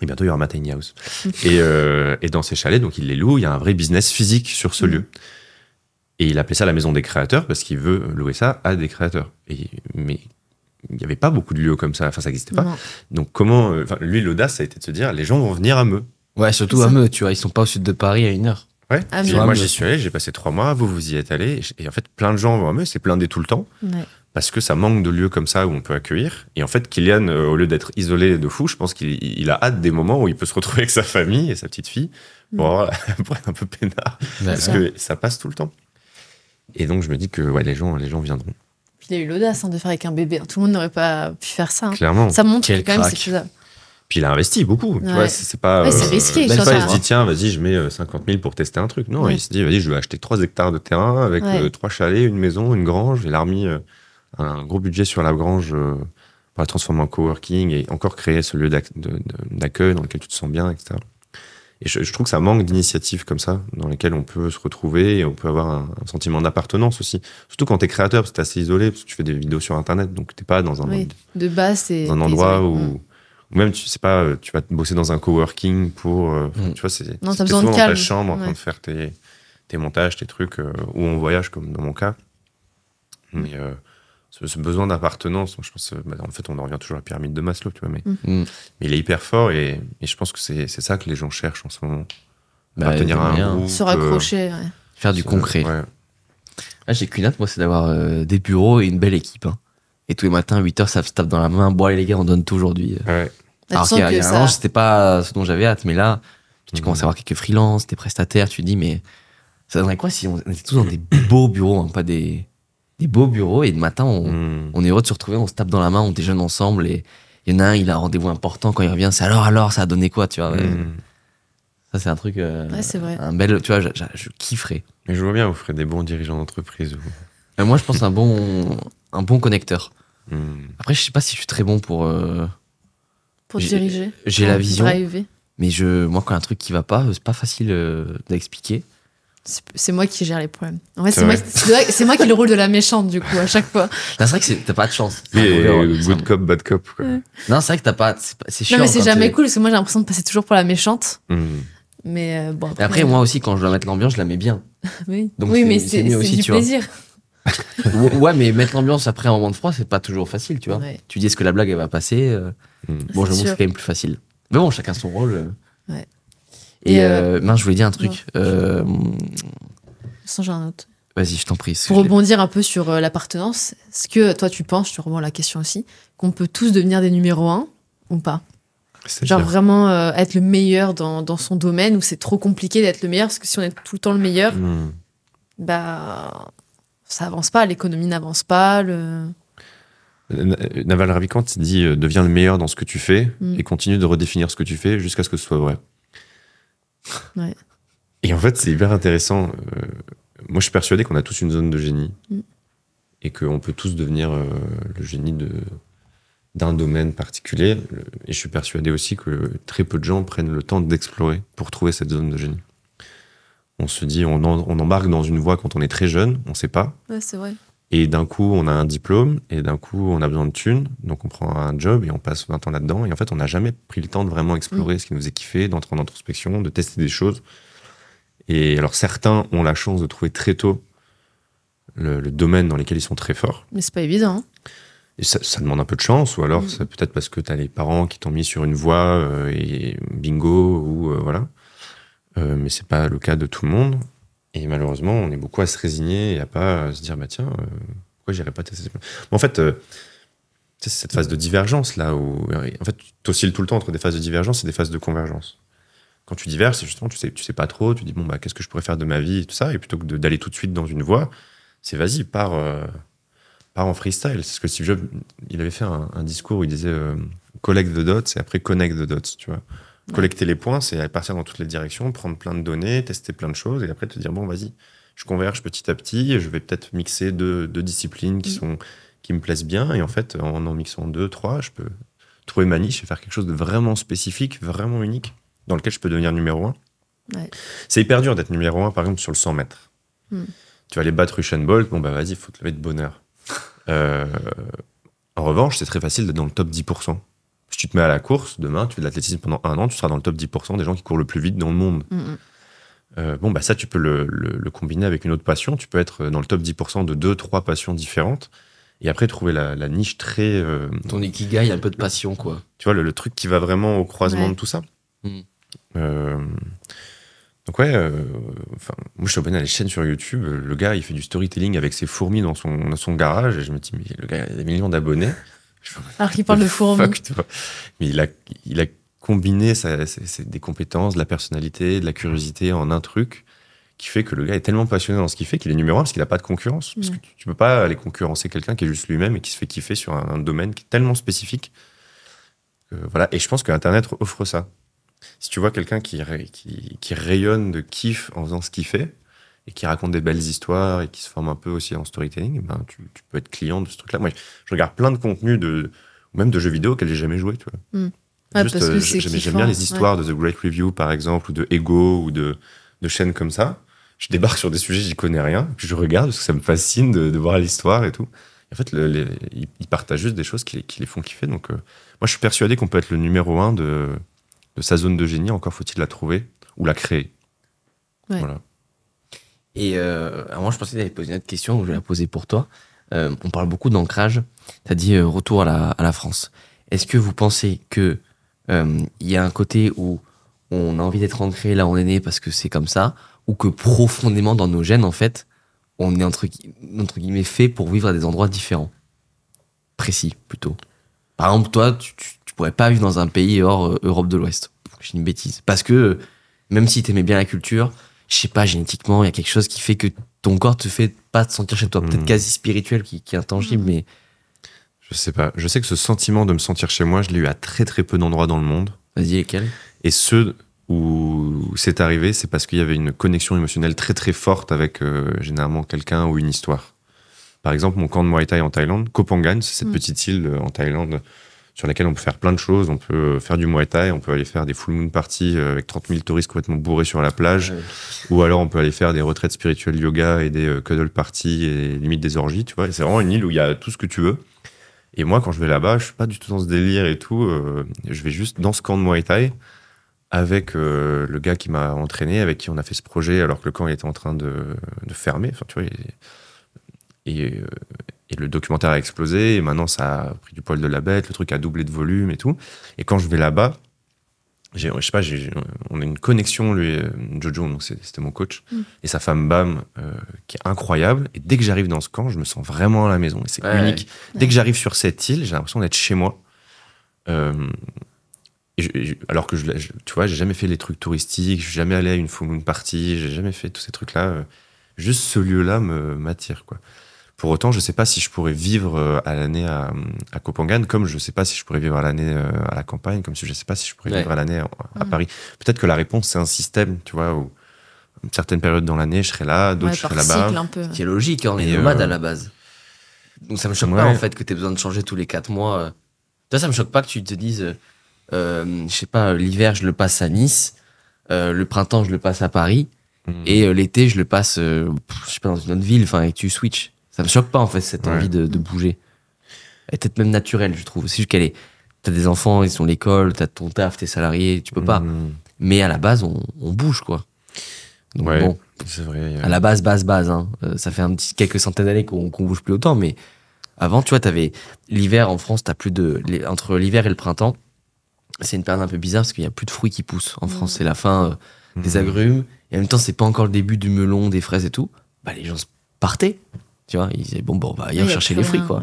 Et bientôt, il y aura un house. Euh, et, dans ces chalets, donc il les loue, il y a un vrai business physique sur ce mm. lieu. Et il appelait ça la maison des créateurs parce qu'il veut louer ça à des créateurs. Et, mais il n'y avait pas beaucoup de lieux comme ça, enfin ça n'existait pas. Donc comment, euh, lui l'audace ça a été de se dire les gens vont venir à Meux. Ouais, surtout à Meux, tu vois, ils sont pas au sud de Paris à une heure. Ouais. Ah, moi j'y suis allé, j'ai passé trois mois, vous vous y êtes allé, et en fait plein de gens vont à Meux, c'est plein des tout le temps. Ouais parce que ça manque de lieux comme ça où on peut accueillir. Et en fait, Kylian, euh, au lieu d'être isolé de fou, je pense qu'il a hâte des moments où il peut se retrouver avec sa famille et sa petite fille pour, mm. être un peu peinard. Ben, parce que ça passe tout le temps. Et donc, je me dis que ouais, les, gens, les gens viendront. il a eu l'audace hein, de faire avec un bébé. Tout le monde n'aurait pas pu faire ça. Hein. Clairement. Ça montre que quand même c'est Puis il a investi beaucoup. Ouais. c'est pas. c'est euh, risqué. pas, il se hein. dit tiens, vas-y, je mets 50 euh, 000 pour tester un truc. Non, mm. il se dit vas-y, je vais acheter 3 hectares de terrain avec 3 chalets, une maison, une grange. et l'armée un gros budget sur la grange euh, pour la transformer en coworking et encore créer ce lieu d'accueil dans lequel tu te sens bien, etc. Et je, trouve que ça manque d'initiatives comme ça, dans lesquelles on peut se retrouver et on peut avoir un, sentiment d'appartenance aussi. Surtout quand tu es créateur, c'est assez isolé, parce que tu fais des vidéos sur Internet, donc tu pas dans un, de base, un endroit où... Mm. même, tu sais pas, euh, tu vas te bosser dans un coworking pour... Euh, mm. Tu vois, c'est dans ta chambre en train de faire tes, montages, tes trucs, ou on voyage, comme dans mon cas. Mm. Mais ce, besoin d'appartenance. Je pense, euh, bah, en fait, on en revient toujours à la pyramide de Maslow, tu vois, mais, mm. Mm. mais il est hyper fort et, je pense que c'est ça que les gens cherchent en ce moment. Bah, un groupe, se euh, raccrocher, ouais. faire du concret. Là, j'ai qu'une hâte, moi, c'est d'avoir euh, des bureaux et une belle équipe. Hein. Et tous les matins, 8 h ça se tape dans la main. bois allez, les gars, on donne tout aujourd'hui. Bah, Alors qu'il y c'était pas ce dont j'avais hâte, mais là, tu mm. commences à avoir quelques freelances, des prestataires, tu te dis, mais ça donnerait quoi si on était tous dans des beaux bureaux, hein, pas des beaux bureaux. Et le matin, hmm. on, est heureux de se retrouver, on se tape dans la main, on déjeune ensemble. Et il y en a un, il a un rendez-vous important. Quand il revient, c'est alors, alors, ça a donné quoi, tu vois. Hmm. Ça, c'est un truc. Euh, c'est Un bel. Tu vois, je kifferais. Mais je vois bien, vous ferez des bons dirigeants d'entreprise. Euh, moi, je pense un bon, un bon connecteur. Hmm. Après, je sais pas si je suis très bon pour. Euh, pour diriger. J'ai la vision. Mais je, moi, quand un truc qui va pas, c'est pas facile d'expliquer c'est moi qui gère les problèmes. En fait, c'est moi, c'est moi qui le rôle de la méchante, du coup, à chaque fois. C'est vrai que t'as pas de chance. Euh, good cop, bad cop. Non, c'est vrai que t'as pas. C'est chiant. Non, mais c'est jamais cool parce que moi j'ai l'impression de passer toujours pour la méchante. Hmm. Mais euh, bon. Après, après, moi aussi, quand je dois mettre l'ambiance, je la mets bien. oui, mais c'est du plaisir. ouais, mais mettre l'ambiance après un moment de froid, c'est pas toujours facile, tu vois. Tu dis est-ce que la blague elle va passer euh, hmm. Bon, je Bon, que c'est quand même plus facile. Mais bon, chacun son rôle. Ouais. Et, euh, euh, mince, je voulais dire un truc. Sans euh, j'ai un autre. Vas-y, je t'en prie. Pour rebondir un peu sur l'appartenance, est-ce que toi tu penses, tu te la question aussi, qu'on peut tous devenir des numéros 1 ou pas Genre vraiment être le meilleur dans, son domaine où c'est trop compliqué d'être le meilleur parce que si on est tout le temps le meilleur, hmm. bah ça avance pas, l'économie n'avance pas. Naval Ravikant dit deviens le meilleur dans ce que tu fais hmm. et continue de redéfinir ce que tu fais jusqu'à ce que ce soit vrai. Et en fait, c'est hyper intéressant. Euh, moi, je suis persuadé qu'on a tous une zone de génie mm. et qu'on peut tous devenir euh, le génie de d'un domaine particulier. Et je suis persuadé aussi que très peu de gens prennent le temps d'explorer pour trouver cette zone de génie. On se dit, on, embarque dans une voie quand on est très jeune, on ne sait pas. Ouais, c'est vrai. Et d'un coup, on a un diplôme, et d'un coup, on a besoin de thunes, donc on prend un job et on passe 20 ans là-dedans. Et en fait, on n'a jamais pris le temps de vraiment explorer mm. ce qui nous est kiffé, d'entrer en introspection, de tester des choses. Et alors, certains ont la chance de trouver très tôt le, domaine dans lequel ils sont très forts. Mais c'est pas évident. Hein. Et ça, demande un peu de chance, ou alors mm. c'est peut-être parce que tu as les parents qui t'ont mis sur une voie euh, et bingo, ou euh, voilà. Euh, mais c'est pas le cas de tout le monde. Et malheureusement, on est beaucoup à se résigner et à pas euh, se dire, bah tiens, euh, pourquoi j'irai pas tester En fait, euh, c'est cette phase de divergence là où, euh, en fait, tu oscilles tout le temps entre des phases de divergence et des phases de convergence. Quand tu diverges, c'est justement, tu sais, tu sais pas trop, tu dis, bon, bah, qu'est-ce que je pourrais faire de ma vie et tout ça. Et plutôt que d'aller tout de suite dans une voie, c'est vas-y, pars, euh, en freestyle. C'est ce que Steve Jobs, il avait fait un, un discours où il disait euh, collect the dots et après connect the dots, tu vois. Collecter les points, c'est partir dans toutes les directions, prendre plein de données, tester plein de choses et après te dire bon, vas-y, je converge petit à petit, je vais peut-être mixer deux, disciplines qui, mm. sont, qui me plaisent bien et en fait, en en mixant deux, trois, je peux trouver ma niche et faire quelque chose de vraiment spécifique, vraiment unique, dans lequel je peux devenir numéro un. C'est hyper dur d'être numéro un, par exemple, sur le 100 mètres. Mm. Tu vas aller battre Usain Bolt, bon bah vas-y, il faut te lever de bonheur. Euh, en revanche, c'est très facile d'être dans le top 10%. Si tu te mets à la course, demain, tu fais de l'athlétisme pendant un an, tu seras dans le top 10% des gens qui courent le plus vite dans le monde. Mm, mm. Euh, bon, bah ça, tu peux le, combiner avec une autre passion. Tu peux être euh, dans le top 10% de deux, trois passions différentes. Et après, trouver la, niche très. Euh, Ton ikigai, un peu de passion, quoi. Tu vois, le, truc qui va vraiment au croisement de tout ça. Mm. donc, ouais, enfin, moi, je suis abonné à des chaînes sur YouTube. Le gars, il fait du storytelling avec ses fourmis dans son, dans son garage. Et je me dis, mais le gars, il a des millions d'abonnés. Alors ah, qu'il parle de fourmis. Mais il a, il a combiné des compétences, de la personnalité, de la curiosité en un truc qui fait que le gars est tellement passionné dans ce qu'il fait qu'il est numéro un parce qu'il n'a pas de concurrence. Parce que tu, ne peux pas aller concurrencer quelqu'un qui est juste lui-même et qui se fait kiffer sur un, domaine qui est tellement spécifique. voilà. Et je pense que Internet offre ça. Si tu vois quelqu'un qui, qui, qui, rayonne de kiff en faisant ce qu'il fait, et qui racontent des belles histoires et qui se forment un peu aussi en storytelling, eh ben, tu, peux être client de ce truc-là. Moi, je regarde plein de contenus, de, même de jeux vidéo auxquels j'ai jamais joué. Tu j'aime bien les histoires de The Great Review, par exemple, ou de Ego, ou de, de chaînes comme ça. Je débarque sur des sujets, j'y connais rien, puis je regarde parce que ça me fascine de, voir l'histoire et tout. en fait, ils partagent juste des choses qui, les font kiffer. Donc, euh, moi, je suis persuadé qu'on peut être le numéro un de, de sa zone de génie. Encore faut-il la trouver ou la créer. Voilà. Et euh, moi, je pensais que tu avais posé une autre question, donc je vais la poser pour toi. Euh, on parle beaucoup d'ancrage. cest euh, à dit retour à la, France. Est-ce que vous pensez que il euh, y a un côté où on a envie d'être ancré là où on est né parce que c'est comme ça, ou que profondément dans nos gènes, en fait, on est entre, guillemets fait pour vivre à des endroits différents Précis, plutôt. Par exemple, toi, tu, pourrais pas vivre dans un pays hors euh, Europe de l'Ouest. j'ai une bêtise. Parce que même si tu aimais bien la culture, je sais pas, génétiquement, il y a quelque chose qui fait que ton corps te fait pas te sentir chez toi. Peut-être hmm. quasi spirituel, qui, est intangible, hmm. mais. Je sais pas. Je sais que ce sentiment de me sentir chez moi, je l'ai eu à très très peu d'endroits dans le monde. Vas-y, lesquels Et ceux où c'est arrivé, c'est parce qu'il y avait une connexion émotionnelle très très forte avec euh, généralement quelqu'un ou une histoire. Par exemple, mon camp de Muay Thai en Thaïlande, Koh Phangan, c'est cette hmm. petite île euh, en Thaïlande sur laquelle on peut faire plein de choses. On peut faire du Muay Thai, on peut aller faire des full moon parties euh, avec 30 000 touristes complètement bourrés sur la plage. Ou alors on peut aller faire des retraites spirituelles yoga et des euh, cuddle parties et limite des orgies, tu vois. C'est vraiment une île où il y a tout ce que tu veux. Et moi, quand je vais là-bas, je suis pas du tout dans ce délire et tout. Euh, je vais juste dans ce camp de Muay Thai avec le gars qui m'a entraîné, avec qui on a fait ce projet alors que le camp il était en train de, fermer. tu et, et le documentaire a explosé, et maintenant ça a pris du poil de la bête, le truc a doublé de volume et tout. Et quand je vais là-bas, je sais pas, on a une connexion, lui, euh, Jojo, c'était mon coach, mm. et sa femme Bam, euh, qui est incroyable. Et dès que j'arrive dans ce camp, je me sens vraiment à la maison, et c'est unique. Dès que j'arrive sur cette île, j'ai l'impression d'être chez moi. Euh, alors que, je, tu vois, j'ai jamais fait les trucs touristiques, je suis jamais allé à une full moon party, j'ai jamais fait tous ces trucs-là. Juste ce lieu-là me m'attire, quoi. Pour autant, je ne euh, sais pas si je pourrais vivre à l'année euh, à, à, Copenhague, comme je ne sais pas si je pourrais vivre à l'année à la campagne, comme si je ne sais pas si je pourrais vivre à l'année à, Paris. Peut-être que la réponse, c'est un système, tu vois, où certaines périodes dans l'année, je serai là, d'autres, je serai là-bas. C'est logique, on est euh, nomade à la base. Donc ça me choque pas, en fait, que tu aies besoin de changer tous les quatre mois. Toi, ça me choque pas que tu te dises, euh, je sais pas, l'hiver, je le passe à Nice, le printemps, je le passe à Paris. Mm. Et l'été, je le passe, je sais pas, dans une autre ville, enfin, et tu switches. Ça me choque pas, en fait, cette envie de, bouger. Et peut-être même naturelle, je trouve. C'est juste qu'elle est. T'as des enfants, ils sont à l'école, t'as ton taf, t'es salarié, tu peux pas. Mm. Mais à la base, on, bouge, quoi. Donc bon, c'est vrai. À la base, base, base. Hein. Euh, ça fait un petit, quelques centaines d'années qu'on ne bouge plus autant, mais avant, tu vois, t'avais l'hiver en France, t'as plus de entre l'hiver et le printemps, c'est une période un peu bizarre parce qu'il y a plus de fruits qui poussent. En France, mm. c'est la fin euh, des mm. agrumes et en même temps, c'est pas encore le début du melon, des fraises et tout. Bah les gens partaient, tu vois, ils disaient, bon, bon, on va aller chercher les fruits, hein, quoi.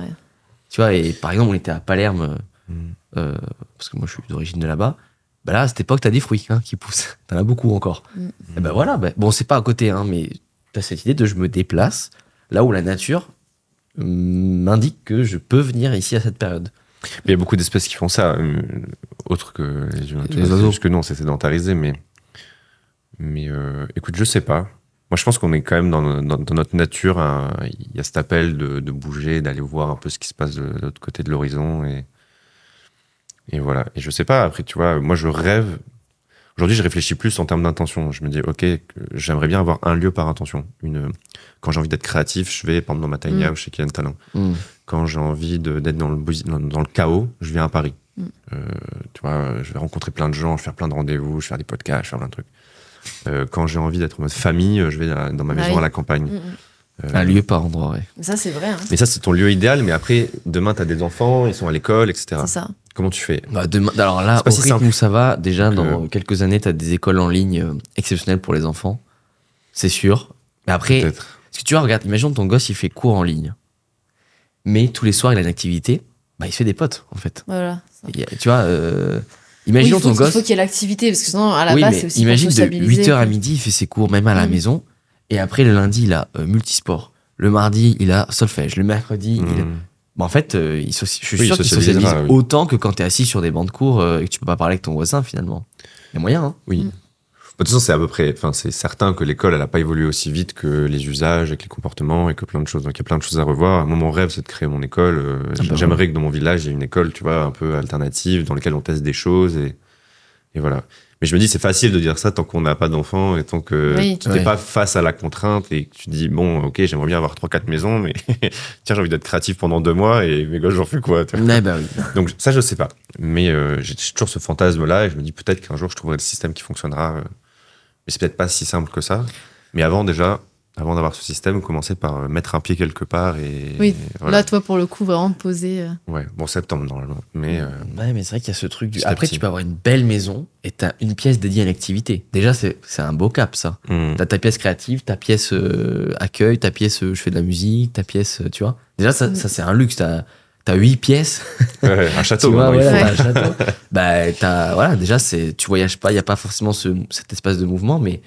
Tu vois, et par exemple, on était à Palerme, euh, mm. parce que moi, je suis d'origine de là-bas. Bah là, à cette époque, t'as des fruits hein, qui poussent. T'en as beaucoup encore. Mm. Et eh ben voilà, ben, bon, c'est pas à côté, hein, mais t'as cette idée de je me déplace là où la nature mm, m'indique que je peux venir ici à cette période. Mais il y a beaucoup d'espèces qui font ça, euh, autre que les, oiseaux. Parce que non, c'est sédentarisé, mais. Mais euh, écoute, je sais pas. Moi, je pense qu'on est quand même dans, notre nature. Hein. Il y a cet appel de, bouger, d'aller voir un peu ce qui se passe de, l'autre côté de l'horizon. Et, et voilà. Et je sais pas, après, tu vois, moi, je rêve. Aujourd'hui, je réfléchis plus en termes d'intention. Je me dis, OK, j'aimerais bien avoir un lieu par intention. Une, quand j'ai envie d'être créatif, je vais, par exemple, dans ma tiny house chez Kylian Talent. Mm. Quand j'ai envie d'être dans le, dans, le chaos, je viens à Paris. Mm. Euh, tu vois, je vais rencontrer plein de gens, je vais faire plein de rendez-vous, je vais faire des podcasts, je vais faire plein de trucs. Euh, quand j'ai envie d'être en mode famille, euh, je vais dans ma bah maison à la campagne. Mm, mm. Euh, un lieu par endroit, oui. ça, c'est vrai. Hein. Mais ça, c'est ton lieu idéal, mais après, demain, tu as des enfants, ils sont à l'école, etc. C'est ça. Comment tu fais bah, Alors là, au rythme où ça va, déjà, dans quelques années, tu as des écoles en ligne exceptionnelles pour les enfants. C'est sûr. Mais après, parce que tu vois, regarde, imagine ton gosse, il fait cours en ligne. Mais tous les soirs, il a une activité. Bah, il se fait des potes, en fait. Voilà. tu vois, Imagine ton gosse. Il faut qu'il y ait l'activité, parce que sinon, à la base, c'est aussi Imagine de 8h à midi, il fait ses cours, même à la mm. maison. Et après, le lundi, il a euh, multisport. Le mardi, il a solfège. Le mercredi, il mm. bah, en fait, euh, il je suis sûr qu'il socialise autant que quand tu es assis sur des bancs de cours euh, et que tu peux pas parler avec ton voisin, finalement. Il y a moyen, hein Oui. Mm. Bah, de toute façon, c'est à peu près, enfin, c'est certain que l'école, elle n'a pas évolué aussi vite que les usages et que les comportements et que plein de choses. Donc, il y a plein de choses à revoir. Moi, mon rêve, c'est de créer mon école. Euh, ah, bah j'aimerais que dans mon village, il y ait une école, tu vois, un peu alternative, dans laquelle on teste des choses et, et voilà. Mais je me dis, c'est facile de dire ça tant qu'on n'a pas d'enfants et tant que tu n'es pas face à la contrainte et que tu dis, bon, ok, j'aimerais bien avoir trois, quatre maisons, mais tiens, j'ai envie d'être créatif pendant deux mois et mes gosses, j'en fais quoi? Bah Donc, ça, je sais pas. Mais euh, j'ai toujours ce fantasme-là et je me dis, peut-être qu'un jour, je trouverai le système qui fonctionnera. Euh, c'est peut-être pas si simple que ça. Mais avant, déjà, avant d'avoir ce système, commencer par euh, mettre un pied quelque part et. Oui, là, toi, pour le coup, vraiment poser. Euh. Ouais, bon, septembre normalement. Mais. Euh, ouais, mais c'est vrai qu'il y a ce truc du. Après, tu peux avoir une belle maison et t'as une pièce dédiée à l'activité. Déjà, c'est un beau cap, ça. Hmm. T'as ta pièce créative, ta pièce accueil, ta pièce je fais de la musique, ta pièce. tu vois. Déjà, ça, hmm. ça c'est un luxe. T'as t'as huit pièces. un château. Bah, voilà, déjà, c'est, tu voyages pas, il y' a pas forcément ce, cet espace de mouvement, mais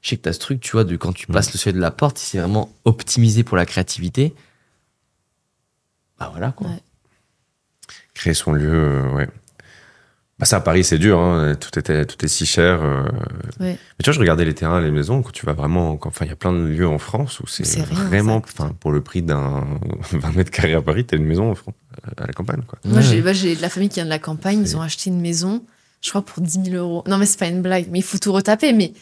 je sais que t'as ce truc, tu vois, de quand tu mm. passes le seuil de la porte, c'est vraiment optimisé pour la créativité, bah voilà, quoi. Créer son lieu, euh, ouais. Ah, ça, à Paris, c'est dur. Hein. Tout, était, tout est si cher. Euh. Mais tu vois, je regardais les terrains, les maisons, quand tu vas vraiment. Enfin, il y a plein de lieux en France où c'est vraiment. Enfin, pour le prix d'un 20 mètres carrés à Paris, t'as une maison en France, euh, à la campagne. Quoi. Moi, j'ai de la famille qui vient de la campagne. Ils ont acheté une maison je crois, pour 10 000 euros. Non, mais c'est pas une blague, mais il faut tout retaper. Mais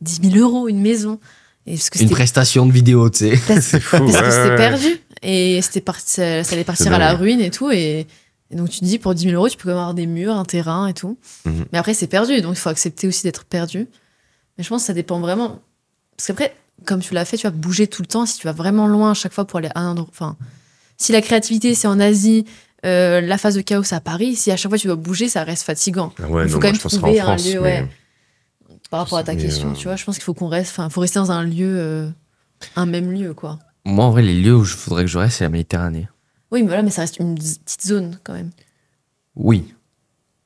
10 000 euros, une maison. Et une prestation de vidéo, tu sais. C'est fou, parce que c'était perdu. Et c'était ça allait partir à la ruine et tout. Et et donc tu te dis, pour 10 000 euros, tu peux avoir des murs, un terrain et tout. Mhm. Mais après, c'est perdu, donc il faut accepter aussi d'être perdu. Mais je pense que ça dépend vraiment. Parce qu'après, comme tu l'as fait, tu vas bouger tout le temps. Si tu vas vraiment loin à chaque fois pour aller à un endroit. Enfin, si la créativité, c'est en Asie, euh, la phase de chaos, c'est à Paris. Si à chaque fois tu vas bouger, ça reste fatigant. Ah il faut quand même trouver un lieu. Par rapport à ta question, euh, tu vois, je pense qu'il faut qu'on reste. Enfin, faut rester dans un lieu, euh, un même lieu, quoi. Moi, en vrai, les lieux où je voudrais que je reste, c'est la Méditerranée. Oui, mais voilà, mais ça reste une petite zone quand même. Oui.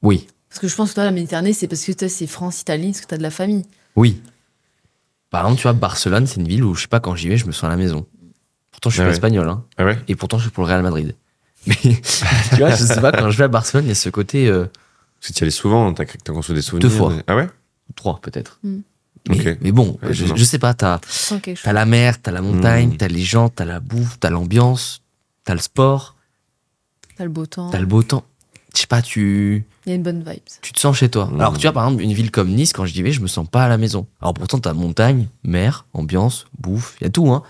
Oui. Parce que je pense que toi, la Méditerranée, c'est parce que c'est France, Italie, parce que tu as de la famille. Oui. Par exemple, tu vois, Barcelone, c'est une ville où, je sais pas, quand j'y vais, je me sens à la maison. Pourtant, je suis ah pas espagnol, hein. Ah ouais. Et pourtant, je suis pour le Real Madrid. Mais tu vois, je sais pas, quand je vais à Barcelone, il y a ce côté. Euh, que tu y allais souvent, tu as construit des souvenirs. Deux fois. Ah ouais Trois, peut-être. Hmm. Mais, bon, je, sais pas, tu as la mer, as la montagne, hmm. tu as les gens, as la bouffe, as l'ambiance, t'as le sport. T'as le beau temps. T'as le beau temps. Je sais pas, tu. Il y a une bonne vibe. Tu te sens chez toi. Alors, tu vois, par exemple, une ville comme Nice, quand j'y vais, je me sens pas à la maison. Alors, pourtant, t'as montagne, mer, ambiance, bouffe, il y a tout, hein.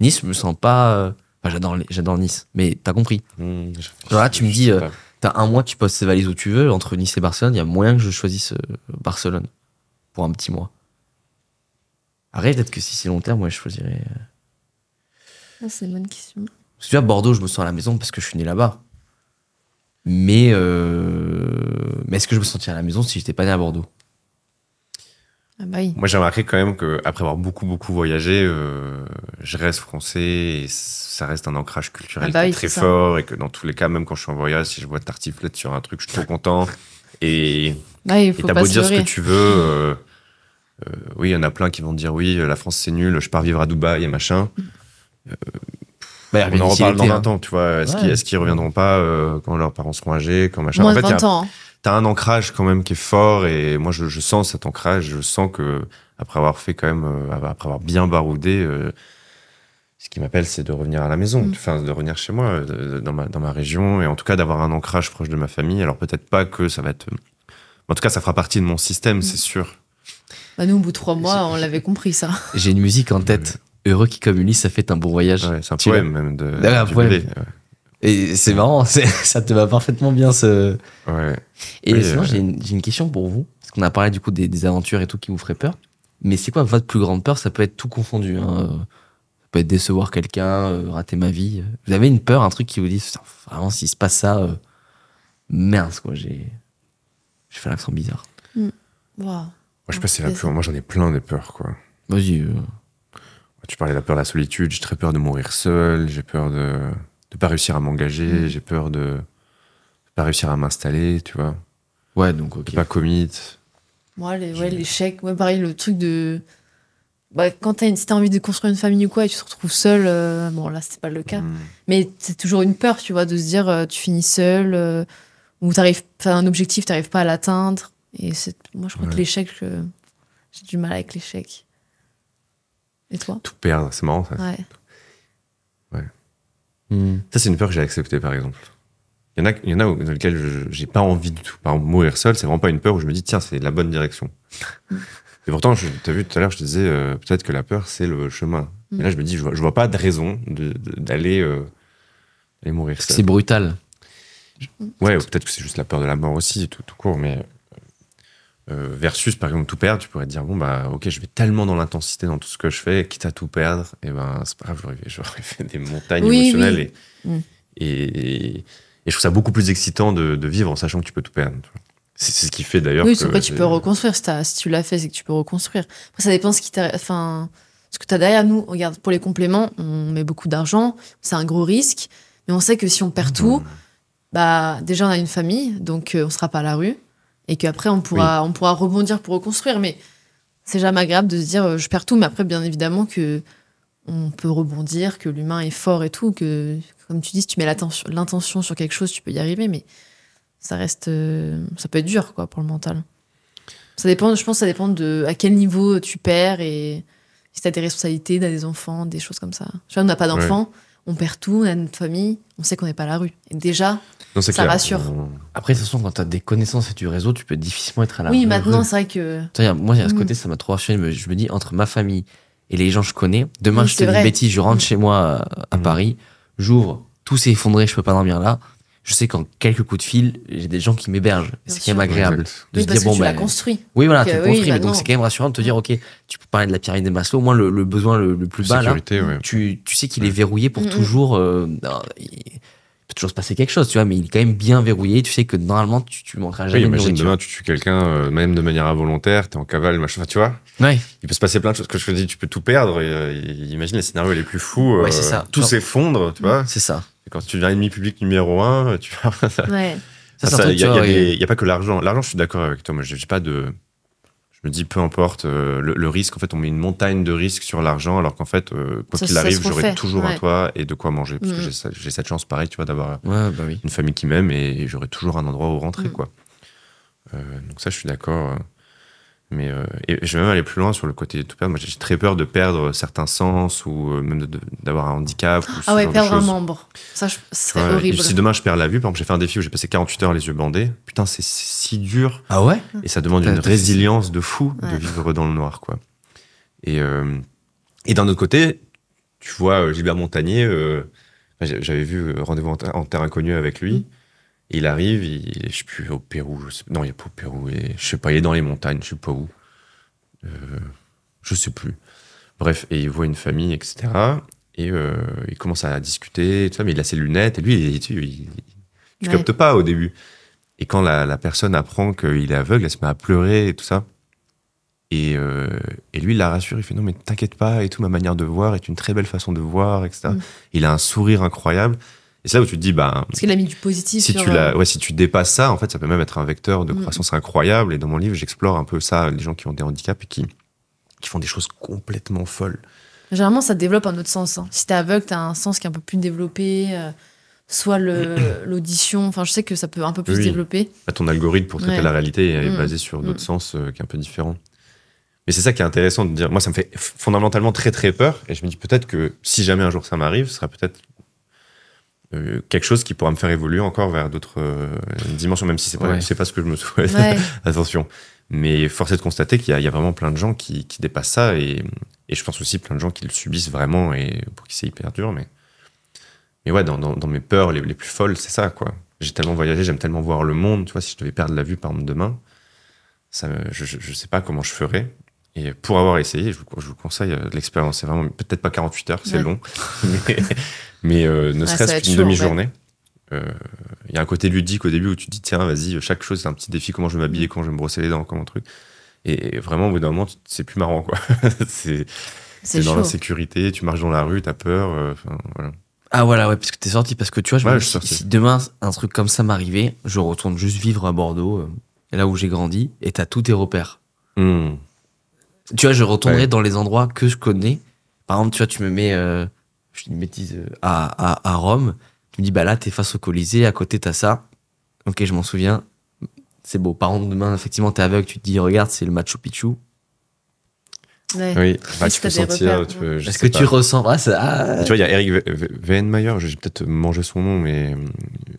Nice, je me sens pas. Euh, enfin, j'adore, j'adore Nice, mais t'as compris. Mmh, là, tu me dis, euh, t'as un mois, tu poses tes valises où tu veux, entre Nice et Barcelone, il y a moyen que je choisisse euh, Barcelone pour un petit mois. Arrête, peut-être que si c'est long terme, moi, je choisirais. c'est une bonne question. Parce que tu vois, Bordeaux, je me sens à la maison parce que je suis né là-bas. Mais, euh, mais est-ce que je me sentirais à la maison si j'étais pas né à Bordeaux ah bah oui. Moi, j'ai remarqué quand même qu'après avoir beaucoup, beaucoup voyagé, euh, je reste français et ça reste un ancrage culturel ah bah très fort. Et que dans tous les cas, même quand je suis en voyage, si je vois tartiflette sur un truc, je suis trop content. Et bah t'as beau dire ce que tu veux. Euh, oui, il y en a plein qui vont dire oui, la France c'est nul, je pars vivre à Dubaï et machin. Mais bah, on en reparle dans 20 hein. ans, tu vois. Est-ce qu'ils reviendront pas euh, quand leurs parents seront âgés, quand machin. Moins en fait, 20 ans. Hein. T'as un ancrage quand même qui est fort et moi je, sens cet ancrage. Je sens que après avoir fait quand même, euh, après avoir bien baroudé, euh, ce qui m'appelle c'est de revenir à la maison, mm. enfin de revenir chez moi, dans, ma, dans ma région et en tout cas d'avoir un ancrage proche de ma famille. Alors peut-être pas que ça va être, en tout cas ça fera partie de mon système, mm. c'est sûr. Bah nous, au bout de trois mois, on l'avait compris, ça. J'ai une musique en tête heureux qui Ulysse, ça fait un bon voyage. c'est un poème même de. Ah, et c'est marrant, ça te va parfaitement bien ce. Ouais. Et sinon, euh, j'ai une, question pour vous. Parce qu'on a parlé du coup des, aventures et tout qui vous ferait peur. Mais c'est quoi votre plus grande peur Ça peut être tout confondu. Hein. Euh, ça peut être décevoir quelqu'un, euh, rater ma vie. Vous avez une peur, un truc qui vous dit vraiment, s'il se passe ça, merde, quoi, j'ai. Je fais l'accent bizarre. Hmm. Moi, je sais pas, la Moi, j'en ai plein des peurs, quoi. Vas-y. Tu parlais de la peur de la solitude, j'ai très peur de mourir seul, j'ai peur de ne pas réussir à m'engager, mm. j'ai peur de ne pas réussir à m'installer, tu vois. Ouais, donc ok. pas commit. Moi, les, ouais, l'échec, pareil, le truc de. Bah, quand t'as envie de construire une famille ou quoi et tu te retrouves seul, euh, bon là c'est pas le cas, mm. mais c'est toujours une peur, tu vois, de se dire euh, tu finis seul euh, ou t'arrives, Enfin, un objectif, t'arrives pas à l'atteindre. Et c'est, moi je crois que l'échec, j'ai du mal avec l'échec. Tout perdre, c'est marrant ça. Hmm. Ça, c'est une peur que j'ai acceptée, par exemple. Il y en a, il y en a dans lequel j'ai pas envie du tout. Par exemple, mourir seul, c'est vraiment pas une peur où je me dis, tiens, c'est la bonne direction. Hmm. Et pourtant, tu as vu tout à l'heure, je te disais, euh, peut-être que la peur, c'est le chemin. Hmm. Et là, je me dis, je vois, pas de raison d'aller euh, de, mourir seul. C'est brutal. ouais, peut-être que c'est juste la peur de la mort aussi, tout, tout court, mais euh, euh, versus, par exemple, tout perdre, tu pourrais te dire, bon, bah, ok, je vais tellement dans l'intensité dans tout ce que je fais, quitte à tout perdre, et eh ben, c'est pas grave, j'aurais fait des montagnes émotionnelles. Et, je trouve ça beaucoup plus excitant de, vivre en sachant que tu peux tout perdre. C'est ce qui fait d'ailleurs. Oui, que tu peux reconstruire. Si, tu l'as fait, c'est que tu peux reconstruire. ça dépend ce qui Enfin, ce que tu as derrière nous. Regarde, pour les compléments, on met beaucoup d'argent, c'est un gros risque, mais on sait que si on perd mmh. tout, bah, déjà, on a une famille, donc euh, on sera pas à la rue et qu'après on pourra, on pourra rebondir pour reconstruire. Mais c'est jamais agréable de se dire euh, je perds tout, mais après, bien évidemment, que on peut rebondir, que l'humain est fort et tout, que comme tu dis, si tu mets l'intention sur quelque chose, tu peux y arriver, mais ça reste, euh, ça peut être dur quoi pour le mental. Ça dépend, je pense, ça dépend de à quel niveau tu perds et si t'as des responsabilités, t'as des enfants, des choses comme ça. Tu vois, on n'a pas d'enfants, on perd tout, on a notre famille, on sait qu'on n'est pas à la rue. Et déjà, non, ça rassure. Après, de toute façon, quand as des connaissances et du réseau, tu peux difficilement être à la. Oui, maintenant, c'est vrai que. moi, à ce mm. côté, ça m'a trop mais Je me dis, entre ma famille et les gens que je connais, demain, je te une bêtise, je rentre mm. chez moi euh, à mm. Paris, j'ouvre, tout s'est effondré, je peux pas dormir là je sais qu'en quelques coups de fil, j'ai des gens qui m'hébergent. C'est quand même agréable de oui, se parce que ben, construit. Oui voilà, tu l'as euh, construit. mais bah donc c'est quand même rassurant de te dire ok, tu peux parler de la pyramide des Maslow, au moins le, besoin le, plus bas tu, tu sais qu'il est verrouillé pour toujours. Euh, toujours se passer quelque chose, tu vois, mais il est quand même bien verrouillé. Tu sais que normalement, tu, tu manqueras jamais. Oui, imagine demain, tu tues quelqu'un, euh, même de manière involontaire, t'es en cavale, machin, tu vois. Ouais. Il peut se passer plein de choses. Que je te dis, tu peux tout perdre. Euh, imagine les scénarios les plus fous. ouais, euh, c'est ça. Tout s'effondre, tu vois. C'est ça. Et quand tu deviens ennemi public numéro un, tu vois. ouais. Il n'y a, a, pas que l'argent. L'argent, je suis d'accord avec toi. Moi, n'ai pas de me dis peu importe euh, le, risque en fait on met une montagne de risques sur l'argent alors qu'en fait euh, quoi qu'il arrive j'aurai toujours un toit et de quoi manger parce que mm. j'ai cette chance pareil tu vois d'avoir euh, bah une famille qui m'aime et, j'aurai toujours un endroit où rentrer mm. quoi donc ça je suis d'accord mais euh, et je vais même aller plus loin sur le côté de tout perdre. Moi, j'ai très peur de perdre certains sens ou euh, même d'avoir un handicap. ah ouais, perdre un membre. Ça, c'est horrible. si demain je perds la vue, par exemple, j'ai fait un défi où j'ai passé 48 heures les yeux bandés. Putain, c'est si dur. Ah ouais Et ça demande une résilience de fou de vivre dans le noir, quoi. Et, euh, et d'un autre côté, tu vois Gilbert Montagnier. j'avais vu Rendez-vous en, terre inconnue avec lui. Mm. Il arrive, je je sais plus, au Pérou, non, il a pas au Pérou, et, je sais pas, il est dans les montagnes, je sais pas où. Euh, je sais plus. Bref, et il voit une famille, etc. Et euh, il commence à discuter, mais il a ses lunettes, et lui, il, tu, captes pas au début. Et quand la, personne apprend qu'il est aveugle, elle se met à pleurer et tout ça. Euh, et, lui, il la rassure, il fait non mais t'inquiète pas et tout, ma manière de voir est une très belle façon de voir, etc. Mm. Il a un sourire incroyable et c'est là où tu te dis, bah. Parce qu'il a mis du positif. Si, tu la... Euh, ouais, si tu dépasses ça, en fait, ça peut même être un vecteur de mm. croissance incroyable. Et dans mon livre, j'explore un peu ça, les gens qui ont des handicaps et qui, qui font des choses complètement folles. Généralement, ça développe un autre sens. Hein. Si t'es aveugle, t'as un sens qui est un peu plus développé. Euh, soit l'audition. Enfin, je sais que ça peut un peu plus se développer. Bah, ton algorithme pour traiter la réalité est mm. basé sur d'autres mm. sens euh, qui est un peu différent. Mais c'est ça qui est intéressant de dire. Moi, ça me fait fondamentalement très très peur. Et je me dis peut-être que si jamais un jour ça m'arrive, ce sera peut-être euh, quelque chose qui pourra me faire évoluer encore vers d'autres euh, dimensions, même si c'est pas, pas ce que je me souhaite. Attention. Mais force est de constater qu'il y, a vraiment plein de gens qui, qui dépassent ça et, et, je pense aussi plein de gens qui le subissent vraiment et pour qui c'est hyper dur. Mais, mais ouais, dans, mes peurs les, plus folles, c'est ça, quoi. J'ai tellement voyagé, j'aime tellement voir le monde. Tu vois, si je devais perdre la vue, par demain, ça, je, ne sais pas comment je ferais. Et pour avoir essayé, je vous, je vous conseille euh, l'expérience. C'est vraiment peut-être pas 48 heures, c'est long, Mais euh, ne ah, serait-ce qu'une demi-journée. Euh, il y a un côté ludique au début où tu dis, tiens, vas-y, chaque chose, c'est un petit défi, comment je vais m'habiller, mm. comment je vais me brosser les dents, comment truc. Et vraiment, au bout d'un moment, c'est plus marrant, quoi. c'est dans la sécurité, tu marches dans la rue, t'as peur. Euh, ah voilà, ouais, parce que t'es sorti, parce que tu vois, je si demain un truc comme ça m'arrivait, je retourne juste vivre à Bordeaux, là où j'ai grandi, et t'as tous tes repères. Hmm. Tu vois, je retournerais dans les endroits que je connais. Par exemple, tu vois, tu me mets je dis une bêtise, euh, à, à, Rome. Tu me dis, bah là, t'es face au Colisée, à côté, t'as ça. Ok, je m'en souviens. C'est beau. Par contre, demain, effectivement, t'es aveugle, tu te dis, regarde, c'est le Machu Picchu. Ouais. Oui, bah, tu peux sentir. Est-ce que tu ressens ah, ça, ah. Tu vois, il y a Eric Wehenmayer, j'ai peut-être mangé son nom, mais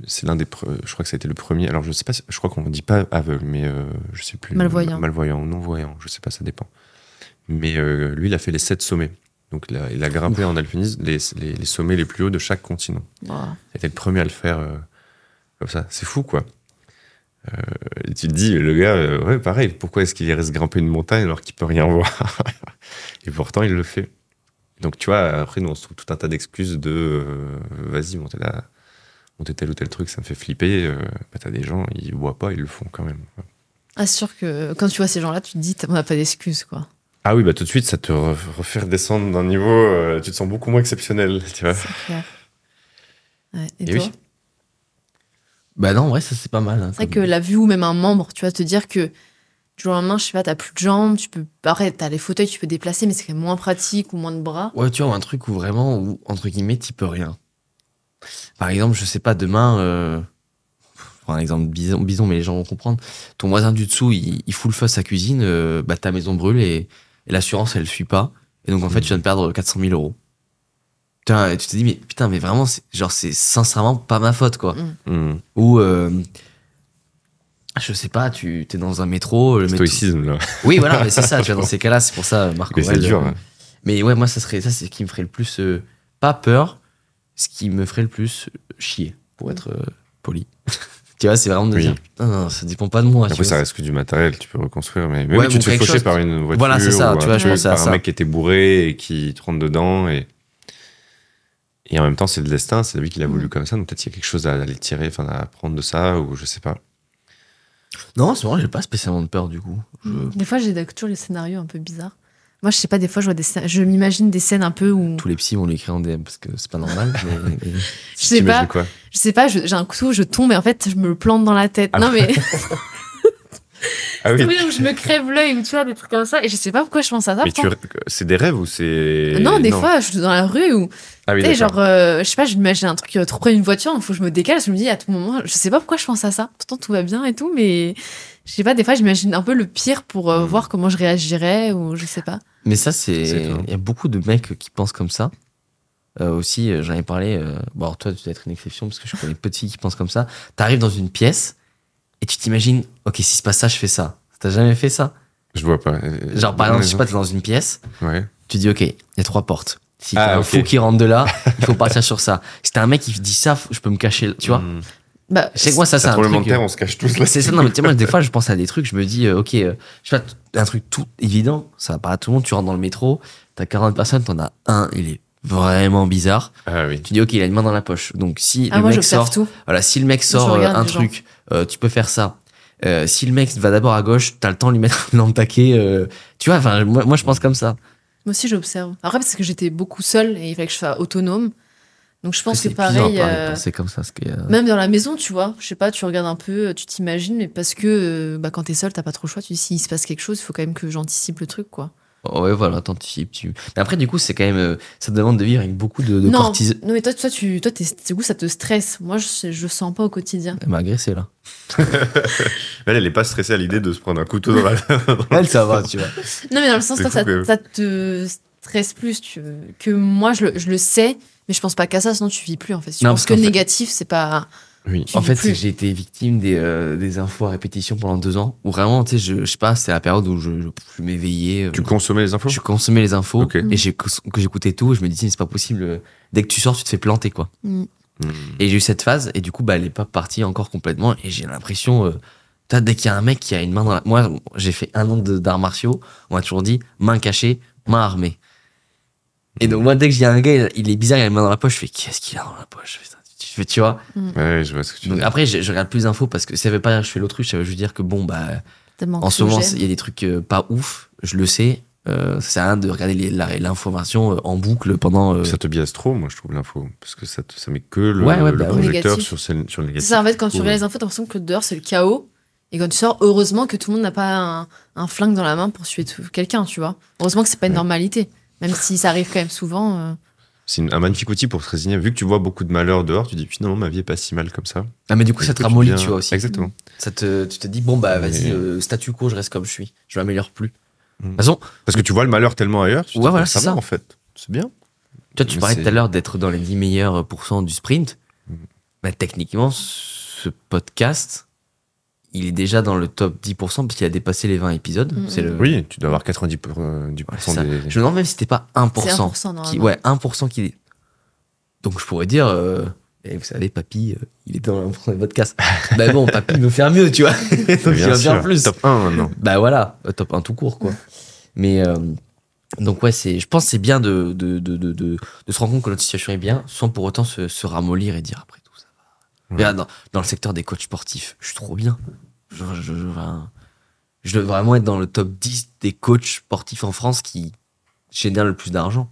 c'est l'un des. Je crois que ça a été le premier. Alors, je sais pas, je crois qu'on dit pas aveugle, mais euh, je sais plus. Malvoyant. Malvoyant ou non-voyant, je sais pas, ça dépend. Mais euh, lui, il a fait les sept sommets. Donc il a grimpé en alpinisme les, sommets les plus hauts de chaque continent. Il était le premier à le faire euh, comme ça. C'est fou, quoi. Euh, tu te dis, le gars, euh, ouais, pareil, pourquoi est-ce qu'il reste grimper une montagne alors qu'il peut rien voir Et pourtant, il le fait. Donc, tu vois, après, nous, on se trouve tout un tas d'excuses de vas-y, montez là, montez tel ou tel truc, ça me fait flipper. tu bah, T'as des gens, ils voient pas, ils le font quand même. Ah, sûr que quand tu vois ces gens-là, tu te dis, on n'a pas d'excuses, quoi. Ah oui, bah tout de suite, ça te refait redescendre d'un niveau, euh, tu te sens beaucoup moins exceptionnel, tu vois. C'est et, oui. Bah non, en vrai, ça c'est pas mal. Hein, c'est vrai que la vue ou même un membre, tu vas te dire que du jour au lendemain, je sais pas, t'as plus de jambes, tu peux. Après, t'as les fauteuils, tu peux déplacer, mais c'est moins pratique ou moins de bras. Ouais, tu vois, un truc où vraiment, où, entre guillemets, tu peux rien. Par exemple, je sais pas, demain, euh... un exemple bison, bison, mais les gens vont comprendre. Ton voisin du dessous, il, il fout le feu à sa cuisine, euh, bah ta maison brûle et et l'assurance, elle ne suit pas. Et donc, en fait, tu viens de perdre 400 000 euros. tu te dis, mais putain, mais vraiment, genre, c'est sincèrement pas ma faute, quoi. Mm. Mm. Ou, euh, je sais pas, tu es dans un métro. Le Stoïcisme, là. Oui, voilà, c'est ça, tu dans ces cas-là, c'est pour ça, Marco. Mais c'est dur. Mais ouais, moi, ça serait ça, c'est ce qui me ferait le plus, euh, pas peur, ce qui me ferait le plus euh, chier, pour être euh, poli. Tu vois, c'est vraiment de dire, ça dépend pas de moi. Après, ça reste que du matériel, tu peux reconstruire, mais même tu te fais faucher par une voiture. Voilà, c'est ça, tu vois, je pensais à ça. un mec qui était bourré et qui te rentre dedans et. Et en même temps, c'est le destin, c'est lui qui l'a mm. voulu comme ça, donc peut-être qu'il y a quelque chose à aller tirer, enfin, à prendre de ça, ou je sais pas. Non, c'est vrai, j'ai pas spécialement de peur du coup. Mm. Des fois, j'ai toujours les scénarios un peu bizarres. Moi, je sais pas, des fois, je vois des scènes, je m'imagine des scènes un peu où. Tous les psys vont l'écrire en DM parce que c'est pas normal. je sais pas. Quoi je sais pas, j'ai un couteau, je tombe et en fait, je me plante dans la tête. Ah non, mais. Ah oui. oui. je me crève l'œil ou tu vois, des trucs comme ça. Et je sais pas pourquoi je pense à ça. Mais tu... c'est des rêves ou c'est. Non, des fois, je suis dans la rue ou. Ah oui, genre, euh, je sais pas, j'imagine un truc euh, trop près d'une voiture, il faut que je me décale. Je me dis à tout moment, je sais pas pourquoi je pense à ça. Pourtant, tout va bien et tout, mais je sais pas, des fois, j'imagine un peu le pire pour euh, hmm. voir comment je réagirais ou je sais pas. Mais ça, c'est. Il y a beaucoup de mecs qui pensent comme ça. Euh, aussi, euh, j'en ai parlé. Euh, bon, alors toi, tu dois être une exception parce que je connais peu de filles qui pensent comme ça. T'arrives dans une pièce et tu t'imagines, ok, si se passe ça, je fais ça. T'as jamais fait ça Je vois pas. Genre, par exemple, je sais dans une pièce. Tu dis, ok, il y a trois portes. Si ah, fou qui rentre de là, il faut partir sur ça. Si t'as un mec qui dit ça, je peux me cacher, tu vois. Hmm. Bah, c'est moi ça, c'est un truc. on se cache tous là. C'est ça, non, mais moi, des fois, je pense à des trucs, je me dis, ok, je sais pas, un truc tout évident, ça va pas à tout le monde, tu rentres dans le métro, t'as 40 personnes, t'en as un, il est vraiment bizarre. Ah, Tu dis, ok, il a une main dans la poche. Donc, si, ah, le, mec sort, Voilà, si le mec sort euh, un truc, euh, tu peux faire ça. Euh, si le mec va d'abord à gauche, t'as le temps de lui mettre un le taquet. tu vois, enfin, moi, je pense comme ça. Moi aussi, j'observe. Après, parce que j'étais beaucoup seule et il fallait que je sois autonome. Donc, je pense que pareil. C'est comme ça. Même dans la maison, tu vois. Je sais pas, tu regardes un peu, tu t'imagines, mais parce que bah, quand t'es seule, t'as pas trop le choix. Tu dis, s'il se passe quelque chose, il faut quand même que j'anticipe le truc, quoi ouais, voilà, t'anticipes. Tu... Mais après, du coup, c'est quand même. Euh, ça te demande de vivre avec beaucoup de, de non, Non, mais toi, toi, tu, toi du coup, ça te stresse. Moi, je, je sens pas au quotidien. Elle m'a agressé, là. elle, elle est pas stressée à l'idée de se prendre un couteau dans la. elle, ça va, tu vois. Non, mais dans le sens, ça, que... ça, te stresse plus tu que moi, je le, je le, sais, mais je pense pas qu'à ça, sinon tu vis plus, en fait. non, parce que négatif, c'est pas. En fait, j'ai été victime euh, des, infos à répétition pendant deux ans. Où vraiment, tu sais, je, je, sais pas, c'est la période où je, je, je m'éveillais. Euh, tu consommais les infos Je consommais les infos. Et que j'écoutais tout. Et je me disais, c'est pas possible. Dès que tu sors, tu te fais planter, quoi. Mm. Hmm. Et j'ai eu cette phase. Et du coup, bah, elle est pas partie encore complètement. Et j'ai l'impression. Euh, dès qu'il y a un mec qui a une main dans la. Moi, j'ai fait un an d'arts martiaux. On m'a toujours dit main cachée, main armée. Et donc, moi, dès que j'ai un gars, il est bizarre, il a une main dans la poche. Je fais qu'est-ce qu'il a dans la poche tu, tu vois Après, je, regarde plus d'infos parce que ça veut pas dire que je fais l'autruche, ça veut juste dire que bon, bah, en ce moment, il y a des trucs euh, pas ouf, je le sais. Euh, ça sert à rien de regarder l'information euh, en boucle pendant. Euh, ça te biaise trop, moi, je trouve, l'info. Parce que ça, ça met que le, bah projecteur sur, sur, le négatif. C'est ça, en fait, quand tu regardes les infos, t'as l'impression que dehors, c'est le chaos. Et quand tu sors, heureusement que tout le monde n'a pas un, flingue dans la main pour tuer quelqu'un, tu vois. Heureusement que c'est pas une normalité. Même si ça arrive quand même souvent c'est un magnifique outil pour se résigner. Vu que tu vois beaucoup de malheurs dehors, tu dis finalement ma vie est pas si mal comme ça. Ah mais du coup ça te ramollit, tu, vois aussi. Exactement. Ça te, tu te dis bon bah vas-y, euh, statu quo, je reste comme je suis, je m'améliore plus. Mm. parce que tu vois le malheur tellement ailleurs, tu ouais, voilà, ça, va en fait, c'est bien. Toi, tu parlais tout à l'heure d'être dans les 10 meilleurs pourcents du sprint. Mais mm. bah, techniquement, ce podcast, il est déjà dans le top 10% parce qu'il a dépassé les 20 épisodes. Mm-hmm. Oui, tu dois avoir 90% euh, du des... Je me demande même si c'était pas 1%. 1% qui... Ouais, 1% qui... Donc je pourrais dire, euh, eh, vous savez, papy, euh, il est dans le podcast. Ben bon, papy veut faire mieux, tu vois. Donc bien plus. Top 1 non Ben voilà, top 1 tout court, quoi. Mais... donc ouais, c'est, je pense que c'est bien de de, de, de, se rendre compte que notre situation est bien sans pour autant se, se ramollir et dire après. Dans, le secteur des coachs sportifs, je suis trop bien. Je, je, veux vraiment être dans le top 10 des coachs sportifs en France qui génèrent le plus d'argent.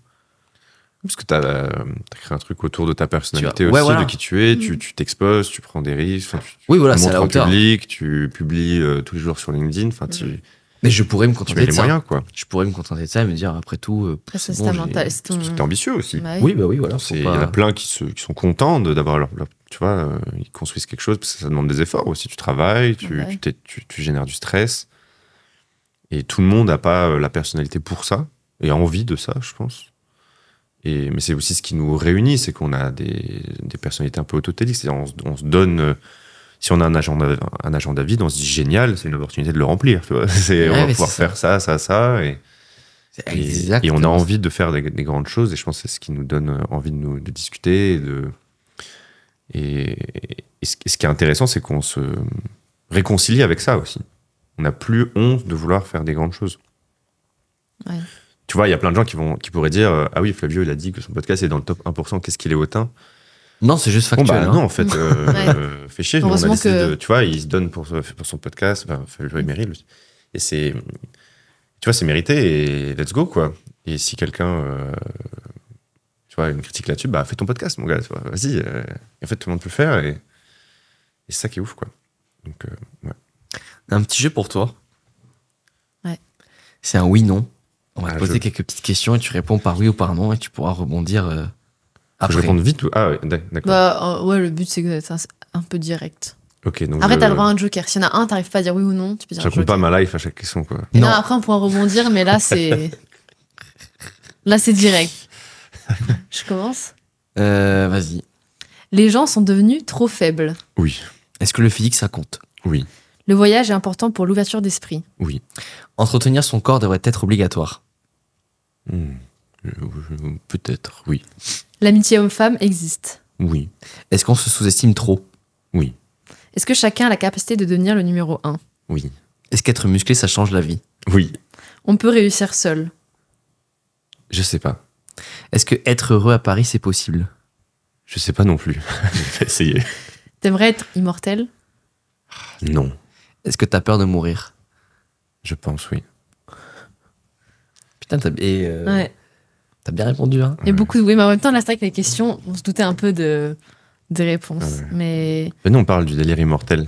Parce que tu as, euh, créé un truc autour de ta personnalité aussi, de qui tu es, mm. tu t'exposes, tu, prends des risques, oui, voilà, la montres en public, tu publies euh, tous les jours sur LinkedIn, enfin, mm. tu mais je pourrais me contenter de ça. Moyens, quoi. Je pourrais me contenter de ça et me dire, après tout, euh, c'est bon, c'est ambitieux aussi. Bah oui. bah oui, voilà. Il y en a plein qui, se, qui sont contents d'avoir leur, Tu vois, euh, ils construisent quelque chose parce que ça demande des efforts aussi. Tu travailles, tu, tu, tu, génères du stress. Et tout le monde n'a pas euh, la personnalité pour ça et envie de ça, je pense. Et, mais c'est aussi ce qui nous réunit, c'est qu'on a des, des, personnalités un peu autotéliques, c'est-à-dire on, on, se donne si on a un agenda, un agenda vide, on se dit génial, c'est une opportunité de le remplir. on va pouvoir faire ça, ça, ça. Et, et, on a envie de faire des, grandes choses. Et je pense que c'est ce qui nous donne euh, envie de, discuter. Et, et, ce, qui est intéressant, c'est qu'on se réconcilie avec ça aussi. On n'a plus honte de vouloir faire des grandes choses. Tu vois, il y a plein de gens qui, vont, qui pourraient dire euh, Ah oui, Flavio, il a dit que son podcast est dans le top 1%, qu'est-ce qu'il est hautain non, c'est juste bah, factuel. Hein. Non, en fait, euh, euh chier. tu vois, il se donne pour, euh, son podcast, ben, le mérite. Et c'est, tu vois, c'est mérité et let's go, quoi. Et si quelqu'un, euh, tu vois, une critique là-dessus, bah, fais ton podcast, mon gars, vas-y. en fait, tout le monde peut le faire et, c'est ça qui est ouf, quoi. Donc, Un petit jeu pour toi. Ouais. C'est un oui-non. On va ah, te poser quelques petites questions et tu réponds par oui ou par non et tu pourras rebondir je réponde vite Ah, ouais, d'accord. Bah, euh, ouais, le but, c'est que ça un peu direct. Ok, donc. Après, t'as le droit à un joker. S'il y en a un, t'arrives pas à dire oui ou non, tu peux dire. ça compte pas ma life à chaque question, quoi. Non. après, on pourra rebondir, mais là, c'est. là, c'est direct. je commence euh, Vas-y. Les gens sont devenus trop faibles. Oui. Est-ce que le physique, ça compte Oui. Le voyage est important pour l'ouverture d'esprit. Oui. Entretenir son corps devrait être obligatoire. Hmm. Euh, peut-être, oui. L'amitié homme-femme existe. Oui. Est-ce qu'on se sous-estime trop Oui. Est-ce que chacun a la capacité de devenir le numéro un Oui. Est-ce qu'être musclé, ça change la vie Oui. On peut réussir seul Je sais pas. Est-ce que être heureux à Paris, c'est possible Je sais pas non plus. Je vais essayer. T'aimerais être immortel Non. Est-ce que t'as peur de mourir Je pense, oui. Putain, t'as. Euh, ouais bien répondu. Hein. Il y a beaucoup. Oui, mais en même temps, là, c'est vrai que les questions, on se doutait un peu de, des réponses. mais... mais nous, on parle du délire immortel.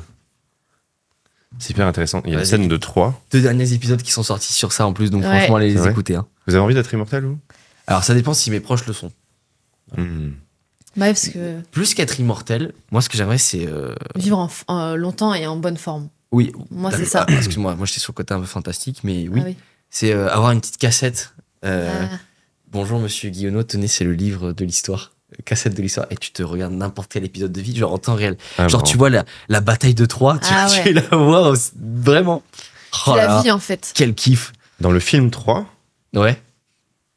C'est hyper intéressant. Il y a la scène de 3. Deux derniers épisodes qui sont sortis sur ça en plus, donc franchement, allez les écouter. Hein. Vous avez envie d'être immortel, ou Alors, ça dépend si mes proches le sont. Bref, hmm. parce que... Plus qu'être immortel, moi, ce que j'aimerais, c'est. Euh, vivre euh, longtemps et en bonne forme. Oui. Moi, c'est ah, ça. Excuse-moi, moi, j'étais sur le côté un peu fantastique, mais oui. Ah c'est euh, avoir une petite cassette. Ah. Bonjour monsieur Guillonot, tenez, c'est le livre de l'histoire euh, cassette de l'histoire et tu te regardes n'importe quel épisode de vie genre en temps réel ah genre tu vois la, la bataille de Troie tu, ah la vois vraiment oh la vie en fait quel kiff dans le film 3 ouais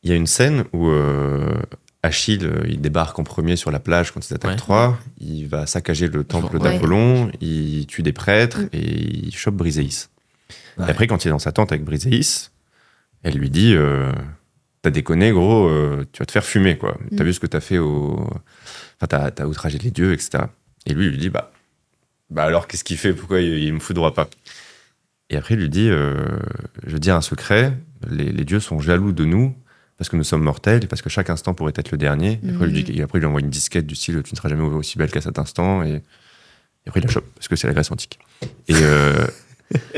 il y a une scène où euh, Achille euh, il débarque en premier sur la plage quand il attaque Troie il va saccager le temple d'Apollon il tue des prêtres mm. et il chope Briseis et après quand il est dans sa tente avec Briseis elle lui dit t'as déconné, gros, euh, tu vas te faire fumer, quoi. T'as mm. vu ce que t'as fait au. Enfin, t'as outragé les dieux, etc. Et lui, il lui dit, bah, bah alors, qu'est-ce qu'il fait Pourquoi il, me foudroie pas Et après, il lui dit, euh, je dire un secret, les, les, dieux sont jaloux de nous parce que nous sommes mortels et parce que chaque instant pourrait être le dernier. Et après, il lui mm. lui envoie une disquette du style, tu ne seras jamais aussi belle qu'à cet instant. Et, après, il la chope parce que c'est la Grèce antique. Et. Euh,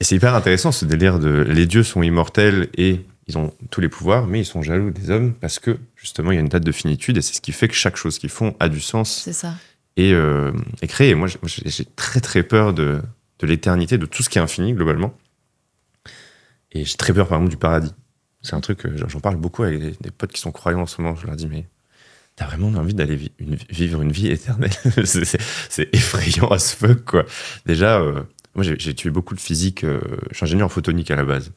et c'est hyper intéressant ce délire de les dieux sont immortels et ils ont tous les pouvoirs, mais ils sont jaloux des hommes parce que justement il y a une date de finitude et c'est ce qui fait que chaque chose qu'ils font a du sens. C'est ça. Et, euh, et créer. Moi, j'ai très très peur de, de l'éternité, de tout ce qui est infini globalement. Et j'ai très peur par exemple du paradis. C'est un truc, j'en parle beaucoup avec des, potes qui sont croyants en ce moment. Je leur dis, mais t'as vraiment envie d'aller vivre une vie éternelle C'est effrayant à ce fuck, quoi. Déjà, euh, moi j'ai tué beaucoup de physique. Euh, je suis ingénieur en photonique à la base.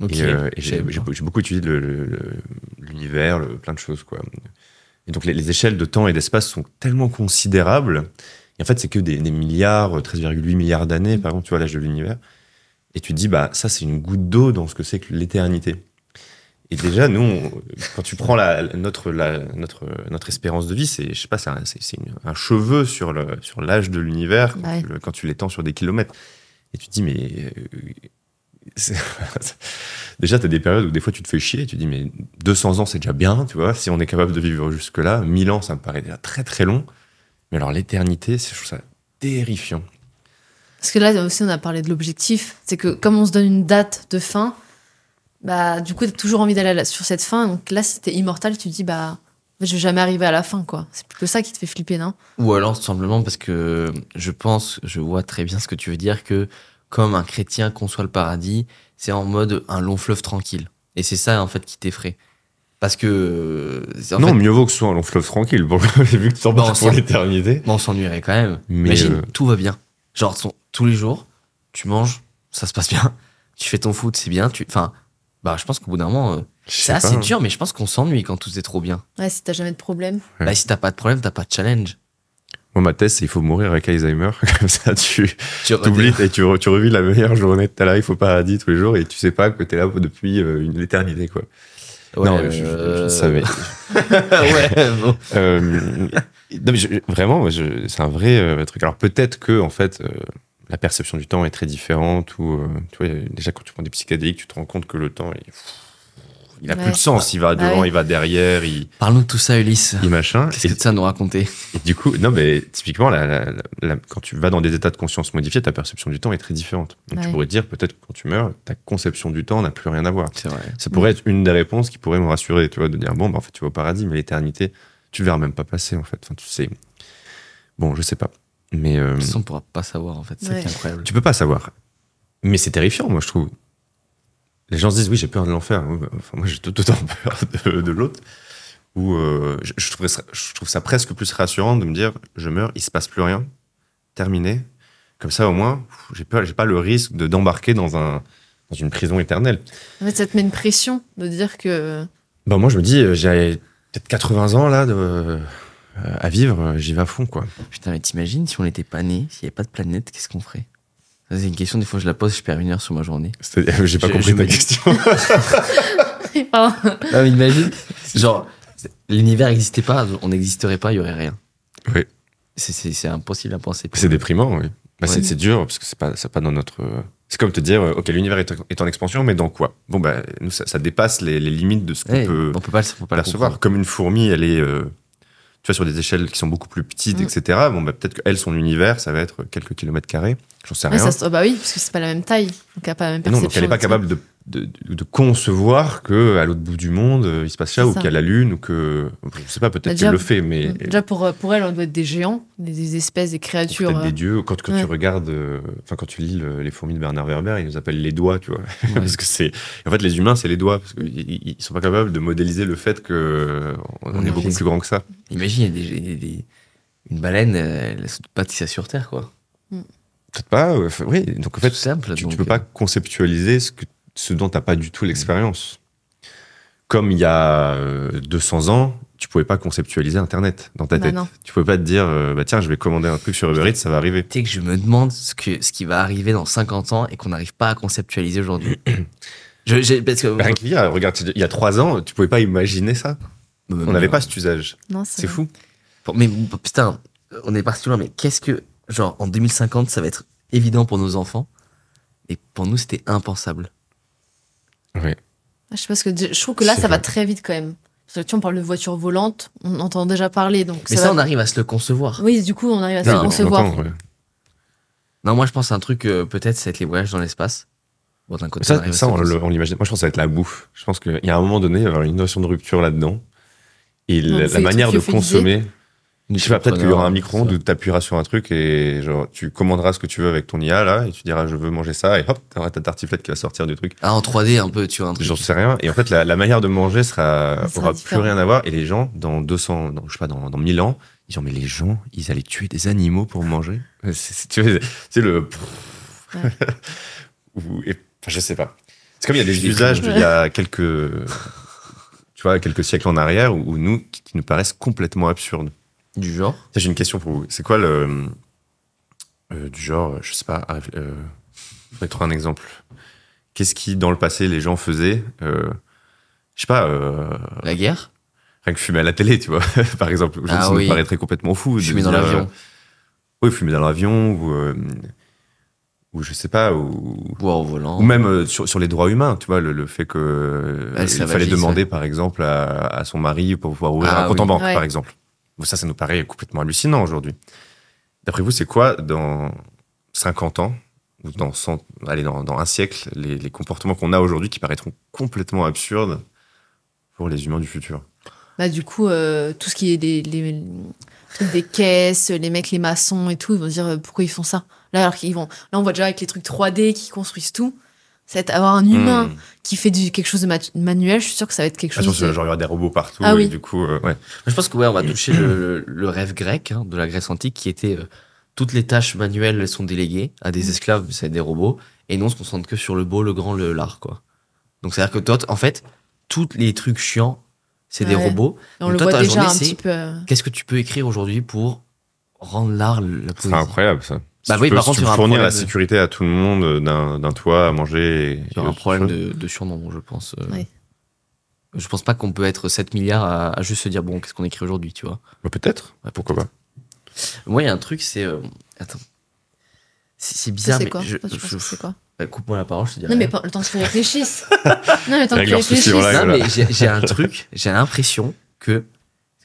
Euh, et, j'ai beaucoup étudié l'univers, plein de choses. Quoi. Et donc les, échelles de temps et d'espace sont tellement considérables. Et en fait, c'est que des, milliards, 13,8 milliards d'années, par exemple, tu vois, l'âge de l'univers. Et tu te dis, bah, ça, c'est une goutte d'eau dans ce que c'est que l'éternité. Et déjà, nous, quand tu prends la, notre, la, notre, notre espérance de vie, c'est, je sais pas, c'est un, cheveu sur, sur l'âge de l'univers quand, tu, l'étends sur des kilomètres. Et tu te dis, mais euh, déjà, tu as des périodes où des fois tu te fais chier, tu dis mais 200 ans c'est déjà bien, tu vois, si on est capable de vivre jusque-là, 1000 ans ça me paraît déjà très très long, mais alors l'éternité, je trouve ça terrifiant. Parce que là aussi on a parlé de l'objectif, c'est que comme on se donne une date de fin, bah du coup tu as toujours envie d'aller sur cette fin, donc là si t'es immortal tu te dis bah je vais jamais arriver à la fin, quoi. C'est que ça qui te fait flipper, non Ou alors, tout simplement parce que je pense, je vois très bien ce que tu veux dire, que comme un chrétien conçoit le paradis, c'est en mode un long fleuve tranquille. Et c'est ça, en fait, qui t'effraie. Parce que. non, mieux vaut que ce soit un long fleuve tranquille. Bon, vu que tu t'en pour l'éternité. on s'ennuierait quand même. Mais Imagine, euh, tout va bien. Genre, tous les jours, tu manges, ça se passe bien. Tu fais ton foot, c'est bien. enfin, bah, je pense qu'au bout d'un moment, ça euh, c'est hein. dur, mais je pense qu'on s'ennuie quand tout est trop bien. Ouais, si t'as jamais de problème. Ouais. Bah, si t'as pas de problème, t'as pas de challenge. Moi, ma thèse, c'est il faut mourir avec Alzheimer. Comme ça, tu oublies et tu, tu, revis la meilleure journée de ta life au paradis tous les jours et tu sais pas que tu es là depuis euh, une éternité, quoi. non, je, euh, savais. ouais, euh, non, mais vraiment, c'est un vrai truc. Alors, peut-être que, en fait, la perception du temps est très différente ou, tu vois, déjà, quand tu prends des psychédéliques, tu te rends compte que le temps est il a plus de sens. Il va bah devant, il va derrière. Il... Parlons de tout ça, Ulysse. Il machin. Qu'est-ce que ça nous raconter Du coup, non, mais typiquement, quand tu vas dans des états de conscience modifiés, ta perception du temps est très différente. Donc tu pourrais dire, peut-être quand tu meurs, ta conception du temps n'a plus rien à voir. Ça pourrait être une des réponses qui pourrait me rassurer, tu vois, de dire, bon, bah, en fait, tu vas au paradis, mais l'éternité, tu verras même pas passer, en fait. Enfin, tu sais. Bon, je sais pas. Mais. De euh, on pourra pas savoir, en fait. C'est incroyable. Tu peux pas savoir. Mais c'est terrifiant, moi, je trouve les gens se disent oui j'ai peur de l'enfer moi j'ai tout autant peur de, l'autre ou euh, je, trouve ça, je, trouve ça presque plus rassurant de me dire je meurs il se passe plus rien terminé comme ça au moins j'ai peur j'ai pas le risque de d'embarquer dans un une prison éternelle en fait ça te met une pression de dire que ben, moi je me dis euh, j'ai peut-être 80 ans là de euh, à vivre, j'y vais à fond, quoi. Putain, mais t'imagines si on n'était pas né, s'il n'y avait pas de planète, qu'est-ce qu'on ferait c'est une question, des fois je la pose, je perds une heure sur ma journée. cest j'ai pas compris ta question. non, mais imagine, genre, l'univers n'existait pas, on n'existerait pas, il y aurait rien. Oui. C'est impossible à penser. C'est déprimant, oui. Bah, c'est dur, parce que c'est pas, pas dans notre. C'est comme te dire, euh, ok, l'univers est, en expansion, mais dans quoi Bon, bah, nous, ça, dépasse les, limites de ce qu'on peut, on peut, pas, on peut Comme une fourmi, elle est. Euh, tu vois, sur des échelles qui sont beaucoup plus petites, mm. etc., bon, bah, peut-être qu'elle, son univers, ça va être quelques kilomètres carrés. J'en sais rien. ça, oh, bah oui, parce que c'est pas la même taille. Donc, elle n'a pas même perception. Non, donc elle n'est pas capable de de, concevoir que à l'autre bout du monde euh, il se passe ça ou qu'il y a la lune ou que je sais pas peut-être bah, qu'elle le fait mais euh, déjà pour euh, pour elle on doit être des géants des, espèces des créatures des dieux quand, quand tu regardes enfin quand tu lis les fourmis de Bernard Werber ils nous appellent les doigts tu vois parce que c'est en fait les humains c'est les doigts parce qu'ils sont pas capables de modéliser le fait que on, est beaucoup plus grand que ça imagine il y a des, une baleine elle saute pas sur terre quoi mm. peut-être pas oui donc en fait simple, tu, ne peux pas conceptualiser ce que ce dont tu n'as pas du tout l'expérience. Comme il y a 200 euh, ans, tu pouvais pas conceptualiser Internet dans ta bah tête. Tu pouvais pas te dire, euh, bah tiens, je vais commander un truc sur Uber Eats, ça va arriver. Tu sais que je me demande ce, que, ce qui va arriver dans 50 ans et qu'on n'arrive pas à conceptualiser aujourd'hui. je, parce que... Bah, regarde, il y a 3 ans, tu pouvais pas imaginer ça. Bah, on n'avait pas cet usage. C'est fou. mais putain, on est parti loin, mais qu'est-ce que... Genre, en 2050, ça va être évident pour nos enfants. Et pour nous, c'était impensable. Ah, je pense que je trouve que là ça va très vite quand même. Parce que tu on parle de voiture volante, on entend déjà parler donc. Mais ça, on arrive à se le concevoir. Oui, du coup on arrive à se le concevoir. Non, moi je pense à un truc euh, peut-être c'est les voyages dans l'espace. côté. Ça, on, l'imagine. Moi je pense que ça va être la bouffe. Je pense qu'il y a un moment donné il y avoir une notion de rupture là-dedans. Et la, manière de consommer. Je sais pas, peut-être qu'il y aura un micro-ondes où tu appuieras sur un truc et genre, tu commanderas ce que tu veux avec ton IA là et tu diras je veux manger ça et hop, t'auras ta tartiflette qui va sortir du truc. Ah, en 3D un peu, tu vois. J'en sais rien. Et en fait, la, manière de manger sera, aura plus rien à voir et les gens, dans 200, dans, je sais pas, dans, dans 1000 ans, ils disent mais les gens, ils allaient tuer des animaux pour manger. C'est le. et, je sais pas. C'est comme il y a des usages d'il y a quelques. Tu vois, quelques siècles en arrière où nous, qui nous paraissent complètement absurdes. Du genre J'ai une question pour vous. C'est quoi le. Euh, du genre, euh, je sais pas, euh, je vais trouver un exemple. Qu'est-ce qui, dans le passé, les gens faisaient Je sais pas. La guerre Rien que fumer à la télé, tu vois, par exemple. Je ah, me paraîtrait complètement fou. Fumer dans l'avion. oui, fumer dans l'avion ou. ou je sais pas, ou, ou volant. Ou même sur, les droits humains, tu vois, le, fait qu'il fallait demander, par exemple, à, son mari pour pouvoir ah ouvrir un compte en banque, par exemple. Ça, ça nous paraît complètement hallucinant aujourd'hui. D'après vous, c'est quoi dans 50 ans ou dans, dans, un siècle les, comportements qu'on a aujourd'hui qui paraîtront complètement absurdes pour les humains du futur bah, Du coup, euh, tout ce qui est des, caisses, les mecs, les maçons et tout, ils vont se dire euh, pourquoi ils font ça Là, alors qu'ils vont. Là, on voit déjà avec les trucs 3D qui construisent tout c'est avoir un humain hmm. qui fait du, quelque chose de manuel, je suis sûr que ça va être quelque chose. il y aura des robots partout. Ah et du coup, euh, ouais. Je pense que ouais, on va toucher le, rêve grec hein, de la Grèce antique qui était euh, toutes les tâches manuelles sont déléguées à des hmm. esclaves, c'est des robots, et non on se concentre que sur le beau, le grand, l'art quoi. Donc c'est à dire que toi, en fait, tous les trucs chiants, c'est des robots. on le voit déjà un petit peu. Euh. Qu'est-ce que tu peux écrire aujourd'hui pour rendre l'art la C'est incroyable ça. Si bah oui, par contre, tu fournir la sécurité à tout le monde euh, d'un toit à manger. Il y aura un problème de, de, surnombre, je pense. Euh. Je pense pas qu'on peut être 7 milliards à, juste se dire bon, qu'est-ce qu'on écrit aujourd'hui, tu vois. Bah peut-être. pourquoi pas. Moi, il y a un truc, c'est. Euh, attends. C'est bizarre. C'est bah, Coupe-moi la parole, je te dis. Non, mais le temps que tu réfléchisses. non, mais le temps que tu réfléchisses. non, mais j'ai un truc, j'ai l'impression que.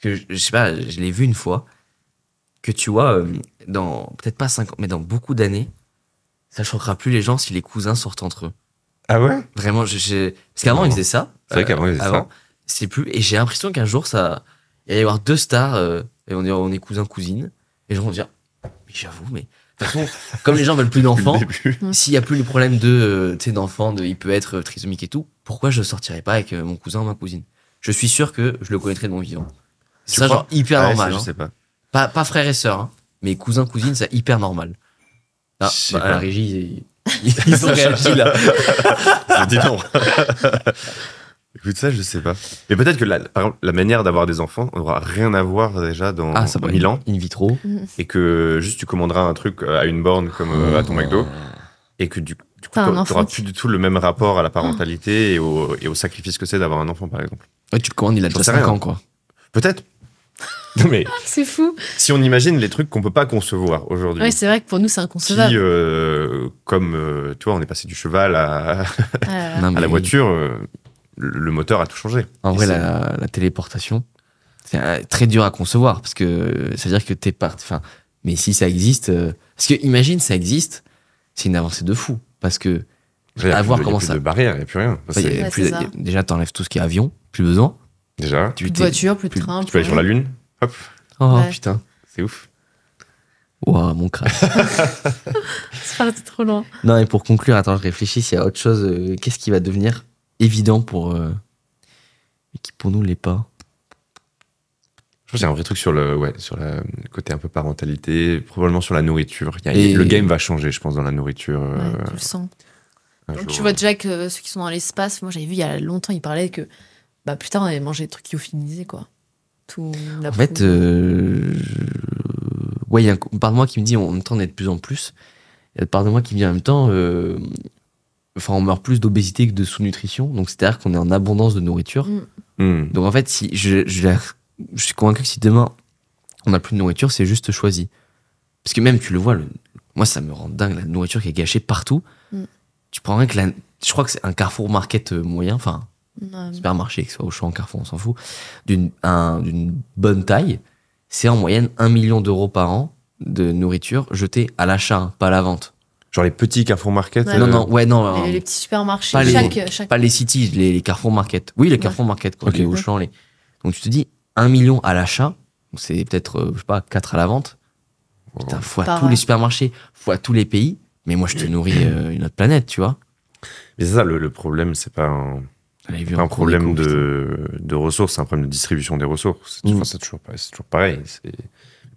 que je, je sais pas, je l'ai vu une fois que tu vois, euh, dans peut-être pas cinq ans, mais dans beaucoup d'années, ça choquera plus les gens si les cousins sortent entre eux. Ah ouais Vraiment, je, parce qu'avant ils faisaient ça. C'est vrai qu'avant ils faisaient euh, ça. C'est plus. Et j'ai l'impression qu'un jour ça, il va y avoir deux stars euh, et on est, on est cousin cousine et les gens vont dire, mais j'avoue, mais de toute façon, comme les gens veulent plus d'enfants, s'il n'y a plus le problème de, d'enfants, de, il peut être trisomique et tout, pourquoi je ne sortirais pas avec mon cousin ou ma cousine Je suis sûr que je le connaîtrais de mon vivant. C'est ça, genre, hyper ah normal. je ne hein. sais pas. Pas, frère et sœurs, hein. mais cousin cousines, c'est hyper normal. Ah, bah, la régie, ils, ont réagi là. Ah, dis donc. Écoute, ça, je sais pas. Mais peut-être que la, manière d'avoir des enfants on n'aura rien à voir déjà dans, ah, ça In vitro. Et que juste tu commanderas un truc euh, à une borne comme euh, à ton ah. McDo. Et que du, coup, tu n'auras plus du tout le même rapport à la parentalité ah. et au, sacrifice que c'est d'avoir un enfant, par exemple. tu commandes, il a déjà 5 ans, quoi. Peut-être, mais ah, c'est fou. Si on imagine les trucs qu'on peut pas concevoir aujourd'hui. Oui, c'est vrai que pour nous c'est inconcevable. Euh, comme toi, euh, tu vois, on est passé du cheval à, ah la voiture, euh, le moteur a tout changé. En vrai, la, téléportation, c'est très dur à concevoir parce que ça veut dire que t'es pas. Enfin, mais si ça existe, parce que imagine ça existe, c'est une avancée de fou parce que à voir comment comment n'y a plus ça. De barrière, il n'y a plus rien. déjà tu enlèves déjà, t'enlèves tout ce qui est avion, plus besoin. Déjà. Tu plus voiture, plus de train. Tu peux aller sur la lune. Hop. Oh putain, c'est ouf. Ouah, mon crâne C'est parti trop loin. non, et pour conclure, attends, je réfléchis s'il y a autre chose. Euh, qu'est-ce qui va devenir évident pour. euh, qui pour nous l'est pas Je pense qu'il y a un vrai truc sur le, ouais, sur le côté un peu parentalité, probablement sur la nourriture. Et- Le game va changer, je pense, dans la nourriture. Euh, tu le sens. tu vois déjà que ceux qui sont dans l'espace, moi j'avais vu il y a longtemps, ils parlaient que bah, plus tard on allait manger des trucs lyophilisés, quoi tout En fait, euh, ouais, il y a un part de moi qui me dit on est de plus en plus. Il y a une part de moi qui me dit en même temps, euh, enfin, on meurt plus d'obésité que de sous-nutrition. Donc, c'est-à-dire qu'on est en abondance de nourriture. Mm. Mm. Donc, en fait, si je, je, suis convaincu que si demain on n'a plus de nourriture, c'est juste choisi. Parce que même, tu le vois, moi, ça me rend dingue la nourriture qui est gâchée partout. Mm. Tu prends rien que la, je crois que c'est un Carrefour Market euh, moyen, enfin, supermarché, que ce soit Auchan, Carrefour, on s'en fout, d'une d'une bonne taille, c'est en moyenne 1 million d'euros par an de nourriture jetée à l'achat, pas à la vente. Genre les petits Carrefour Market Non, euh, non, ouais, non. Les, petits supermarchés, pas, les, pas les cities, les, Carrefour Market. Oui, les Carrefour Market, quoi, okay. les Auchan. Donc tu te dis 1 million à l'achat, c'est peut-être, euh, je sais pas, 4 à la vente. Putain, fois tous les supermarchés, fois tous les pays. Mais moi, je te nourris euh, une autre planète, tu vois. Mais c'est ça, le, le problème, c'est pas. Un c'est un problème de, ressources, c'est un problème de distribution des ressources. c'est toujours, mm. pareil.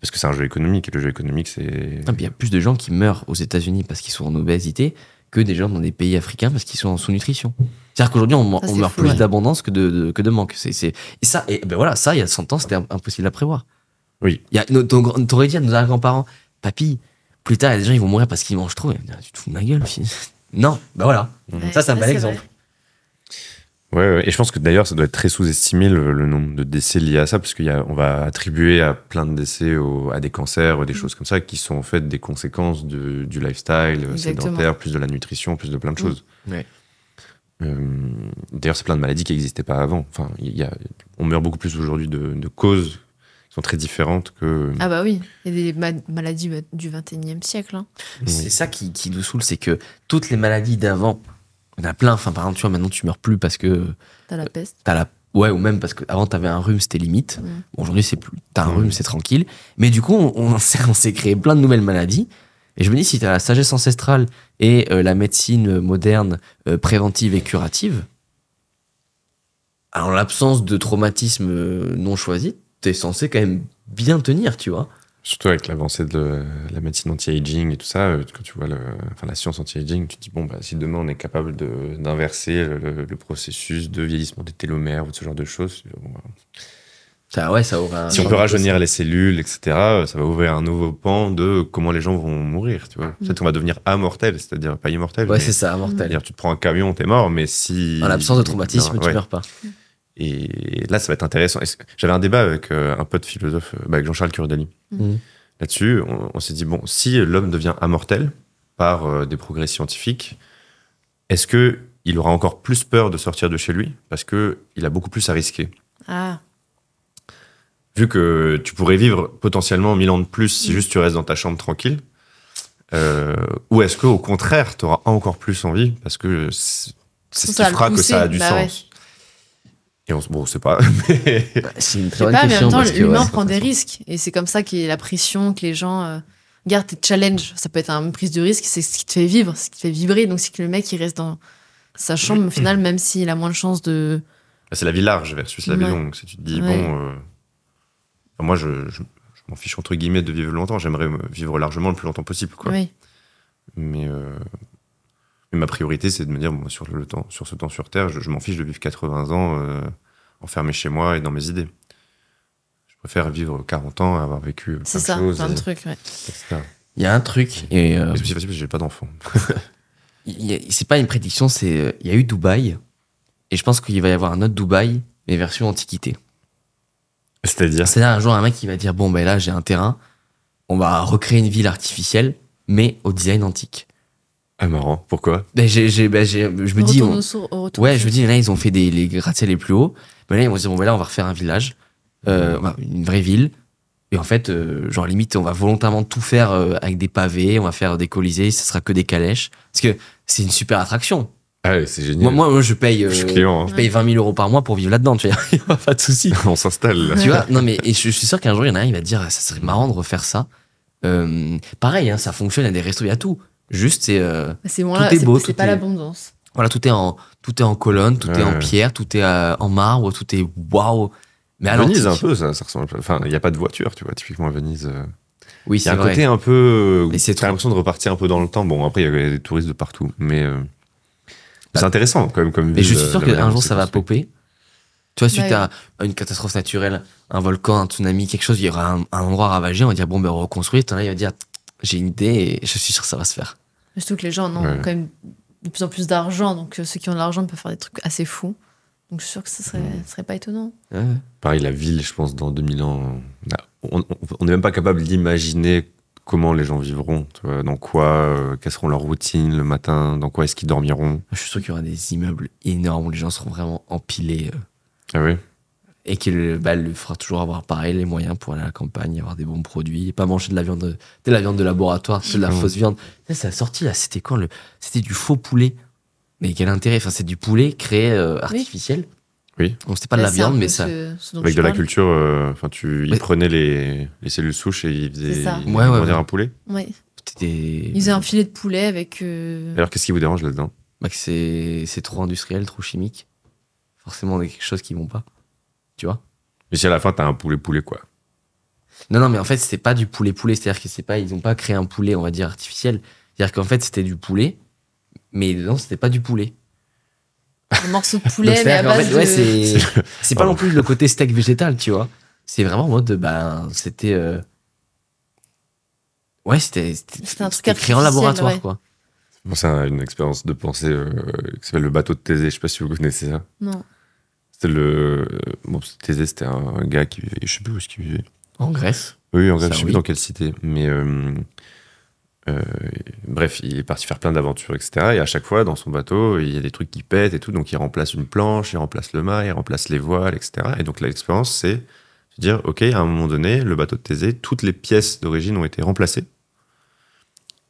Parce que c'est un jeu économique et le jeu économique, c'est. Ah, il y a plus de gens qui meurent aux États-Unis parce qu'ils sont en obésité que des gens dans des pays africains parce qu'ils sont en sous-nutrition. C'est-à-dire qu'aujourd'hui, on, meurt plus d'abondance que de, que de manque. C'est, Et ça, et ben voilà, ça, il y a 100 ans, c'était impossible à prévoir. Oui. Il y a, t'aurais dit à nos grands-parents, papy, plus tard, il y a des gens, ils vont mourir parce qu'ils mangent trop. Ah, tu te fous de ma gueule, fils. Non, ben voilà. Mmh. ça, c'est un bel exemple. Ouais, et je pense que d'ailleurs, ça doit être très sous-estimé le, nombre de décès liés à ça, parce qu'on va attribuer à plein de décès à des cancers, des mm. choses comme ça, qui sont en fait des conséquences du lifestyle euh, sédentaire, plus de la nutrition, plus de plein de mm. choses. Euh, d'ailleurs, c'est plein de maladies qui n'existaient pas avant. Enfin, y a, on meurt beaucoup plus aujourd'hui de, causes qui sont très différentes que. Ah, bah oui, il y a des maladies du 21e siècle. Hein. C'est ça qui, qui nous saoule, c'est que toutes les maladies d'avant il a plein. Enfin, par exemple, tu vois, maintenant, tu meurs plus parce que. T'as la peste. T'as la Ouais, ou même parce qu'avant, t'avais un rhume, c'était limite. aujourd'hui, c'est plus. T'as un rhume, c'est tranquille. Mais du coup, on, on s'est créé plein de nouvelles maladies. Et je me dis, si t'as la sagesse ancestrale et euh, la médecine moderne, euh, préventive et curative, alors l'absence de traumatisme euh, non choisi, t'es censé quand même bien tenir, tu vois. Surtout avec l'avancée de la médecine anti-aging et tout ça, euh, quand tu vois le, la science anti-aging, tu te dis, bon, bah, si demain on est capable d'inverser le, processus de vieillissement des télomères ou de ce genre de choses, bah, ça, ouais, ça si on peut rajeunir les cellules, etc., euh, ça va ouvrir un nouveau pan de comment les gens vont mourir. Tu vois, mm. peut-être qu'on va devenir amortel, c'est-à-dire pas immortel. Ouais, c'est ça, amortel. Tu te prends un camion, t'es mort, mais si. En l'absence de traumatisme, tu meurs pas. Mm. Et là, ça va être intéressant. J'avais un débat avec euh, un pote philosophe, euh, avec bah, Jean-Charles Curdali, mmh. Mmh. Là-dessus, on, s'est dit, bon, si l'homme devient immortel par euh, des progrès scientifiques, est-ce que il aura encore plus peur de sortir de chez lui parce que il a beaucoup plus à risquer ah. Vu que tu pourrais vivre potentiellement mille ans de plus si mmh. juste tu restes dans ta chambre tranquille, ou est-ce qu'au contraire, tu auras encore plus envie parce que ça te fera que ça a du bah sens et on, bon, c'est pas. Bah, c'est une très pas, Mais en même temps, l'humain prend des risques. Et c'est comme ça qu'il y a la pression, que les gens. Euh, gardent Regarde, tes challenges, ça peut être une prise de risque, c'est ce qui te fait vivre, ce qui te fait vibrer. Donc, c'est que le mec, il reste dans sa chambre, au final, même s'il a moins de chances de. Bah, c'est la vie large versus la vie longue. Si tu te dis, bon. Euh, moi, je, m'en fiche, entre guillemets, de vivre longtemps. J'aimerais vivre largement le plus longtemps possible, quoi. Oui. Mais. Euh, mais ma priorité, c'est de me dire, bon, sur le temps, sur ce temps sur Terre, je, m'en fiche de vivre 80 ans euh, enfermé chez moi et dans mes idées. Je préfère vivre 40 ans, avoir vécu plein C'est ça, plein de trucs, ouais. Il y a un truc. Et euh, C'est possible, que j'ai pas d'enfant. c'est pas une prédiction, c'est. Euh, il y a eu Dubaï. Et je pense qu'il va y avoir un autre Dubaï, mais version antiquité. C'est-à-dire C'est-à-dire un jour, un mec qui va dire Bon, ben là, j'ai un terrain, on va recréer une ville artificielle, mais au design antique. Ah marrant, pourquoi ben, ben, Je me dis, ouais, je me dis là ils ont fait des les gratte les plus hauts, mais là ils vont dire ben là on va refaire un village, euh, une vraie ville, et en fait euh, genre limite on va volontairement tout faire euh, avec des pavés, on va faire des colisées, ça sera que des calèches, parce que c'est une super attraction. Ah c'est génial. Moi, je paye, je, hein. paye 20 000 euros par mois pour vivre là-dedans, tu vois, il n'y a pas de souci. on s'installe. Tu vois, non mais et je, suis sûr qu'un jour il y en a un, il va dire ah, ça serait marrant de refaire ça. pareil, hein, ça fonctionne, il y a des restos, il y a tout Juste, c'est. Euh, c'est Tout est beau. C'est pas l'abondance. Voilà, tout est en tout est en colonne, tout est en pierre, tout est euh, en marbre, tout est waouh. Mais à Venise un peu, ça, ressemble. Enfin, il n'y a pas de voiture, tu vois, typiquement à Venise. Euh. Oui, c'est Il y un côté un peu. c'est trop... l'impression de repartir un peu dans le temps. Bon, après, il y a des touristes de partout, mais c'est bah, intéressant quand même comme. Mais je suis sûr qu'un jour ça va popper. Tu vois, suite tu à une catastrophe naturelle, un volcan, un tsunami, quelque chose, il y aura un, endroit ravagé, on va dire, bon, ben, reconstruire reconstruire Et là, il va dire, j'ai une idée et je suis sûr que ça va se faire. Surtout que les gens ont quand même de plus en plus d'argent, donc euh, ceux qui ont de l'argent peuvent faire des trucs assez fous. Donc je suis sûr que ce serait, serait pas étonnant. Ah Pareil, la ville, je pense, dans 2000 ans, on n'est même pas capable d'imaginer comment les gens vivront, dans quoi, euh, quelles seront leurs routines le matin, dans quoi est-ce qu'ils dormiront. Je suis sûr qu'il y aura des immeubles énormes où les gens seront vraiment empilés. Euh. ah oui et qu'il bah, lui fera toujours avoir pareil les moyens pour aller à la campagne, avoir des bons produits, et pas manger de la viande, de la viande de laboratoire, de la fausse viande. Ça sorti là, c'était quand le, c'était du faux poulet. Mais quel intérêt Enfin, c'est du poulet créé euh, artificiel. Oui. Donc c'était pas de la viande, mais ça. Avec de la culture, euh, enfin, tu, ils les, les, cellules souches et ils faisaient, ils un poulet. Ouais. Des... Ils un filet de poulet avec. Euh, Alors qu'est-ce qui vous dérange là-dedans bah c'est trop industriel, trop chimique. Forcément, il quelque chose qui ne vont pas tu vois. Mais si à la fin, t'as un poulet-poulet, quoi. Non, non, mais en fait, c'est pas du poulet-poulet. C'est-à-dire que c'est pas, ils ont pas créé un poulet, on va dire, artificiel. C'est-à-dire qu'en fait, c'était du poulet, mais non, c'était pas du poulet. Un morceau de poulet, mais à base fait, ouais, c'est pas non plus le côté steak végétal, tu vois. C'est vraiment en mode, ben, c'était. Euh, ouais, c'était. C'était un truc créé en laboratoire, quoi. c'est une expérience de pensée euh, qui s'appelle le bateau de Thésée. Je sais pas si vous connaissez ça. Non. C'était le. Bon, Thésée, c'était un gars qui vivait. Je sais plus où est-ce qu'il vivait. En Grèce Oui, en Grèce, je sais plus dans quelle cité. Mais. Euh, euh, bref, il est parti faire plein d'aventures, etc. Et à chaque fois, dans son bateau, il y a des trucs qui pètent et tout. Donc, il remplace une planche, il remplace le mât, il remplace les voiles, etc. Et donc, l'expérience, c'est de dire, OK, à un moment donné, le bateau de Thésée, toutes les pièces d'origine ont été remplacées.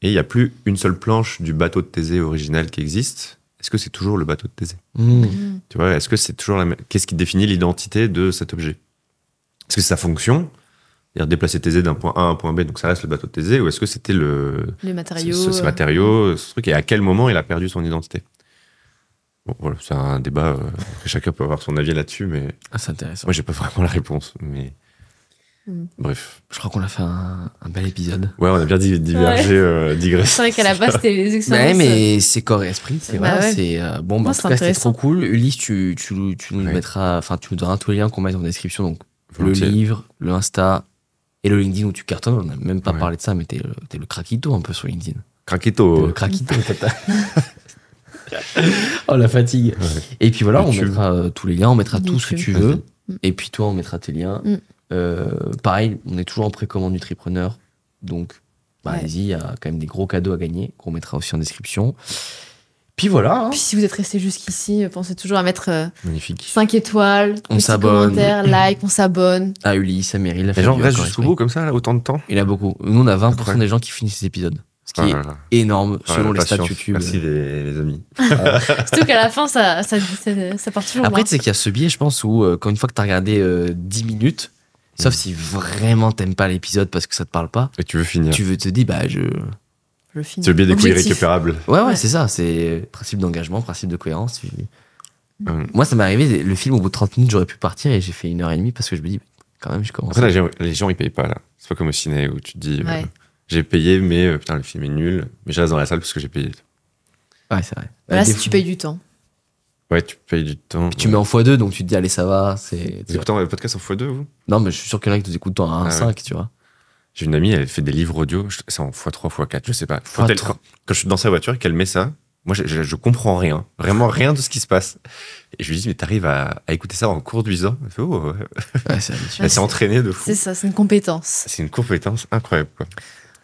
Et il n'y a plus une seule planche du bateau de Thésée original qui existe est-ce que c'est toujours le bateau de Thésée mmh. Mmh. Tu vois, est-ce que c'est toujours la même... Qu'est-ce qui définit l'identité de cet objet Est-ce que c'est sa fonction cest à déplacer Thésée d'un point A à un point B, donc ça reste le bateau de Thésée, ou est-ce que c'était le, les matériaux, ce, euh, matériaux, ce, truc, et à quel moment il a perdu son identité Bon, voilà, c'est un débat, que euh, chacun peut avoir son avis là-dessus, mais. Ah, c'est intéressant. Moi, j'ai pas vraiment la réponse, mais. Mm. Bref. Je crois qu'on a fait un, bel épisode. Ouais, on a bien divergé, ouais. Euh, digresser. C'est vrai qu'à la base, c'était les expériences. Ouais, mais c'est corps et esprit. C'est bah vrai. C'est, euh, bon, bah, en c'était trop cool. Ulysse, tu, nous mettras, enfin, tu nous donneras tous les liens qu'on met la description. Donc, le livre, le Insta et le LinkedIn où tu cartonnes. On n'a même pas parlé de ça, mais t'es le, es le craquito un peu sur LinkedIn. Craquito. craquito, oh, la fatigue. Et puis voilà, on mettra euh, tous les liens, on mettra tout ce que tu veux. Et puis toi, on mettra tes liens. Mm. Euh, pareil, on est toujours en précommande du Tripreneur. Donc, bah, allez-y, il y a quand même des gros cadeaux à gagner qu'on mettra aussi en description. Puis voilà. Hein. Puis si vous êtes resté jusqu'ici, euh, pensez toujours à mettre euh, Magnifique. 5 étoiles, on s'abonne, like, on s'abonne. À ah, Ulysse, à Meryl. Les gens restent jusqu'au bout comme ça, autant de temps. Il y a beaucoup. Nous, on a 20% des gens qui finissent ces épisodes. Ce qui ah est énorme ah selon les stats YouTube. Merci les, amis. Surtout qu'à la fin, ça, ça, ça, part toujours. Après, sais qu'il y a ce biais, je pense, où quand une fois que tu as regardé 10 minutes, Sauf si vraiment t'aimes pas l'épisode parce que ça te parle pas. Et tu veux finir. Tu veux te dire, bah, je. Je finis. C'est bien des couilles récupérables. Ouais, ouais, c'est ça. C'est principe d'engagement, principe de cohérence. Moi, ça m'est arrivé, le film, au bout de 30 minutes, j'aurais pu partir et j'ai fait une heure et demie parce que je me dis, bah, quand même, je commence. Après, les gens, ils payent pas, là. C'est pas comme au ciné où tu te dis, euh, j'ai payé, mais euh, putain, le film est nul, mais je reste dans la salle parce que j'ai payé. Ouais, c'est vrai. Là, si tu payes du temps. Ouais, tu payes du temps. tu mets en x2, donc tu te dis, allez, ça va. C'est, vous le podcast en x2, vous Non, mais je suis sûr que y en a qui en 1.5, ah tu vois. J'ai une amie, elle fait des livres audio, c'est en x3, x4, je sais pas. Quand, je suis dans sa voiture et qu'elle met ça, moi, je, je, comprends rien. Vraiment rien de ce qui se passe. Et je lui dis, mais t'arrives à, à écouter ça en conduisant Elle fait, oh, ouais. c'est elle s'est entraînée de fou. C'est ça, c'est une compétence. C'est une compétence incroyable, quoi.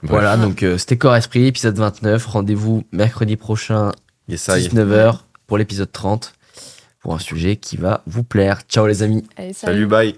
Voilà, donc euh, c'était Corps Esprit, épisode 29. Rendez-vous mercredi prochain, à 19h, pour l'épisode 30 pour un sujet qui va vous plaire. Ciao les amis. salut, bye.